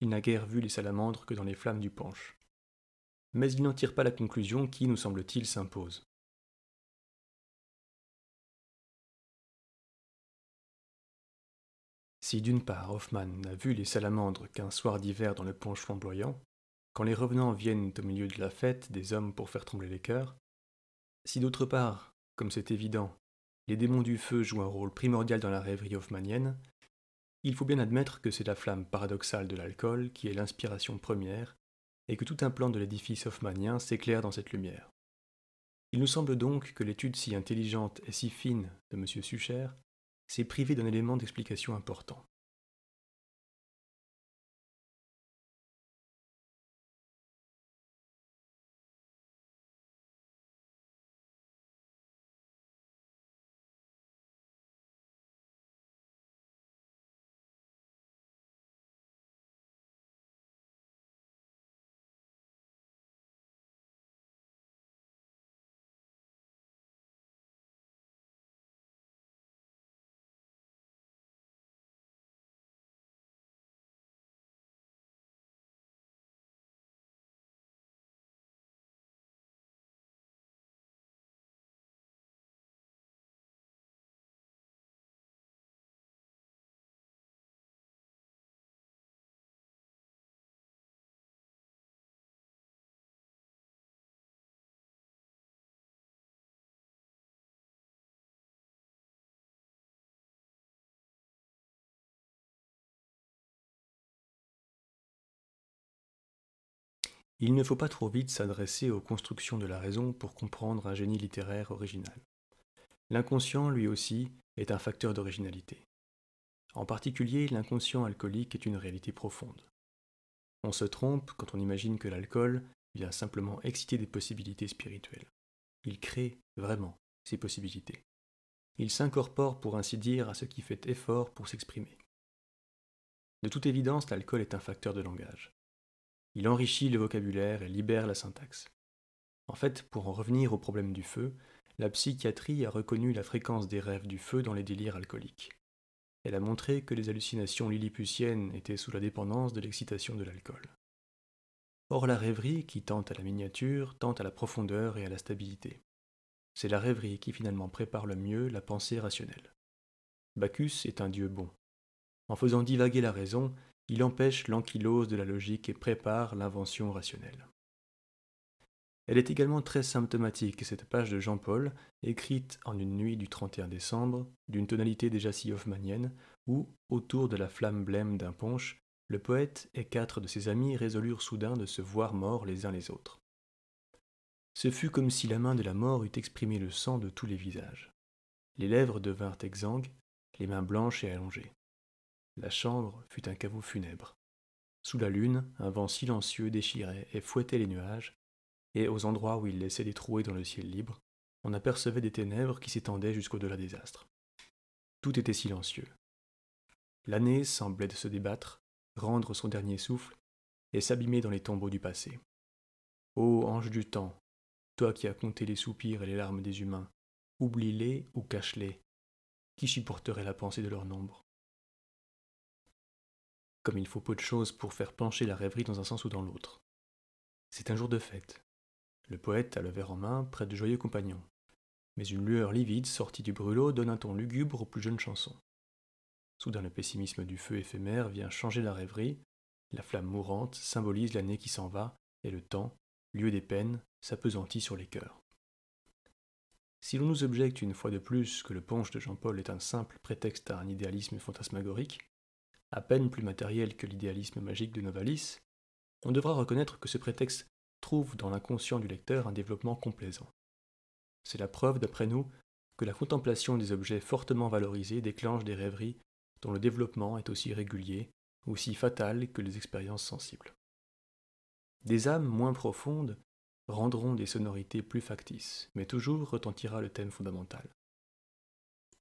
il n'a guère vu les salamandres que dans les flammes du panche, Mais il n'en tire pas la conclusion qui, nous semble-t-il, s'impose. Si d'une part Hoffmann n'a vu les salamandres qu'un soir d'hiver dans le panche flamboyant, quand les revenants viennent au milieu de la fête des hommes pour faire trembler les cœurs, si d'autre part, comme c'est évident, les démons du feu jouent un rôle primordial dans la rêverie hoffmanienne, il faut bien admettre que c'est la flamme paradoxale de l'alcool qui est l'inspiration première, et que tout un plan de l'édifice hoffmanien s'éclaire dans cette lumière. Il nous semble donc que l'étude si intelligente et si fine de M. Sucher s'est privée d'un élément d'explication important. il ne faut pas trop vite s'adresser aux constructions de la raison pour comprendre un génie littéraire original. L'inconscient, lui aussi, est un facteur d'originalité. En particulier, l'inconscient alcoolique est une réalité profonde. On se trompe quand on imagine que l'alcool vient simplement exciter des possibilités spirituelles. Il crée vraiment ces possibilités. Il s'incorpore pour ainsi dire à ce qui fait effort pour s'exprimer. De toute évidence, l'alcool est un facteur de langage. Il enrichit le vocabulaire et libère la syntaxe. En fait, pour en revenir au problème du feu, la psychiatrie a reconnu la fréquence des rêves du feu dans les délires alcooliques. Elle a montré que les hallucinations lilliputiennes étaient sous la dépendance de l'excitation de l'alcool. Or la rêverie, qui tente à la miniature, tente à la profondeur et à la stabilité. C'est la rêverie qui finalement prépare le mieux la pensée rationnelle. Bacchus est un dieu bon. En faisant divaguer la raison, il empêche l'ankylose de la logique et prépare l'invention rationnelle. Elle est également très symptomatique, cette page de Jean-Paul, écrite en une nuit du 31 décembre, d'une tonalité déjà si hoffmanienne, où, autour de la flamme blême d'un punch, le poète et quatre de ses amis résolurent soudain de se voir morts les uns les autres. Ce fut comme si la main de la mort eût exprimé le sang de tous les visages. Les lèvres devinrent exsangues, les mains blanches et allongées. La chambre fut un caveau funèbre. Sous la lune, un vent silencieux déchirait et fouettait les nuages, et aux endroits où il laissait des trouées dans le ciel libre, on apercevait des ténèbres qui s'étendaient jusqu'au-delà des astres. Tout était silencieux. L'année semblait se débattre, rendre son dernier souffle, et s'abîmer dans les tombeaux du passé. Ô ange du temps, toi qui as compté les soupirs et les larmes des humains, oublie-les ou cache-les. Qui supporterait la pensée de leur nombre comme il faut peu de choses pour faire pencher la rêverie dans un sens ou dans l'autre. C'est un jour de fête. Le poète a le verre en main, près de joyeux compagnons. Mais une lueur livide sortie du brûlot donne un ton lugubre aux plus jeunes chansons. Soudain le pessimisme du feu éphémère vient changer la rêverie, la flamme mourante symbolise l'année qui s'en va, et le temps, lieu des peines, s'apesantit sur les cœurs. Si l'on nous objecte une fois de plus que le punch de Jean-Paul est un simple prétexte à un idéalisme fantasmagorique, à peine plus matériel que l'idéalisme magique de Novalis, on devra reconnaître que ce prétexte trouve dans l'inconscient du lecteur un développement complaisant. C'est la preuve, d'après nous, que la contemplation des objets fortement valorisés déclenche des rêveries dont le développement est aussi régulier, aussi fatal que les expériences sensibles. Des âmes moins profondes rendront des sonorités plus factices, mais toujours retentira le thème fondamental.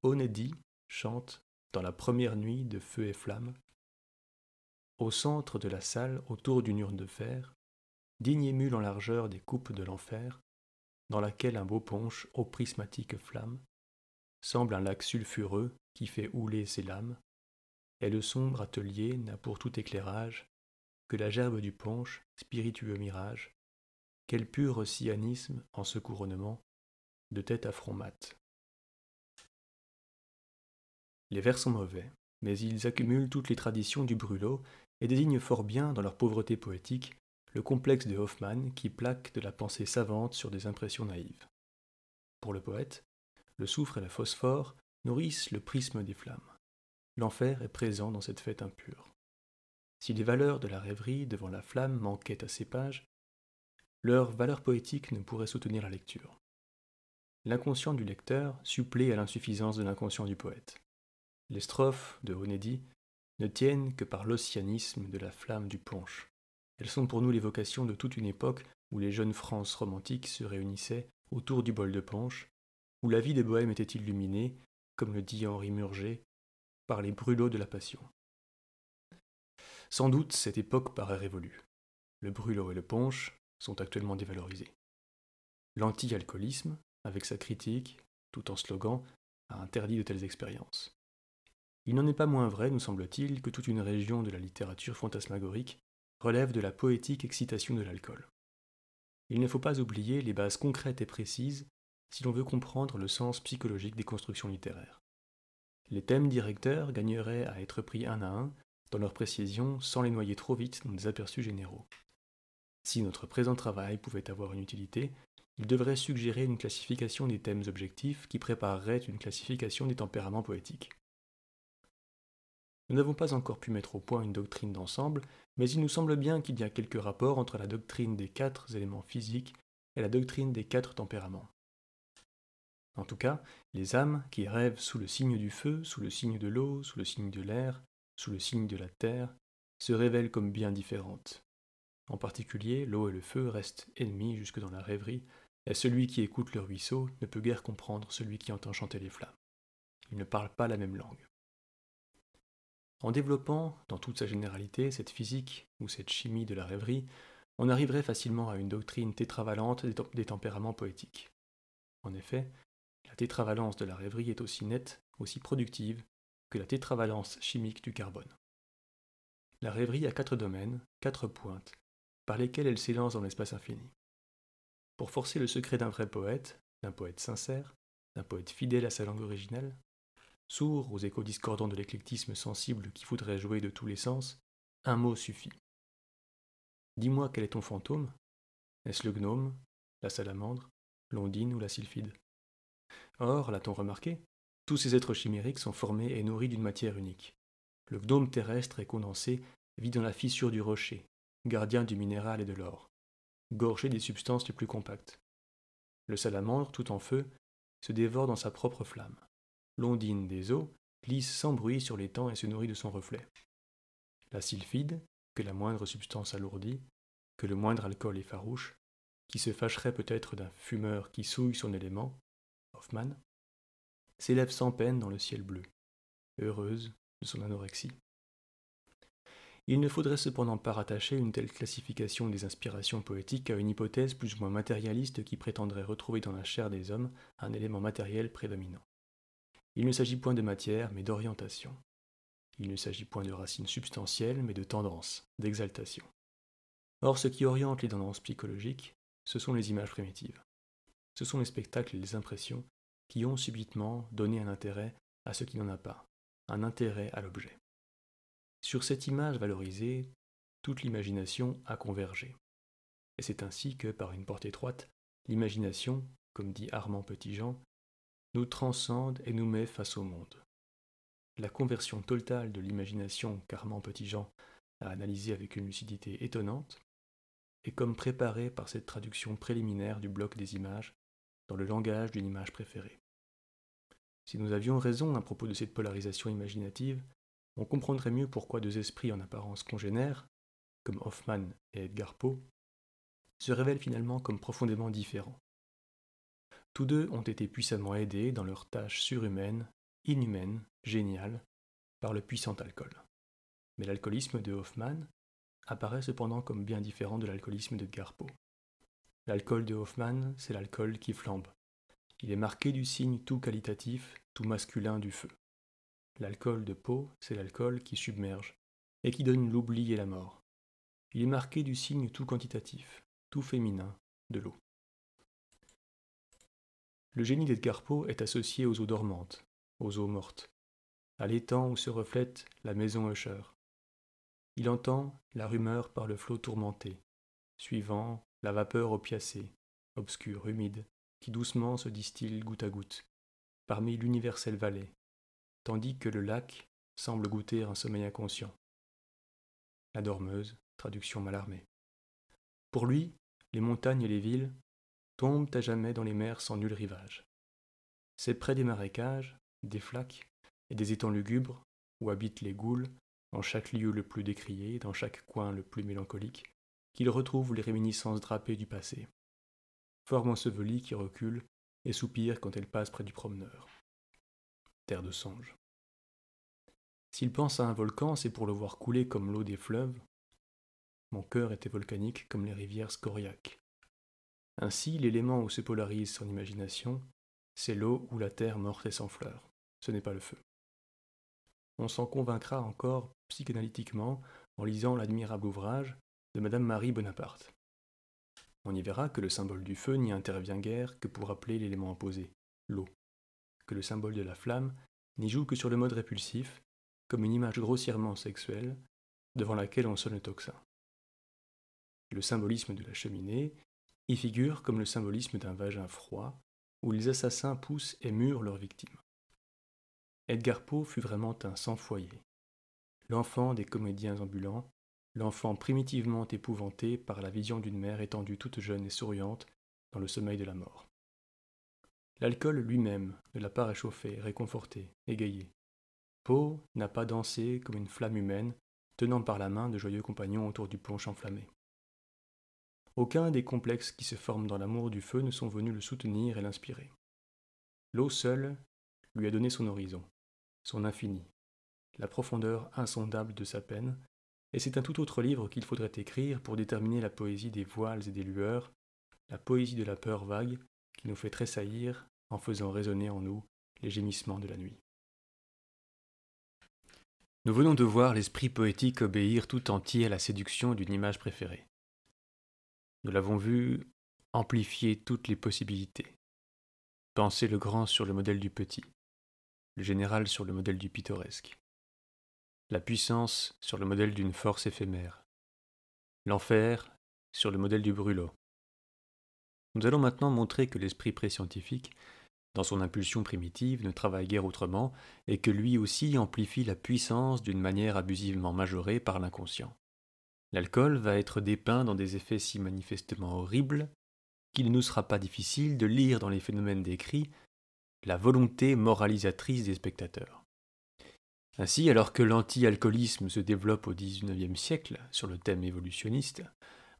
Onedi chante dans la première nuit de feu et flamme, au centre de la salle, autour d'une urne de fer, digne émule en largeur des coupes de l'enfer, dans laquelle un beau punch aux prismatiques flammes semble un lac sulfureux qui fait houler ses lames, et le sombre atelier n'a pour tout éclairage que la gerbe du punch, spiritueux mirage, quel pur cyanisme en ce couronnement de tête à front mat. Les vers sont mauvais, mais ils accumulent toutes les traditions du brûlot et désignent fort bien, dans leur pauvreté poétique, le complexe de Hoffmann qui plaque de la pensée savante sur des impressions naïves. Pour le poète, le soufre et la phosphore nourrissent le prisme des flammes. L'enfer est présent dans cette fête impure. Si les valeurs de la rêverie devant la flamme manquaient à ces pages, leur valeur poétique ne pourrait soutenir la lecture. L'inconscient du lecteur supplée à l'insuffisance de l'inconscient du poète. Les strophes de Renédi ne tiennent que par l'océanisme de la flamme du punch. Elles sont pour nous l'évocation de toute une époque où les jeunes Frances romantiques se réunissaient autour du bol de punch, où la vie des bohèmes était illuminée, comme le dit Henri Murger, par les brûlots de la passion. Sans doute, cette époque paraît révolue. Le brûlot et le punch sont actuellement dévalorisés. L'anti-alcoolisme, avec sa critique, tout en slogan, a interdit de telles expériences il n'en est pas moins vrai, nous semble-t-il, que toute une région de la littérature fantasmagorique relève de la poétique excitation de l'alcool. Il ne faut pas oublier les bases concrètes et précises si l'on veut comprendre le sens psychologique des constructions littéraires. Les thèmes directeurs gagneraient à être pris un à un, dans leur précision, sans les noyer trop vite dans des aperçus généraux. Si notre présent travail pouvait avoir une utilité, il devrait suggérer une classification des thèmes objectifs qui préparerait une classification des tempéraments poétiques. Nous n'avons pas encore pu mettre au point une doctrine d'ensemble, mais il nous semble bien qu'il y a quelques rapports entre la doctrine des quatre éléments physiques et la doctrine des quatre tempéraments. En tout cas, les âmes qui rêvent sous le signe du feu, sous le signe de l'eau, sous le signe de l'air, sous le signe de la terre, se révèlent comme bien différentes. En particulier, l'eau et le feu restent ennemis jusque dans la rêverie, et celui qui écoute le ruisseau ne peut guère comprendre celui qui entend chanter les flammes. Ils ne parlent pas la même langue. En développant, dans toute sa généralité, cette physique ou cette chimie de la rêverie, on arriverait facilement à une doctrine tétravalente des, tempéraments poétiques. En effet, la tétravalence de la rêverie est aussi nette, aussi productive, que la tétravalence chimique du carbone. La rêverie a quatre domaines, quatre pointes, par lesquels elle s'élance dans l'espace infini. Pour forcer le secret d'un vrai poète, d'un poète sincère, d'un poète fidèle à sa langue originale, sourd aux échos discordants de l'éclectisme sensible qui voudrait jouer de tous les sens, un mot suffit. Dis-moi quel est ton fantôme Est-ce le gnome, la salamandre, l'ondine ou la sylphide Or, l'a-t-on remarqué, tous ces êtres chimériques sont formés et nourris d'une matière unique. Le gnome terrestre et condensé, vit dans la fissure du rocher, gardien du minéral et de l'or, gorgé des substances les plus compactes. Le salamandre, tout en feu, se dévore dans sa propre flamme l'ondine des eaux, glisse sans bruit sur l'étang et se nourrit de son reflet. La sylphide, que la moindre substance alourdit, que le moindre alcool effarouche, qui se fâcherait peut-être d'un fumeur qui souille son élément, Hoffmann, s'élève sans peine dans le ciel bleu, heureuse de son anorexie. Il ne faudrait cependant pas rattacher une telle classification des inspirations poétiques à une hypothèse plus ou moins matérialiste qui prétendrait retrouver dans la chair des hommes un élément matériel prédominant. Il ne s'agit point de matière, mais d'orientation. Il ne s'agit point de racines substantielles, mais de tendances, d'exaltation. Or, ce qui oriente les tendances psychologiques, ce sont les images primitives. Ce sont les spectacles et les impressions qui ont subitement donné un intérêt à ce qui n'en a pas, un intérêt à l'objet. Sur cette image valorisée, toute l'imagination a convergé. Et c'est ainsi que, par une porte étroite, l'imagination, comme dit Armand Petitjean, nous transcende et nous met face au monde. La conversion totale de l'imagination qu'Armand Petitjean a analysée avec une lucidité étonnante est comme préparée par cette traduction préliminaire du bloc des images dans le langage d'une image préférée. Si nous avions raison à propos de cette polarisation imaginative, on comprendrait mieux pourquoi deux esprits en apparence congénères, comme Hoffman et Edgar Poe, se révèlent finalement comme profondément différents. Tous deux ont été puissamment aidés dans leur tâche surhumaine, inhumaine, géniale, par le puissant alcool. Mais l'alcoolisme de Hoffman apparaît cependant comme bien différent de l'alcoolisme de Garpo. L'alcool de Hoffman, c'est l'alcool qui flambe. Il est marqué du signe tout qualitatif, tout masculin du feu. L'alcool de Poe, c'est l'alcool qui submerge et qui donne l'oubli et la mort. Il est marqué du signe tout quantitatif, tout féminin, de l'eau. Le génie d'Edgar Poe est associé aux eaux dormantes, aux eaux mortes, à l'étang où se reflète la maison Usher. Il entend la rumeur par le flot tourmenté, suivant la vapeur opiacée, obscure, humide, qui doucement se distille goutte à goutte, parmi l'universelle vallée, tandis que le lac semble goûter un sommeil inconscient. La dormeuse, traduction mal armée. Pour lui, les montagnes et les villes tombent à jamais dans les mers sans nul rivage. C'est près des marécages, des flaques et des étangs lugubres où habitent les goules, en chaque lieu le plus décrié, dans chaque coin le plus mélancolique, qu'ils retrouvent les réminiscences drapées du passé. Forme ensevelie qui recule et soupire quand elle passe près du promeneur. Terre de songe. S'il pense à un volcan, c'est pour le voir couler comme l'eau des fleuves. Mon cœur était volcanique comme les rivières scoriaques. Ainsi, l'élément où se polarise son imagination, c'est l'eau ou la terre morte et sans fleurs. Ce n'est pas le feu. On s'en convaincra encore psychanalytiquement en lisant l'admirable ouvrage de Madame Marie Bonaparte. On y verra que le symbole du feu n'y intervient guère que pour rappeler l'élément imposé, l'eau, que le symbole de la flamme n'y joue que sur le mode répulsif, comme une image grossièrement sexuelle, devant laquelle on sonne le tocsin. Le symbolisme de la cheminée il figure comme le symbolisme d'un vagin froid où les assassins poussent et mûrent leurs victimes. Edgar Poe fut vraiment un sans-foyer, l'enfant des comédiens ambulants, l'enfant primitivement épouvanté par la vision d'une mère étendue toute jeune et souriante dans le sommeil de la mort. L'alcool lui-même ne l'a pas réchauffé, réconforté, égayé. Poe n'a pas dansé comme une flamme humaine, tenant par la main de joyeux compagnons autour du planche enflammé. Aucun des complexes qui se forment dans l'amour du feu ne sont venus le soutenir et l'inspirer. L'eau seule lui a donné son horizon, son infini, la profondeur insondable de sa peine, et c'est un tout autre livre qu'il faudrait écrire pour déterminer la poésie des voiles et des lueurs, la poésie de la peur vague qui nous fait tressaillir en faisant résonner en nous les gémissements de la nuit. Nous venons de voir l'esprit poétique obéir tout entier à la séduction d'une image préférée. Nous l'avons vu amplifier toutes les possibilités. Penser le grand sur le modèle du petit, le général sur le modèle du pittoresque, la puissance sur le modèle d'une force éphémère, l'enfer sur le modèle du brûlot. Nous allons maintenant montrer que l'esprit pré dans son impulsion primitive, ne travaille guère autrement et que lui aussi amplifie la puissance d'une manière abusivement majorée par l'inconscient. L'alcool va être dépeint dans des effets si manifestement horribles qu'il ne nous sera pas difficile de lire dans les phénomènes décrits la volonté moralisatrice des spectateurs. Ainsi, alors que l'anti-alcoolisme se développe au XIXe siècle sur le thème évolutionniste,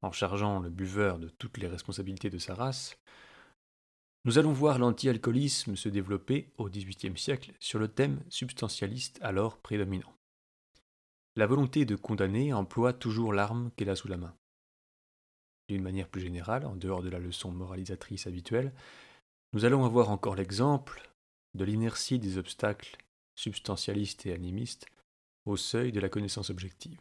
en chargeant le buveur de toutes les responsabilités de sa race, nous allons voir l'anti-alcoolisme se développer au XVIIIe siècle sur le thème substantialiste alors prédominant la volonté de condamner emploie toujours l'arme qu'elle a sous la main. D'une manière plus générale, en dehors de la leçon moralisatrice habituelle, nous allons avoir encore l'exemple de l'inertie des obstacles substantialistes et animistes au seuil de la connaissance objective.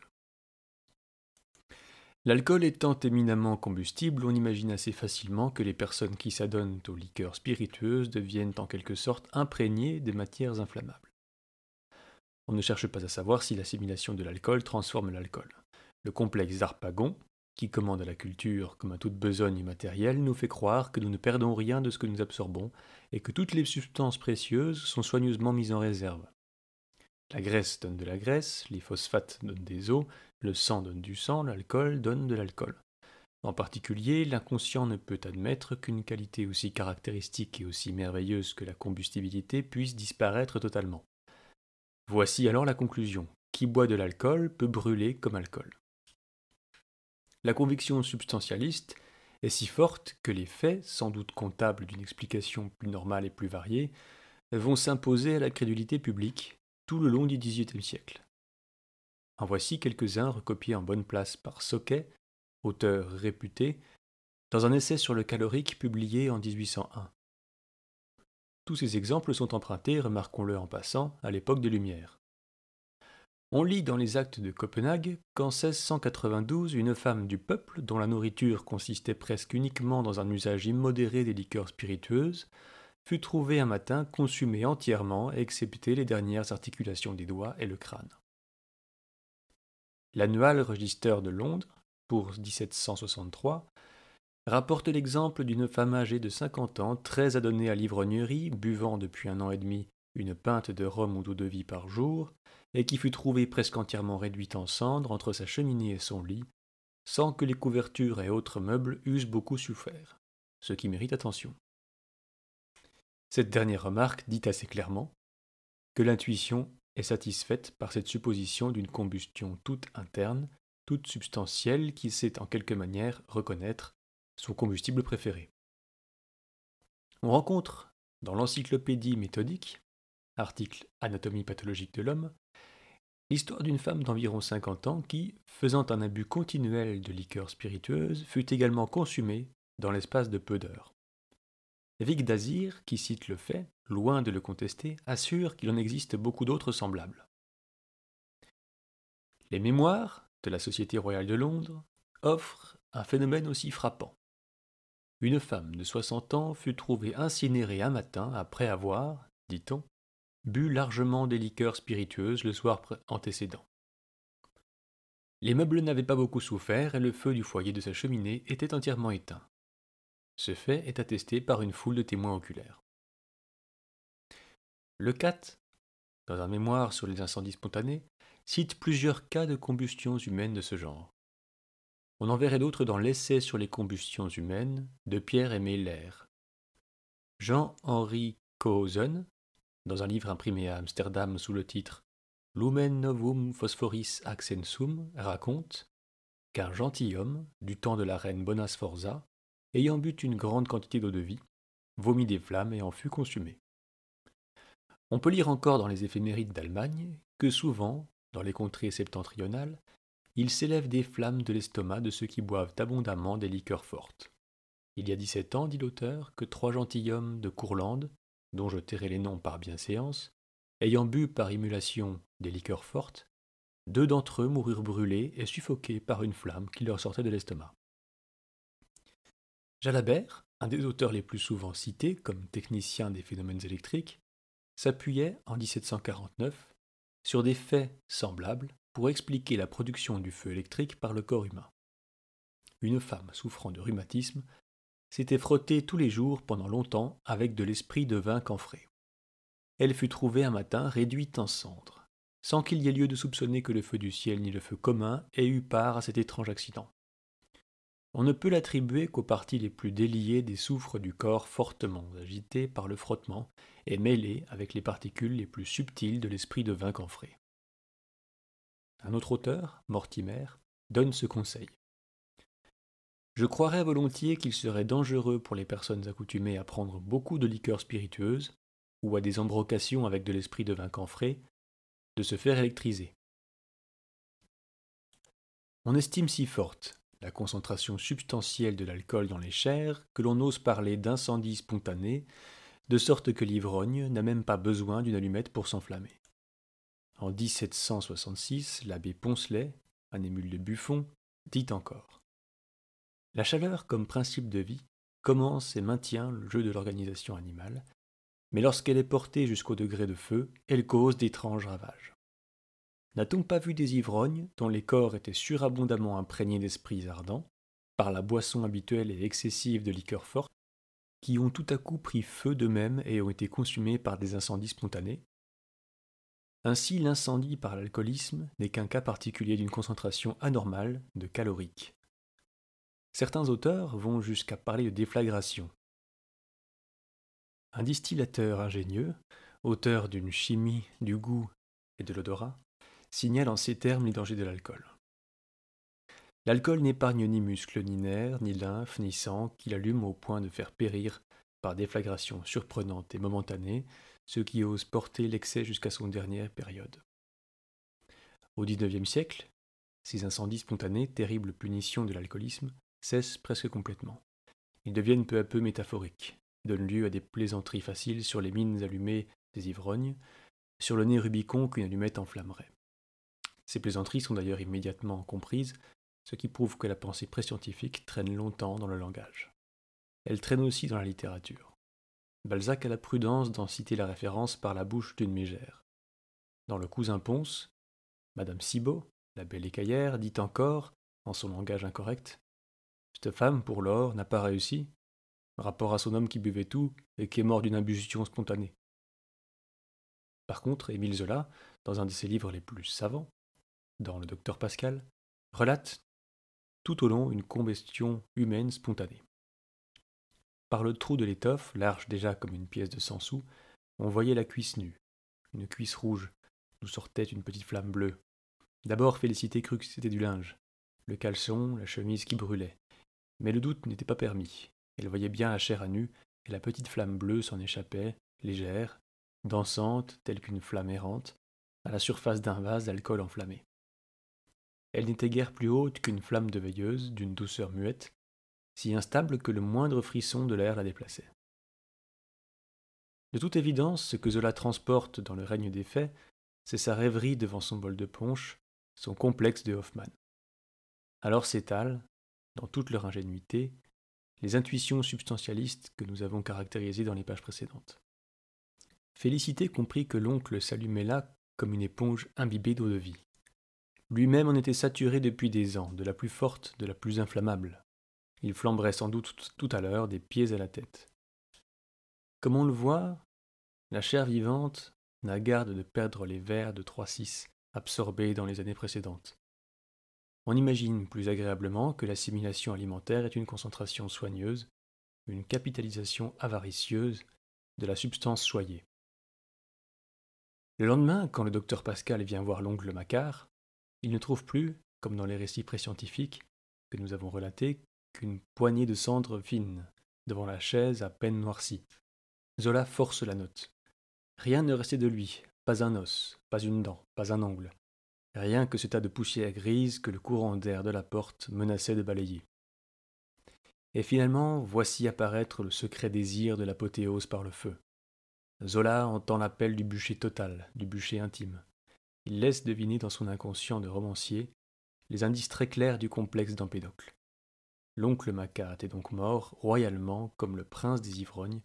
L'alcool étant éminemment combustible, on imagine assez facilement que les personnes qui s'adonnent aux liqueurs spiritueuses deviennent en quelque sorte imprégnées des matières inflammables. On ne cherche pas à savoir si l'assimilation de l'alcool transforme l'alcool. Le complexe d'Arpagon, qui commande à la culture comme à toute besogne immatérielle, nous fait croire que nous ne perdons rien de ce que nous absorbons et que toutes les substances précieuses sont soigneusement mises en réserve. La graisse donne de la graisse, les phosphates donnent des os, le sang donne du sang, l'alcool donne de l'alcool. En particulier, l'inconscient ne peut admettre qu'une qualité aussi caractéristique et aussi merveilleuse que la combustibilité puisse disparaître totalement. Voici alors la conclusion. Qui boit de l'alcool peut brûler comme alcool. La conviction substantialiste est si forte que les faits, sans doute comptables d'une explication plus normale et plus variée, vont s'imposer à la crédulité publique tout le long du XVIIIe siècle. En voici quelques-uns recopiés en bonne place par Soquet, auteur réputé, dans un essai sur le calorique publié en 1801. Tous ces exemples sont empruntés, remarquons-le en passant, à l'époque des Lumières. On lit dans les actes de Copenhague qu'en 1692, une femme du peuple, dont la nourriture consistait presque uniquement dans un usage immodéré des liqueurs spiritueuses, fut trouvée un matin consumée entièrement, excepté les dernières articulations des doigts et le crâne. L'annual register de Londres, pour 1763, rapporte l'exemple d'une femme âgée de 50 ans, très adonnée à l'ivrognerie, buvant depuis un an et demi une pinte de rhum ou d'eau-de-vie par jour, et qui fut trouvée presque entièrement réduite en cendres entre sa cheminée et son lit, sans que les couvertures et autres meubles eussent beaucoup souffert, ce qui mérite attention. Cette dernière remarque dit assez clairement que l'intuition est satisfaite par cette supposition d'une combustion toute interne, toute substantielle qui sait en quelque manière reconnaître son combustible préféré. On rencontre dans l'encyclopédie méthodique, article Anatomie pathologique de l'homme, l'histoire d'une femme d'environ 50 ans qui, faisant un abus continuel de liqueurs spiritueuses, fut également consumée dans l'espace de peu d'heures. Vic Dazir, qui cite le fait, loin de le contester, assure qu'il en existe beaucoup d'autres semblables. Les mémoires de la Société royale de Londres offrent un phénomène aussi frappant. Une femme de 60 ans fut trouvée incinérée un matin après avoir, dit-on, bu largement des liqueurs spiritueuses le soir antécédent. Les meubles n'avaient pas beaucoup souffert et le feu du foyer de sa cheminée était entièrement éteint. Ce fait est attesté par une foule de témoins oculaires. Le CAT, dans un mémoire sur les incendies spontanés, cite plusieurs cas de combustions humaines de ce genre. On en verrait d'autres dans l'essai sur les combustions humaines de Pierre et Lair. Jean-Henri Cohausen, dans un livre imprimé à Amsterdam sous le titre Lumen Novum Phosphoris Accensum, raconte qu'un gentilhomme, du temps de la reine Bona Sforza, ayant bu une grande quantité d'eau de vie, vomit des flammes et en fut consumé. On peut lire encore dans les éphémérides d'Allemagne que souvent, dans les contrées septentrionales, il s'élève des flammes de l'estomac de ceux qui boivent abondamment des liqueurs fortes. Il y a dix-sept ans, dit l'auteur, que trois gentilshommes de Courlande, dont je tairai les noms par bienséance, ayant bu par émulation des liqueurs fortes, deux d'entre eux moururent brûlés et suffoqués par une flamme qui leur sortait de l'estomac. Jalabert, un des auteurs les plus souvent cités comme technicien des phénomènes électriques, s'appuyait en 1749 sur des faits semblables pour expliquer la production du feu électrique par le corps humain. Une femme souffrant de rhumatisme s'était frottée tous les jours pendant longtemps avec de l'esprit de vin camphré. Elle fut trouvée un matin réduite en cendres, sans qu'il y ait lieu de soupçonner que le feu du ciel ni le feu commun aient eu part à cet étrange accident. On ne peut l'attribuer qu'aux parties les plus déliées des souffres du corps fortement agitées par le frottement et mêlées avec les particules les plus subtiles de l'esprit de vin camphré. Un autre auteur, Mortimer, donne ce conseil. Je croirais volontiers qu'il serait dangereux pour les personnes accoutumées à prendre beaucoup de liqueurs spiritueuses, ou à des embrocations avec de l'esprit de vin camphré, de se faire électriser. On estime si forte la concentration substantielle de l'alcool dans les chairs que l'on ose parler d'incendie spontané, de sorte que l'ivrogne n'a même pas besoin d'une allumette pour s'enflammer. En 1766, l'abbé Poncelet, un émule de Buffon, dit encore La chaleur comme principe de vie commence et maintient le jeu de l'organisation animale, mais lorsqu'elle est portée jusqu'au degré de feu, elle cause d'étranges ravages. N'a-t-on pas vu des ivrognes dont les corps étaient surabondamment imprégnés d'esprits ardents, par la boisson habituelle et excessive de liqueurs fortes, qui ont tout à coup pris feu d'eux-mêmes et ont été consumés par des incendies spontanés ainsi, l'incendie par l'alcoolisme n'est qu'un cas particulier d'une concentration anormale de caloriques. Certains auteurs vont jusqu'à parler de déflagration. Un distillateur ingénieux, auteur d'une chimie du goût et de l'odorat, signale en ces termes les dangers de l'alcool. L'alcool n'épargne ni muscles, ni nerfs, ni lymphe, ni sang, qu'il allume au point de faire périr, par déflagration surprenante et momentanée, ceux qui osent porter l'excès jusqu'à son dernière période. Au XIXe siècle, ces incendies spontanés, terribles punitions de l'alcoolisme, cessent presque complètement. Ils deviennent peu à peu métaphoriques, donnent lieu à des plaisanteries faciles sur les mines allumées des ivrognes, sur le nez Rubicon qu'une allumette enflammerait. Ces plaisanteries sont d'ailleurs immédiatement comprises, ce qui prouve que la pensée pré-scientifique traîne longtemps dans le langage. Elle traîne aussi dans la littérature. Balzac a la prudence d'en citer la référence par la bouche d'une mégère. Dans Le Cousin Ponce, Madame Cibot, la belle écaillère, dit encore, en son langage incorrect, Cette femme, pour l'or, n'a pas réussi, rapport à son homme qui buvait tout et qui est mort d'une imbustion spontanée. Par contre, Émile Zola, dans un de ses livres les plus savants, dans Le Docteur Pascal, relate tout au long une combustion humaine spontanée. Par le trou de l'étoffe, large déjà comme une pièce de cent sous, on voyait la cuisse nue. Une cuisse rouge, d'où sortait une petite flamme bleue. D'abord, Félicité crut que c'était du linge, le caleçon, la chemise qui brûlait. Mais le doute n'était pas permis. Elle voyait bien la chair à nu, et la petite flamme bleue s'en échappait, légère, dansante, telle qu'une flamme errante, à la surface d'un vase d'alcool enflammé. Elle n'était guère plus haute qu'une flamme de veilleuse, d'une douceur muette, si instable que le moindre frisson de l'air la déplaçait. De toute évidence, ce que Zola transporte dans le règne des faits, c'est sa rêverie devant son bol de punch, son complexe de Hoffmann. Alors s'étalent, dans toute leur ingénuité, les intuitions substantialistes que nous avons caractérisées dans les pages précédentes. Félicité comprit que l'oncle s'allumait là comme une éponge imbibée d'eau de vie. Lui-même en était saturé depuis des ans, de la plus forte, de la plus inflammable, il flamberait sans doute tout à l'heure des pieds à la tête. Comme on le voit, la chair vivante n'a garde de perdre les vers de 3-6 absorbés dans les années précédentes. On imagine plus agréablement que l'assimilation alimentaire est une concentration soigneuse, une capitalisation avaricieuse de la substance soyée. Le lendemain, quand le docteur Pascal vient voir l'oncle Macquart, il ne trouve plus, comme dans les récits pré-scientifiques que nous avons relatés, qu'une poignée de cendres fines, devant la chaise à peine noircie. Zola force la note. Rien ne restait de lui, pas un os, pas une dent, pas un ongle. Rien que ce tas de poussière grise que le courant d'air de la porte menaçait de balayer. Et finalement, voici apparaître le secret désir de l'apothéose par le feu. Zola entend l'appel du bûcher total, du bûcher intime. Il laisse deviner dans son inconscient de romancier les indices très clairs du complexe d'Empédocle. L'oncle Macat est donc mort royalement comme le prince des ivrognes,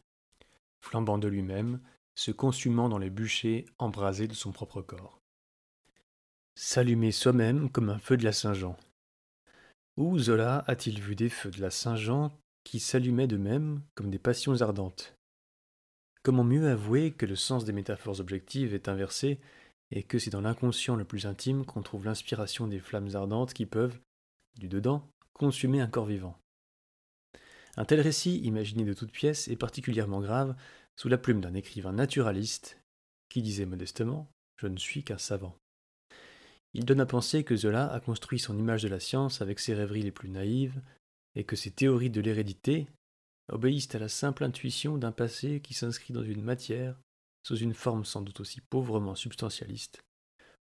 flambant de lui-même, se consumant dans les bûchers embrasés de son propre corps. S'allumer soi-même comme un feu de la Saint-Jean. Où Zola a-t-il vu des feux de la Saint-Jean qui s'allumaient de mêmes comme des passions ardentes Comment mieux avouer que le sens des métaphores objectives est inversé et que c'est dans l'inconscient le plus intime qu'on trouve l'inspiration des flammes ardentes qui peuvent, du dedans, consumer un corps vivant. Un tel récit, imaginé de toutes pièces, est particulièrement grave sous la plume d'un écrivain naturaliste qui disait modestement Je ne suis qu'un savant. Il donne à penser que Zola a construit son image de la science avec ses rêveries les plus naïves et que ses théories de l'hérédité obéissent à la simple intuition d'un passé qui s'inscrit dans une matière sous une forme sans doute aussi pauvrement substantialiste,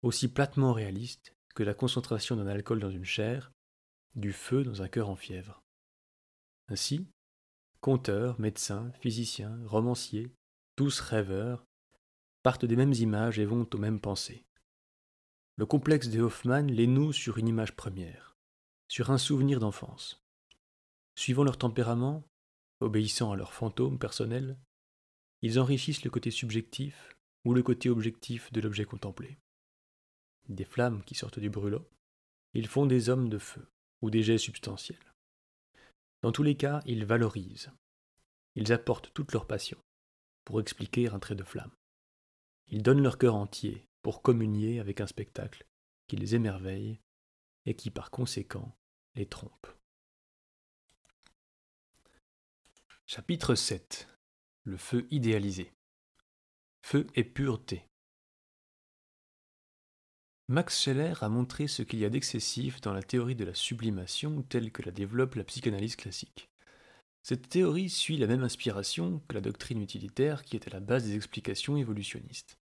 aussi platement réaliste que la concentration d'un alcool dans une chair, du feu dans un cœur en fièvre. Ainsi, conteurs, médecins, physiciens, romanciers, tous rêveurs, partent des mêmes images et vont aux mêmes pensées. Le complexe de Hoffmann les noue sur une image première, sur un souvenir d'enfance. Suivant leur tempérament, obéissant à leur fantôme personnel, ils enrichissent le côté subjectif ou le côté objectif de l'objet contemplé. Des flammes qui sortent du brûlot, ils font des hommes de feu ou des jets substantiels. Dans tous les cas, ils valorisent. Ils apportent toute leur passion, pour expliquer un trait de flamme. Ils donnent leur cœur entier pour communier avec un spectacle qui les émerveille et qui par conséquent les trompe. Chapitre 7 Le feu idéalisé. Feu et pureté. Max Scheller a montré ce qu'il y a d'excessif dans la théorie de la sublimation telle que la développe la psychanalyse classique. Cette théorie suit la même inspiration que la doctrine utilitaire qui est à la base des explications évolutionnistes.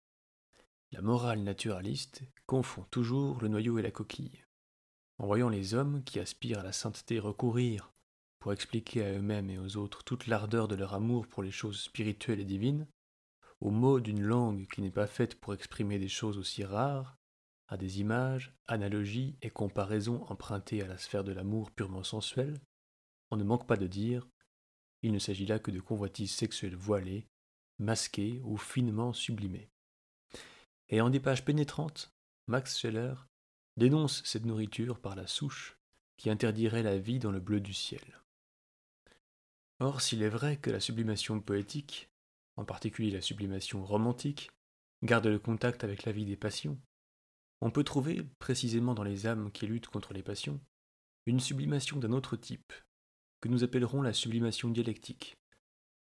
La morale naturaliste confond toujours le noyau et la coquille. En voyant les hommes qui aspirent à la sainteté recourir, pour expliquer à eux-mêmes et aux autres toute l'ardeur de leur amour pour les choses spirituelles et divines, aux mots d'une langue qui n'est pas faite pour exprimer des choses aussi rares, à des images, analogies et comparaisons empruntées à la sphère de l'amour purement sensuel, on ne manque pas de dire il ne s'agit là que de convoitises sexuelles voilées, masquées ou finement sublimées. Et en des pages pénétrantes, Max Scheller dénonce cette nourriture par la souche qui interdirait la vie dans le bleu du ciel. Or, s'il est vrai que la sublimation poétique, en particulier la sublimation romantique, garde le contact avec la vie des passions, on peut trouver, précisément dans les âmes qui luttent contre les passions, une sublimation d'un autre type, que nous appellerons la sublimation dialectique,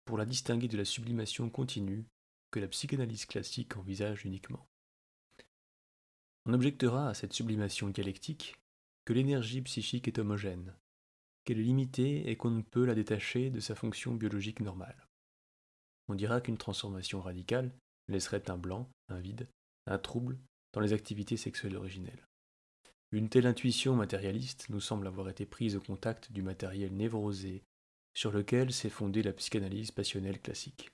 pour la distinguer de la sublimation continue que la psychanalyse classique envisage uniquement. On objectera à cette sublimation dialectique que l'énergie psychique est homogène, qu'elle est limitée et qu'on ne peut la détacher de sa fonction biologique normale. On dira qu'une transformation radicale laisserait un blanc, un vide, un trouble, dans les activités sexuelles originelles. Une telle intuition matérialiste nous semble avoir été prise au contact du matériel névrosé sur lequel s'est fondée la psychanalyse passionnelle classique.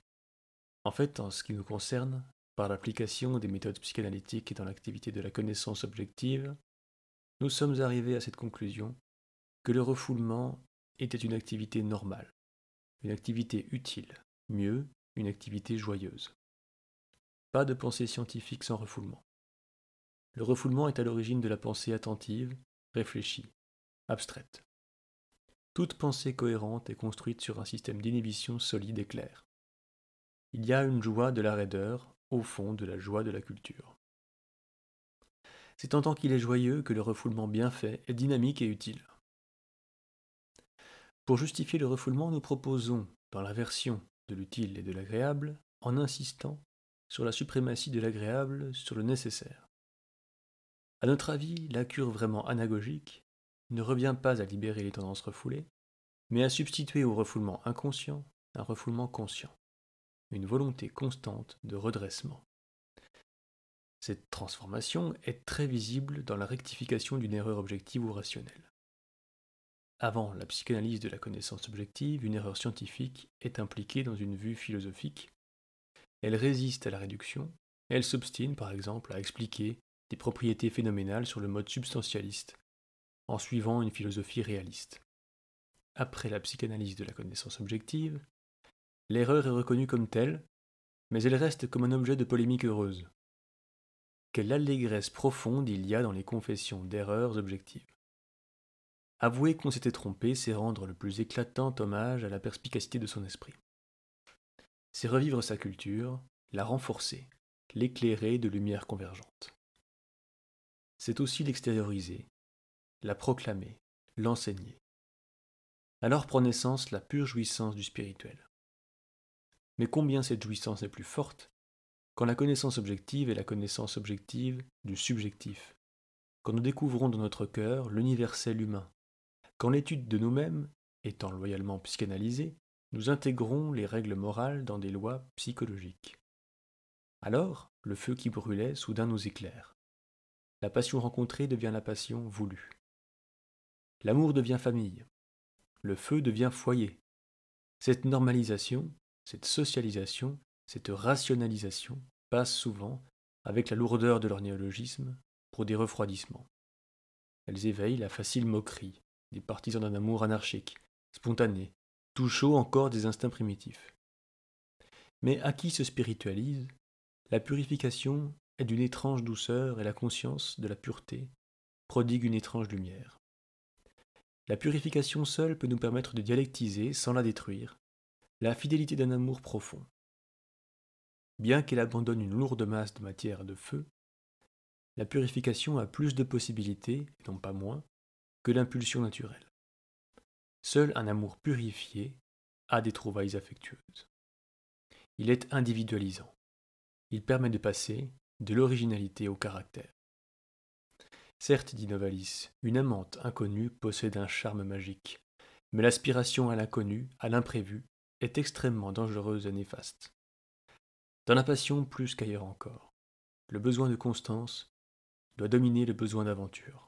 En fait, en ce qui nous concerne, par l'application des méthodes psychanalytiques et dans l'activité de la connaissance objective, nous sommes arrivés à cette conclusion que le refoulement était une activité normale, une activité utile, mieux, une activité joyeuse. Pas de pensée scientifique sans refoulement. Le refoulement est à l'origine de la pensée attentive, réfléchie, abstraite. Toute pensée cohérente est construite sur un système d'inhibition solide et clair. Il y a une joie de la raideur, au fond de la joie de la culture. C'est en tant qu'il est joyeux que le refoulement bien fait est dynamique et utile. Pour justifier le refoulement, nous proposons, par la version de l'utile et de l'agréable, en insistant sur la suprématie de l'agréable sur le nécessaire. A notre avis, la cure vraiment anagogique ne revient pas à libérer les tendances refoulées, mais à substituer au refoulement inconscient un refoulement conscient, une volonté constante de redressement. Cette transformation est très visible dans la rectification d'une erreur objective ou rationnelle. Avant la psychanalyse de la connaissance objective, une erreur scientifique est impliquée dans une vue philosophique. Elle résiste à la réduction, elle s'obstine par exemple à expliquer propriétés phénoménales sur le mode substantialiste, en suivant une philosophie réaliste. Après la psychanalyse de la connaissance objective, l'erreur est reconnue comme telle, mais elle reste comme un objet de polémique heureuse. Quelle allégresse profonde il y a dans les confessions d'erreurs objectives. Avouer qu'on s'était trompé, c'est rendre le plus éclatant hommage à la perspicacité de son esprit. C'est revivre sa culture, la renforcer, l'éclairer de lumières convergentes c'est aussi l'extérioriser, la proclamer, l'enseigner. Alors prend naissance la pure jouissance du spirituel. Mais combien cette jouissance est plus forte quand la connaissance objective est la connaissance objective du subjectif, quand nous découvrons dans notre cœur l'universel humain, quand l'étude de nous-mêmes, étant loyalement psychanalysée, nous intégrons les règles morales dans des lois psychologiques. Alors, le feu qui brûlait soudain nous éclaire. La passion rencontrée devient la passion voulue. L'amour devient famille. Le feu devient foyer. Cette normalisation, cette socialisation, cette rationalisation passe souvent, avec la lourdeur de leur néologisme, pour des refroidissements. Elles éveillent la facile moquerie des partisans d'un amour anarchique, spontané, tout chaud encore des instincts primitifs. Mais à qui se spiritualise, la purification est d'une étrange douceur et la conscience de la pureté prodigue une étrange lumière. La purification seule peut nous permettre de dialectiser, sans la détruire, la fidélité d'un amour profond. Bien qu'elle abandonne une lourde masse de matière de feu, la purification a plus de possibilités, et non pas moins, que l'impulsion naturelle. Seul un amour purifié a des trouvailles affectueuses. Il est individualisant. Il permet de passer, de l'originalité au caractère. Certes, dit Novalis, une amante inconnue possède un charme magique, mais l'aspiration à l'inconnu, à l'imprévu, est extrêmement dangereuse et néfaste. Dans la passion plus qu'ailleurs encore, le besoin de constance doit dominer le besoin d'aventure.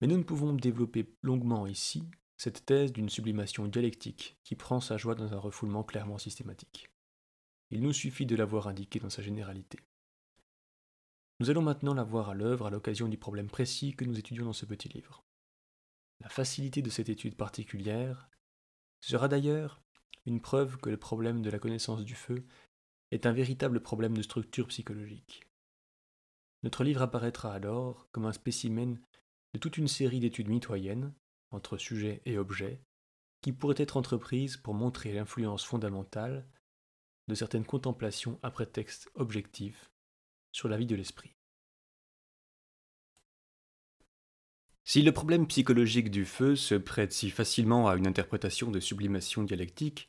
Mais nous ne pouvons développer longuement ici cette thèse d'une sublimation dialectique qui prend sa joie dans un refoulement clairement systématique il nous suffit de l'avoir indiqué dans sa généralité. Nous allons maintenant la voir à l'œuvre à l'occasion du problème précis que nous étudions dans ce petit livre. La facilité de cette étude particulière sera d'ailleurs une preuve que le problème de la connaissance du feu est un véritable problème de structure psychologique. Notre livre apparaîtra alors comme un spécimen de toute une série d'études mitoyennes, entre sujet et objet, qui pourraient être entreprises pour montrer l'influence fondamentale de certaines contemplations à texte objectif sur la vie de l'esprit. Si le problème psychologique du feu se prête si facilement à une interprétation de sublimation dialectique,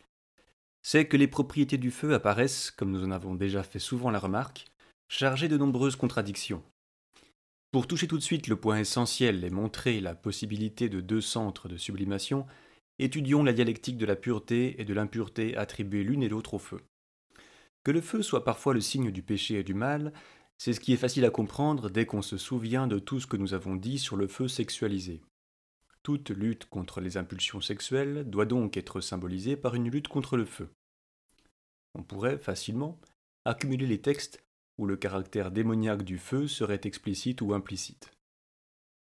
c'est que les propriétés du feu apparaissent, comme nous en avons déjà fait souvent la remarque, chargées de nombreuses contradictions. Pour toucher tout de suite le point essentiel et montrer la possibilité de deux centres de sublimation, étudions la dialectique de la pureté et de l'impureté attribuées l'une et l'autre au feu. Que le feu soit parfois le signe du péché et du mal, c'est ce qui est facile à comprendre dès qu'on se souvient de tout ce que nous avons dit sur le feu sexualisé. Toute lutte contre les impulsions sexuelles doit donc être symbolisée par une lutte contre le feu. On pourrait facilement accumuler les textes où le caractère démoniaque du feu serait explicite ou implicite.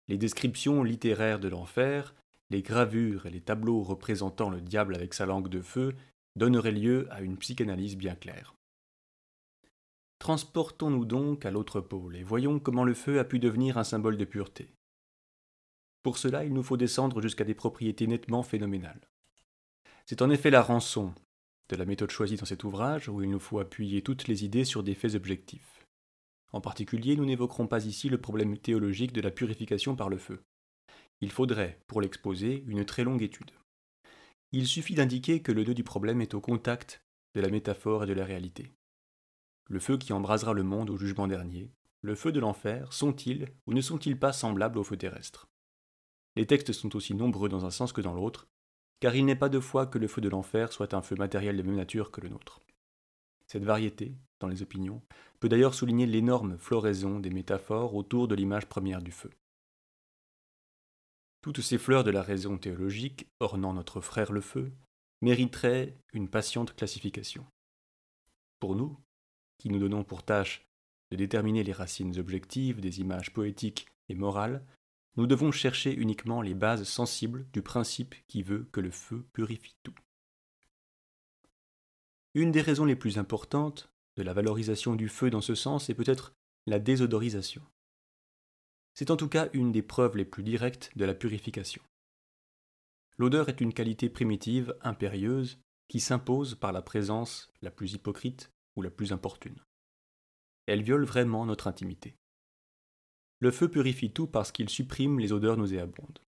Les descriptions littéraires de l'enfer, les gravures et les tableaux représentant le diable avec sa langue de feu donneraient lieu à une psychanalyse bien claire. Transportons-nous donc à l'autre pôle et voyons comment le feu a pu devenir un symbole de pureté. Pour cela, il nous faut descendre jusqu'à des propriétés nettement phénoménales. C'est en effet la rançon de la méthode choisie dans cet ouvrage où il nous faut appuyer toutes les idées sur des faits objectifs. En particulier, nous n'évoquerons pas ici le problème théologique de la purification par le feu. Il faudrait, pour l'exposer, une très longue étude. Il suffit d'indiquer que le nœud du problème est au contact de la métaphore et de la réalité le feu qui embrasera le monde au jugement dernier, le feu de l'enfer, sont-ils ou ne sont-ils pas semblables au feu terrestre Les textes sont aussi nombreux dans un sens que dans l'autre, car il n'est pas de foi que le feu de l'enfer soit un feu matériel de même nature que le nôtre. Cette variété, dans les opinions, peut d'ailleurs souligner l'énorme floraison des métaphores autour de l'image première du feu. Toutes ces fleurs de la raison théologique, ornant notre frère le feu, mériteraient une patiente classification. Pour nous, qui nous donnons pour tâche de déterminer les racines objectives des images poétiques et morales, nous devons chercher uniquement les bases sensibles du principe qui veut que le feu purifie tout. Une des raisons les plus importantes de la valorisation du feu dans ce sens est peut-être la désodorisation. C'est en tout cas une des preuves les plus directes de la purification. L'odeur est une qualité primitive, impérieuse, qui s'impose par la présence la plus hypocrite ou la plus importune. Elle viole vraiment notre intimité. Le feu purifie tout parce qu'il supprime les odeurs nauséabondes.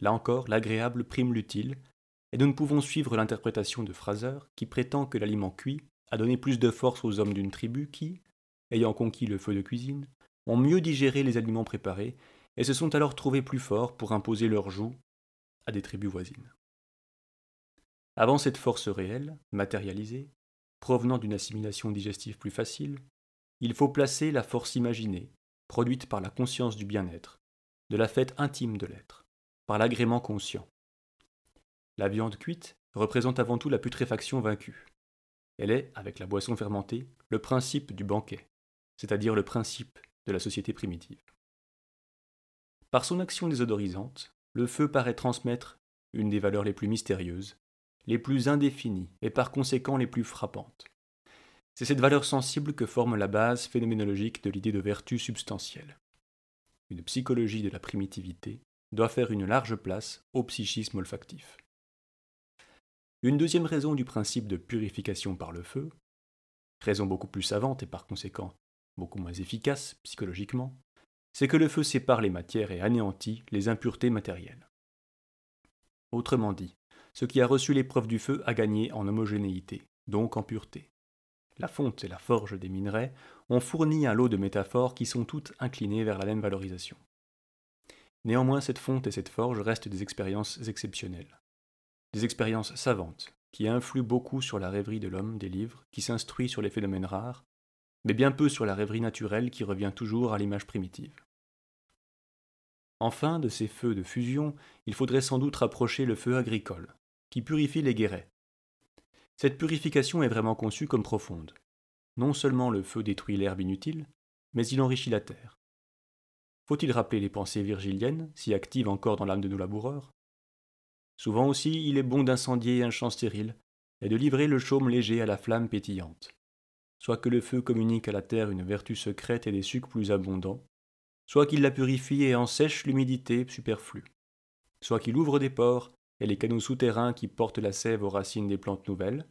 Là encore, l'agréable prime l'utile, et nous ne pouvons suivre l'interprétation de Fraser qui prétend que l'aliment cuit a donné plus de force aux hommes d'une tribu qui, ayant conquis le feu de cuisine, ont mieux digéré les aliments préparés et se sont alors trouvés plus forts pour imposer leur joug à des tribus voisines. Avant cette force réelle, matérialisée, provenant d'une assimilation digestive plus facile, il faut placer la force imaginée, produite par la conscience du bien-être, de la fête intime de l'être, par l'agrément conscient. La viande cuite représente avant tout la putréfaction vaincue. Elle est, avec la boisson fermentée, le principe du banquet, c'est-à-dire le principe de la société primitive. Par son action désodorisante, le feu paraît transmettre une des valeurs les plus mystérieuses, les plus indéfinies et par conséquent les plus frappantes. C'est cette valeur sensible que forme la base phénoménologique de l'idée de vertu substantielle. Une psychologie de la primitivité doit faire une large place au psychisme olfactif. Une deuxième raison du principe de purification par le feu, raison beaucoup plus savante et par conséquent beaucoup moins efficace psychologiquement, c'est que le feu sépare les matières et anéantit les impuretés matérielles. Autrement dit, ce qui a reçu l'épreuve du feu a gagné en homogénéité, donc en pureté. La fonte et la forge des minerais ont fourni un lot de métaphores qui sont toutes inclinées vers la même valorisation. Néanmoins, cette fonte et cette forge restent des expériences exceptionnelles. Des expériences savantes, qui influent beaucoup sur la rêverie de l'homme des livres, qui s'instruit sur les phénomènes rares, mais bien peu sur la rêverie naturelle qui revient toujours à l'image primitive. Enfin, de ces feux de fusion, il faudrait sans doute rapprocher le feu agricole, qui purifie les guérets. Cette purification est vraiment conçue comme profonde. Non seulement le feu détruit l'herbe inutile, mais il enrichit la terre. Faut-il rappeler les pensées virgiliennes, si actives encore dans l'âme de nos laboureurs Souvent aussi, il est bon d'incendier un champ stérile et de livrer le chaume léger à la flamme pétillante. Soit que le feu communique à la terre une vertu secrète et des sucs plus abondants, soit qu'il la purifie et en sèche l'humidité superflue, soit qu'il ouvre des ports et les canaux souterrains qui portent la sève aux racines des plantes nouvelles,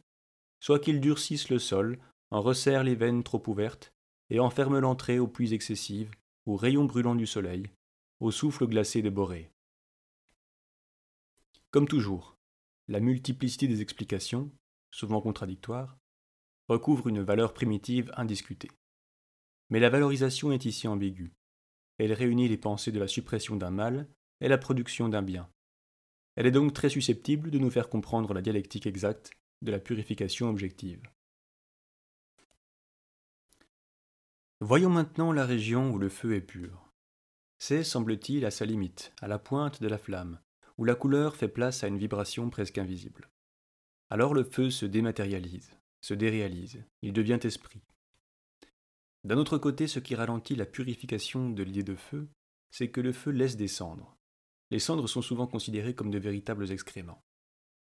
soit qu'ils durcissent le sol, en resserrent les veines trop ouvertes et enferment l'entrée aux pluies excessives, aux rayons brûlants du soleil, au souffle glacé de borées. Comme toujours, la multiplicité des explications, souvent contradictoires, recouvre une valeur primitive indiscutée. Mais la valorisation est ici ambiguë. Elle réunit les pensées de la suppression d'un mal et la production d'un bien, elle est donc très susceptible de nous faire comprendre la dialectique exacte de la purification objective. Voyons maintenant la région où le feu est pur. C'est, semble-t-il, à sa limite, à la pointe de la flamme, où la couleur fait place à une vibration presque invisible. Alors le feu se dématérialise, se déréalise, il devient esprit. D'un autre côté, ce qui ralentit la purification de l'idée de feu, c'est que le feu laisse descendre, les cendres sont souvent considérées comme de véritables excréments.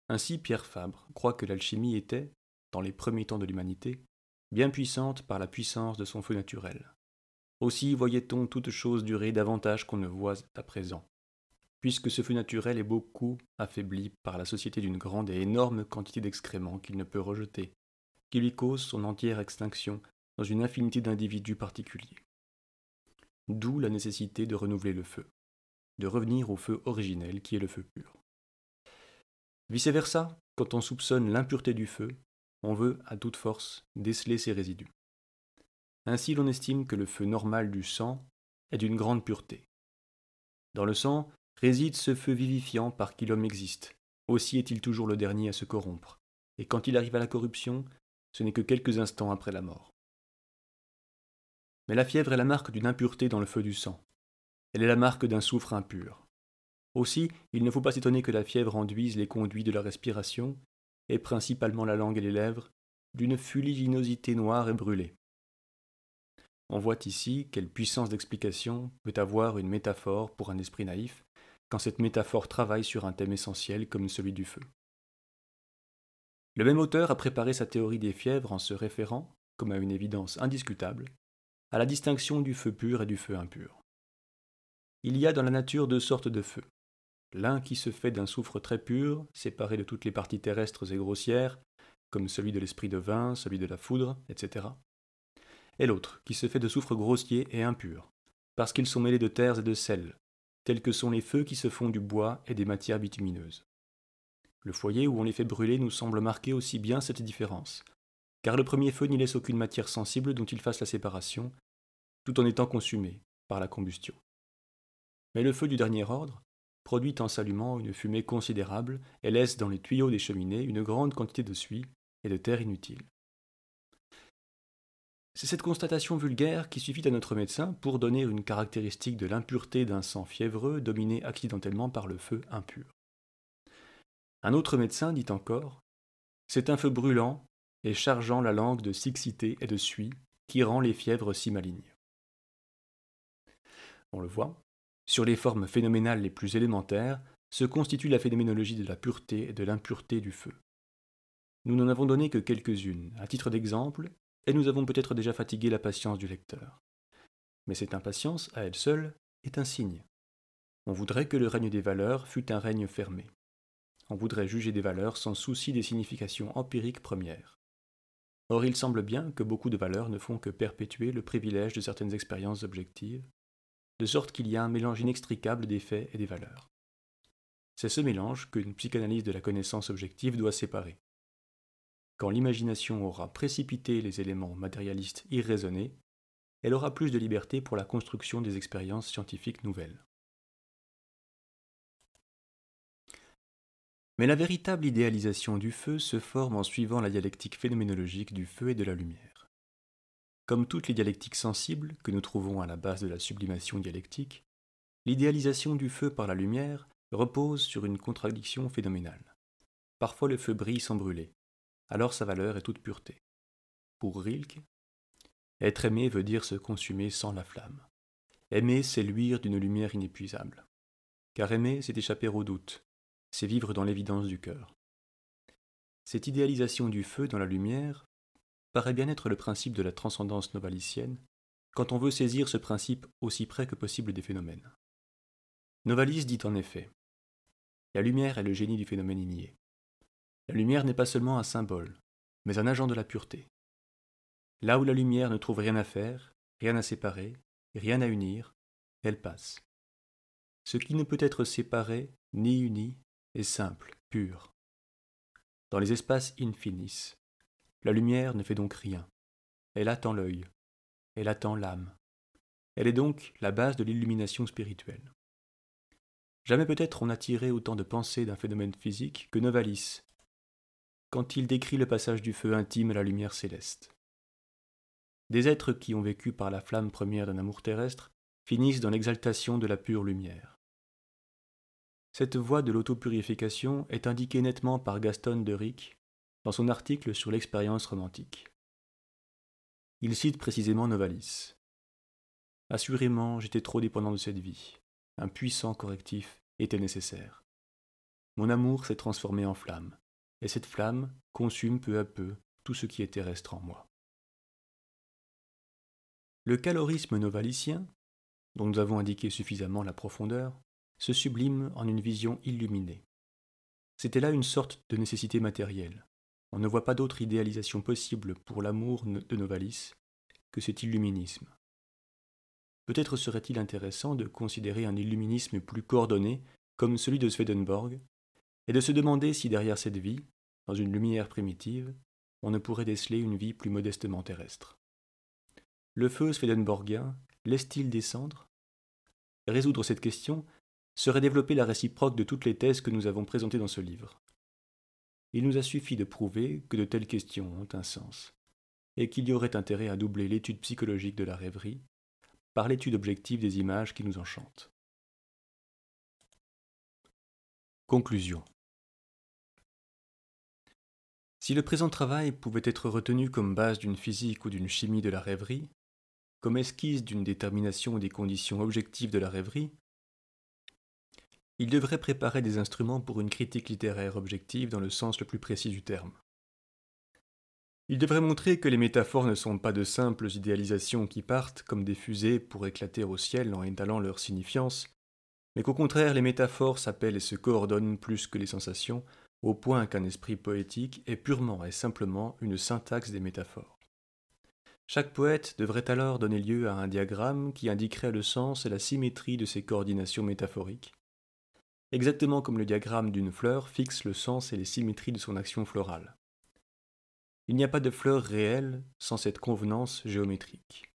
Ainsi, Pierre Fabre croit que l'alchimie était, dans les premiers temps de l'humanité, bien puissante par la puissance de son feu naturel. Aussi voyait-on toute chose durer davantage qu'on ne voit à présent, puisque ce feu naturel est beaucoup affaibli par la société d'une grande et énorme quantité d'excréments qu'il ne peut rejeter, qui lui cause son entière extinction dans une infinité d'individus particuliers. D'où la nécessité de renouveler le feu de revenir au feu originel qui est le feu pur. Vice-versa, quand on soupçonne l'impureté du feu, on veut à toute force déceler ses résidus. Ainsi l'on estime que le feu normal du sang est d'une grande pureté. Dans le sang réside ce feu vivifiant par qui l'homme existe, aussi est-il toujours le dernier à se corrompre, et quand il arrive à la corruption, ce n'est que quelques instants après la mort. Mais la fièvre est la marque d'une impureté dans le feu du sang. Elle est la marque d'un soufre impur. Aussi, il ne faut pas s'étonner que la fièvre enduise les conduits de la respiration, et principalement la langue et les lèvres, d'une fuliginosité noire et brûlée. On voit ici quelle puissance d'explication peut avoir une métaphore pour un esprit naïf, quand cette métaphore travaille sur un thème essentiel comme celui du feu. Le même auteur a préparé sa théorie des fièvres en se référant, comme à une évidence indiscutable, à la distinction du feu pur et du feu impur il y a dans la nature deux sortes de feux. L'un qui se fait d'un soufre très pur, séparé de toutes les parties terrestres et grossières, comme celui de l'esprit de vin, celui de la foudre, etc. Et l'autre qui se fait de soufre grossier et impur, parce qu'ils sont mêlés de terres et de sel, tels que sont les feux qui se font du bois et des matières bitumineuses. Le foyer où on les fait brûler nous semble marquer aussi bien cette différence, car le premier feu n'y laisse aucune matière sensible dont il fasse la séparation, tout en étant consumé par la combustion. Mais le feu du dernier ordre, produit en s'allumant une fumée considérable et laisse dans les tuyaux des cheminées une grande quantité de suie et de terre inutile. C'est cette constatation vulgaire qui suffit à notre médecin pour donner une caractéristique de l'impureté d'un sang fiévreux dominé accidentellement par le feu impur. Un autre médecin dit encore C'est un feu brûlant et chargeant la langue de siccité et de suie qui rend les fièvres si malignes. On le voit, sur les formes phénoménales les plus élémentaires se constitue la phénoménologie de la pureté et de l'impureté du feu. Nous n'en avons donné que quelques-unes, à titre d'exemple, et nous avons peut-être déjà fatigué la patience du lecteur. Mais cette impatience, à elle seule, est un signe. On voudrait que le règne des valeurs fût un règne fermé. On voudrait juger des valeurs sans souci des significations empiriques premières. Or il semble bien que beaucoup de valeurs ne font que perpétuer le privilège de certaines expériences objectives, de sorte qu'il y a un mélange inextricable des faits et des valeurs. C'est ce mélange qu'une psychanalyse de la connaissance objective doit séparer. Quand l'imagination aura précipité les éléments matérialistes irraisonnés, elle aura plus de liberté pour la construction des expériences scientifiques nouvelles. Mais la véritable idéalisation du feu se forme en suivant la dialectique phénoménologique du feu et de la lumière. Comme toutes les dialectiques sensibles que nous trouvons à la base de la sublimation dialectique, l'idéalisation du feu par la lumière repose sur une contradiction phénoménale. Parfois le feu brille sans brûler, alors sa valeur est toute pureté. Pour Rilke, être aimé veut dire se consumer sans la flamme. Aimer, c'est luire d'une lumière inépuisable. Car aimer, c'est échapper au doute, c'est vivre dans l'évidence du cœur. Cette idéalisation du feu dans la lumière paraît bien être le principe de la transcendance novalicienne, quand on veut saisir ce principe aussi près que possible des phénomènes. Novalis dit en effet La lumière est le génie du phénomène igné. La lumière n'est pas seulement un symbole, mais un agent de la pureté. Là où la lumière ne trouve rien à faire, rien à séparer, rien à unir, elle passe. Ce qui ne peut être séparé ni uni est simple, pur. Dans les espaces infinis, la lumière ne fait donc rien. Elle attend l'œil. Elle attend l'âme. Elle est donc la base de l'illumination spirituelle. Jamais peut-être on a tiré autant de pensées d'un phénomène physique que Novalis, quand il décrit le passage du feu intime à la lumière céleste. Des êtres qui ont vécu par la flamme première d'un amour terrestre finissent dans l'exaltation de la pure lumière. Cette voie de l'autopurification est indiquée nettement par Gaston de Ric dans son article sur l'expérience romantique. Il cite précisément Novalis. Assurément, j'étais trop dépendant de cette vie. Un puissant correctif était nécessaire. Mon amour s'est transformé en flamme, et cette flamme consume peu à peu tout ce qui était terrestre en moi. Le calorisme novalicien, dont nous avons indiqué suffisamment la profondeur, se sublime en une vision illuminée. C'était là une sorte de nécessité matérielle, on ne voit pas d'autre idéalisation possible pour l'amour de Novalis que cet illuminisme. Peut-être serait-il intéressant de considérer un illuminisme plus coordonné, comme celui de Swedenborg, et de se demander si derrière cette vie, dans une lumière primitive, on ne pourrait déceler une vie plus modestement terrestre. Le feu swedenborgien laisse-t-il descendre Résoudre cette question serait développer la réciproque de toutes les thèses que nous avons présentées dans ce livre il nous a suffi de prouver que de telles questions ont un sens, et qu'il y aurait intérêt à doubler l'étude psychologique de la rêverie par l'étude objective des images qui nous enchantent. Conclusion. Si le présent travail pouvait être retenu comme base d'une physique ou d'une chimie de la rêverie, comme esquisse d'une détermination des conditions objectives de la rêverie, il devrait préparer des instruments pour une critique littéraire objective dans le sens le plus précis du terme. Il devrait montrer que les métaphores ne sont pas de simples idéalisations qui partent comme des fusées pour éclater au ciel en étalant leur signifiance, mais qu'au contraire les métaphores s'appellent et se coordonnent plus que les sensations, au point qu'un esprit poétique est purement et simplement une syntaxe des métaphores. Chaque poète devrait alors donner lieu à un diagramme qui indiquerait le sens et la symétrie de ces coordinations métaphoriques, exactement comme le diagramme d'une fleur fixe le sens et les symétries de son action florale. Il n'y a pas de fleur réelle sans cette convenance géométrique.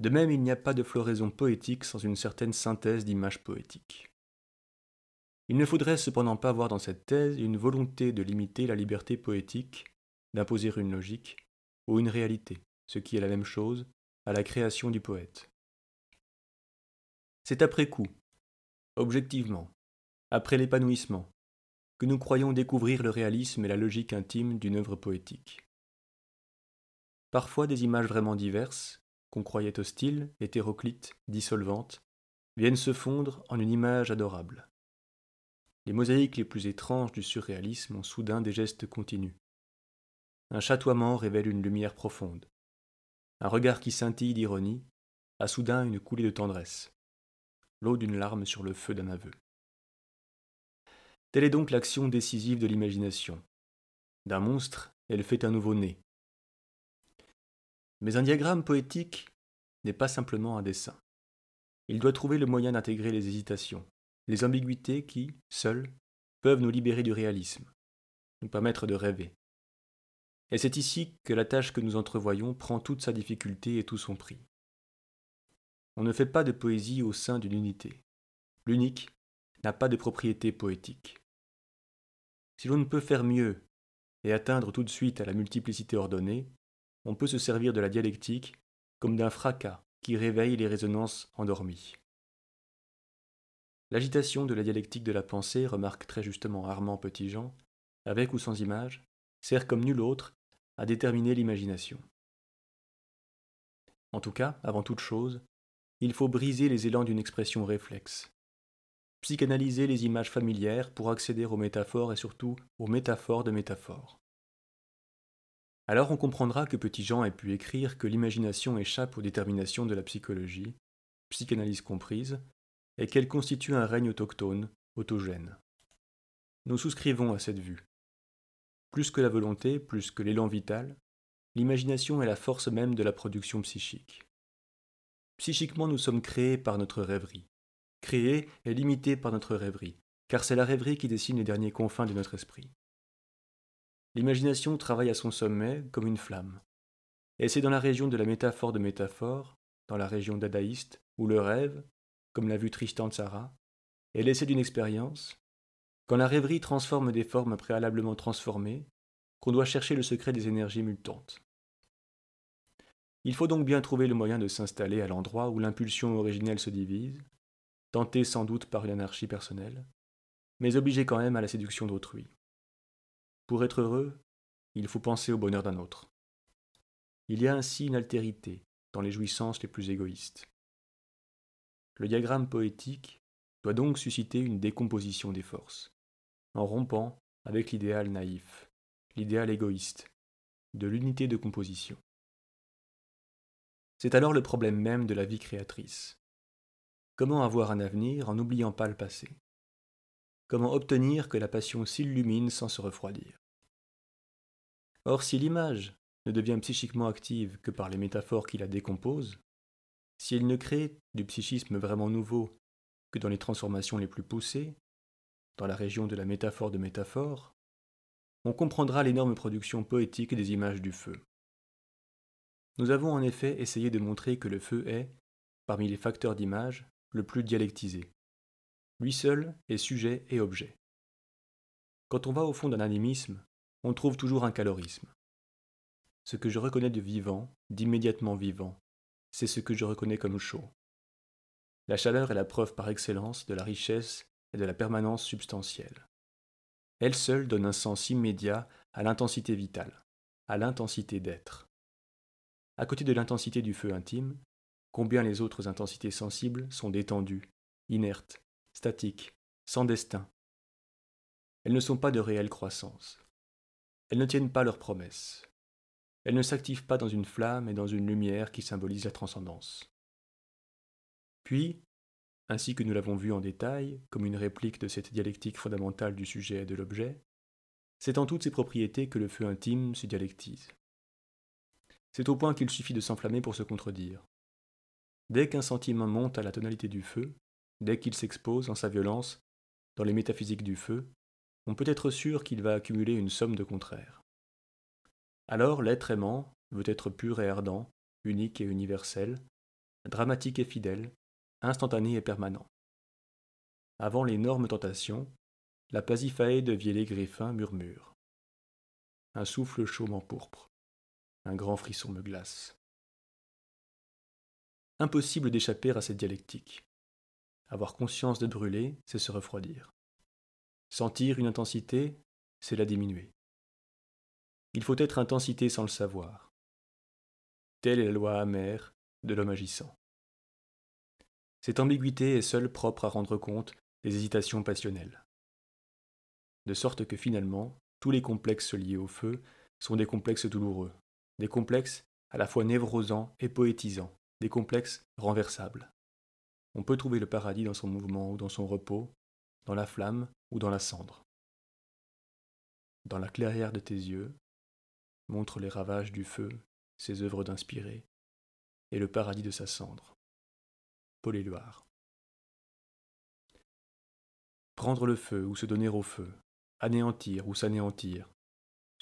De même, il n'y a pas de floraison poétique sans une certaine synthèse d'images poétiques. Il ne faudrait cependant pas voir dans cette thèse une volonté de limiter la liberté poétique, d'imposer une logique ou une réalité, ce qui est la même chose, à la création du poète. C'est après coup objectivement, après l'épanouissement, que nous croyons découvrir le réalisme et la logique intime d'une œuvre poétique. Parfois des images vraiment diverses, qu'on croyait hostiles, hétéroclites, dissolvantes, viennent se fondre en une image adorable. Les mosaïques les plus étranges du surréalisme ont soudain des gestes continus. Un chatoiement révèle une lumière profonde. Un regard qui scintille d'ironie a soudain une coulée de tendresse l'eau d'une larme sur le feu d'un aveu. Telle est donc l'action décisive de l'imagination. D'un monstre, elle fait un nouveau-né. Mais un diagramme poétique n'est pas simplement un dessin. Il doit trouver le moyen d'intégrer les hésitations, les ambiguïtés qui, seules, peuvent nous libérer du réalisme, nous permettre de rêver. Et c'est ici que la tâche que nous entrevoyons prend toute sa difficulté et tout son prix. On ne fait pas de poésie au sein d'une unité. L'unique n'a pas de propriété poétique. Si l'on ne peut faire mieux et atteindre tout de suite à la multiplicité ordonnée, on peut se servir de la dialectique comme d'un fracas qui réveille les résonances endormies. L'agitation de la dialectique de la pensée, remarque très justement Armand Petitjean, avec ou sans image, sert comme nul autre à déterminer l'imagination. En tout cas, avant toute chose, il faut briser les élans d'une expression réflexe. Psychanalyser les images familières pour accéder aux métaphores et surtout aux métaphores de métaphores. Alors on comprendra que Petit Jean ait pu écrire que l'imagination échappe aux déterminations de la psychologie, psychanalyse comprise, et qu'elle constitue un règne autochtone, autogène. Nous souscrivons à cette vue. Plus que la volonté, plus que l'élan vital, l'imagination est la force même de la production psychique. Psychiquement, nous sommes créés par notre rêverie. Créés et limités par notre rêverie, car c'est la rêverie qui dessine les derniers confins de notre esprit. L'imagination travaille à son sommet comme une flamme. Et c'est dans la région de la métaphore de métaphore, dans la région dadaïste, où le rêve, comme l'a vu Tristan Sarah, est l'essai d'une expérience, quand la rêverie transforme des formes préalablement transformées, qu'on doit chercher le secret des énergies mutantes. Il faut donc bien trouver le moyen de s'installer à l'endroit où l'impulsion originelle se divise, tentée sans doute par une anarchie personnelle, mais obligée quand même à la séduction d'autrui. Pour être heureux, il faut penser au bonheur d'un autre. Il y a ainsi une altérité dans les jouissances les plus égoïstes. Le diagramme poétique doit donc susciter une décomposition des forces, en rompant avec l'idéal naïf, l'idéal égoïste, de l'unité de composition. C'est alors le problème même de la vie créatrice. Comment avoir un avenir en n'oubliant pas le passé Comment obtenir que la passion s'illumine sans se refroidir Or, si l'image ne devient psychiquement active que par les métaphores qui la décomposent, si elle ne crée du psychisme vraiment nouveau que dans les transformations les plus poussées, dans la région de la métaphore de métaphore, on comprendra l'énorme production poétique des images du feu. Nous avons en effet essayé de montrer que le feu est, parmi les facteurs d'image, le plus dialectisé. Lui seul est sujet et objet. Quand on va au fond d'un animisme, on trouve toujours un calorisme. Ce que je reconnais de vivant, d'immédiatement vivant, c'est ce que je reconnais comme chaud. La chaleur est la preuve par excellence de la richesse et de la permanence substantielle. Elle seule donne un sens immédiat à l'intensité vitale, à l'intensité d'être à côté de l'intensité du feu intime, combien les autres intensités sensibles sont détendues, inertes, statiques, sans destin. Elles ne sont pas de réelle croissance. Elles ne tiennent pas leurs promesses. Elles ne s'activent pas dans une flamme et dans une lumière qui symbolise la transcendance. Puis, ainsi que nous l'avons vu en détail, comme une réplique de cette dialectique fondamentale du sujet et de l'objet, c'est en toutes ses propriétés que le feu intime se dialectise. C'est au point qu'il suffit de s'enflammer pour se contredire. Dès qu'un sentiment monte à la tonalité du feu, dès qu'il s'expose en sa violence, dans les métaphysiques du feu, on peut être sûr qu'il va accumuler une somme de contraires. Alors l'être aimant veut être pur et ardent, unique et universel, dramatique et fidèle, instantané et permanent. Avant l'énorme tentation, la Pasiphae de vielé Griffin murmure. Un souffle chaud pourpre. Un grand frisson me glace. Impossible d'échapper à cette dialectique. Avoir conscience de brûler, c'est se refroidir. Sentir une intensité, c'est la diminuer. Il faut être intensité sans le savoir. Telle est la loi amère de l'homme agissant. Cette ambiguïté est seule propre à rendre compte des hésitations passionnelles. De sorte que finalement, tous les complexes liés au feu sont des complexes douloureux, des complexes à la fois névrosants et poétisants, des complexes renversables. On peut trouver le paradis dans son mouvement ou dans son repos, dans la flamme ou dans la cendre. Dans la clairière de tes yeux, montre les ravages du feu, ses œuvres d'inspirer, et le paradis de sa cendre. Paul Éluard. Prendre le feu ou se donner au feu, anéantir ou s'anéantir,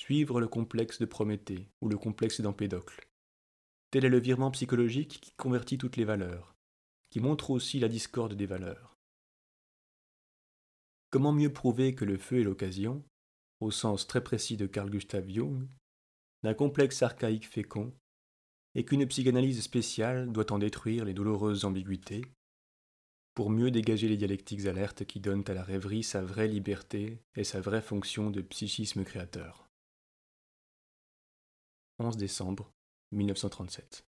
suivre le complexe de Prométhée ou le complexe d'Empédocle. Tel est le virement psychologique qui convertit toutes les valeurs, qui montre aussi la discorde des valeurs. Comment mieux prouver que le feu est l'occasion, au sens très précis de Carl Gustav Jung, d'un complexe archaïque fécond, et qu'une psychanalyse spéciale doit en détruire les douloureuses ambiguïtés, pour mieux dégager les dialectiques alertes qui donnent à la rêverie sa vraie liberté et sa vraie fonction de psychisme créateur. 11 décembre 1937.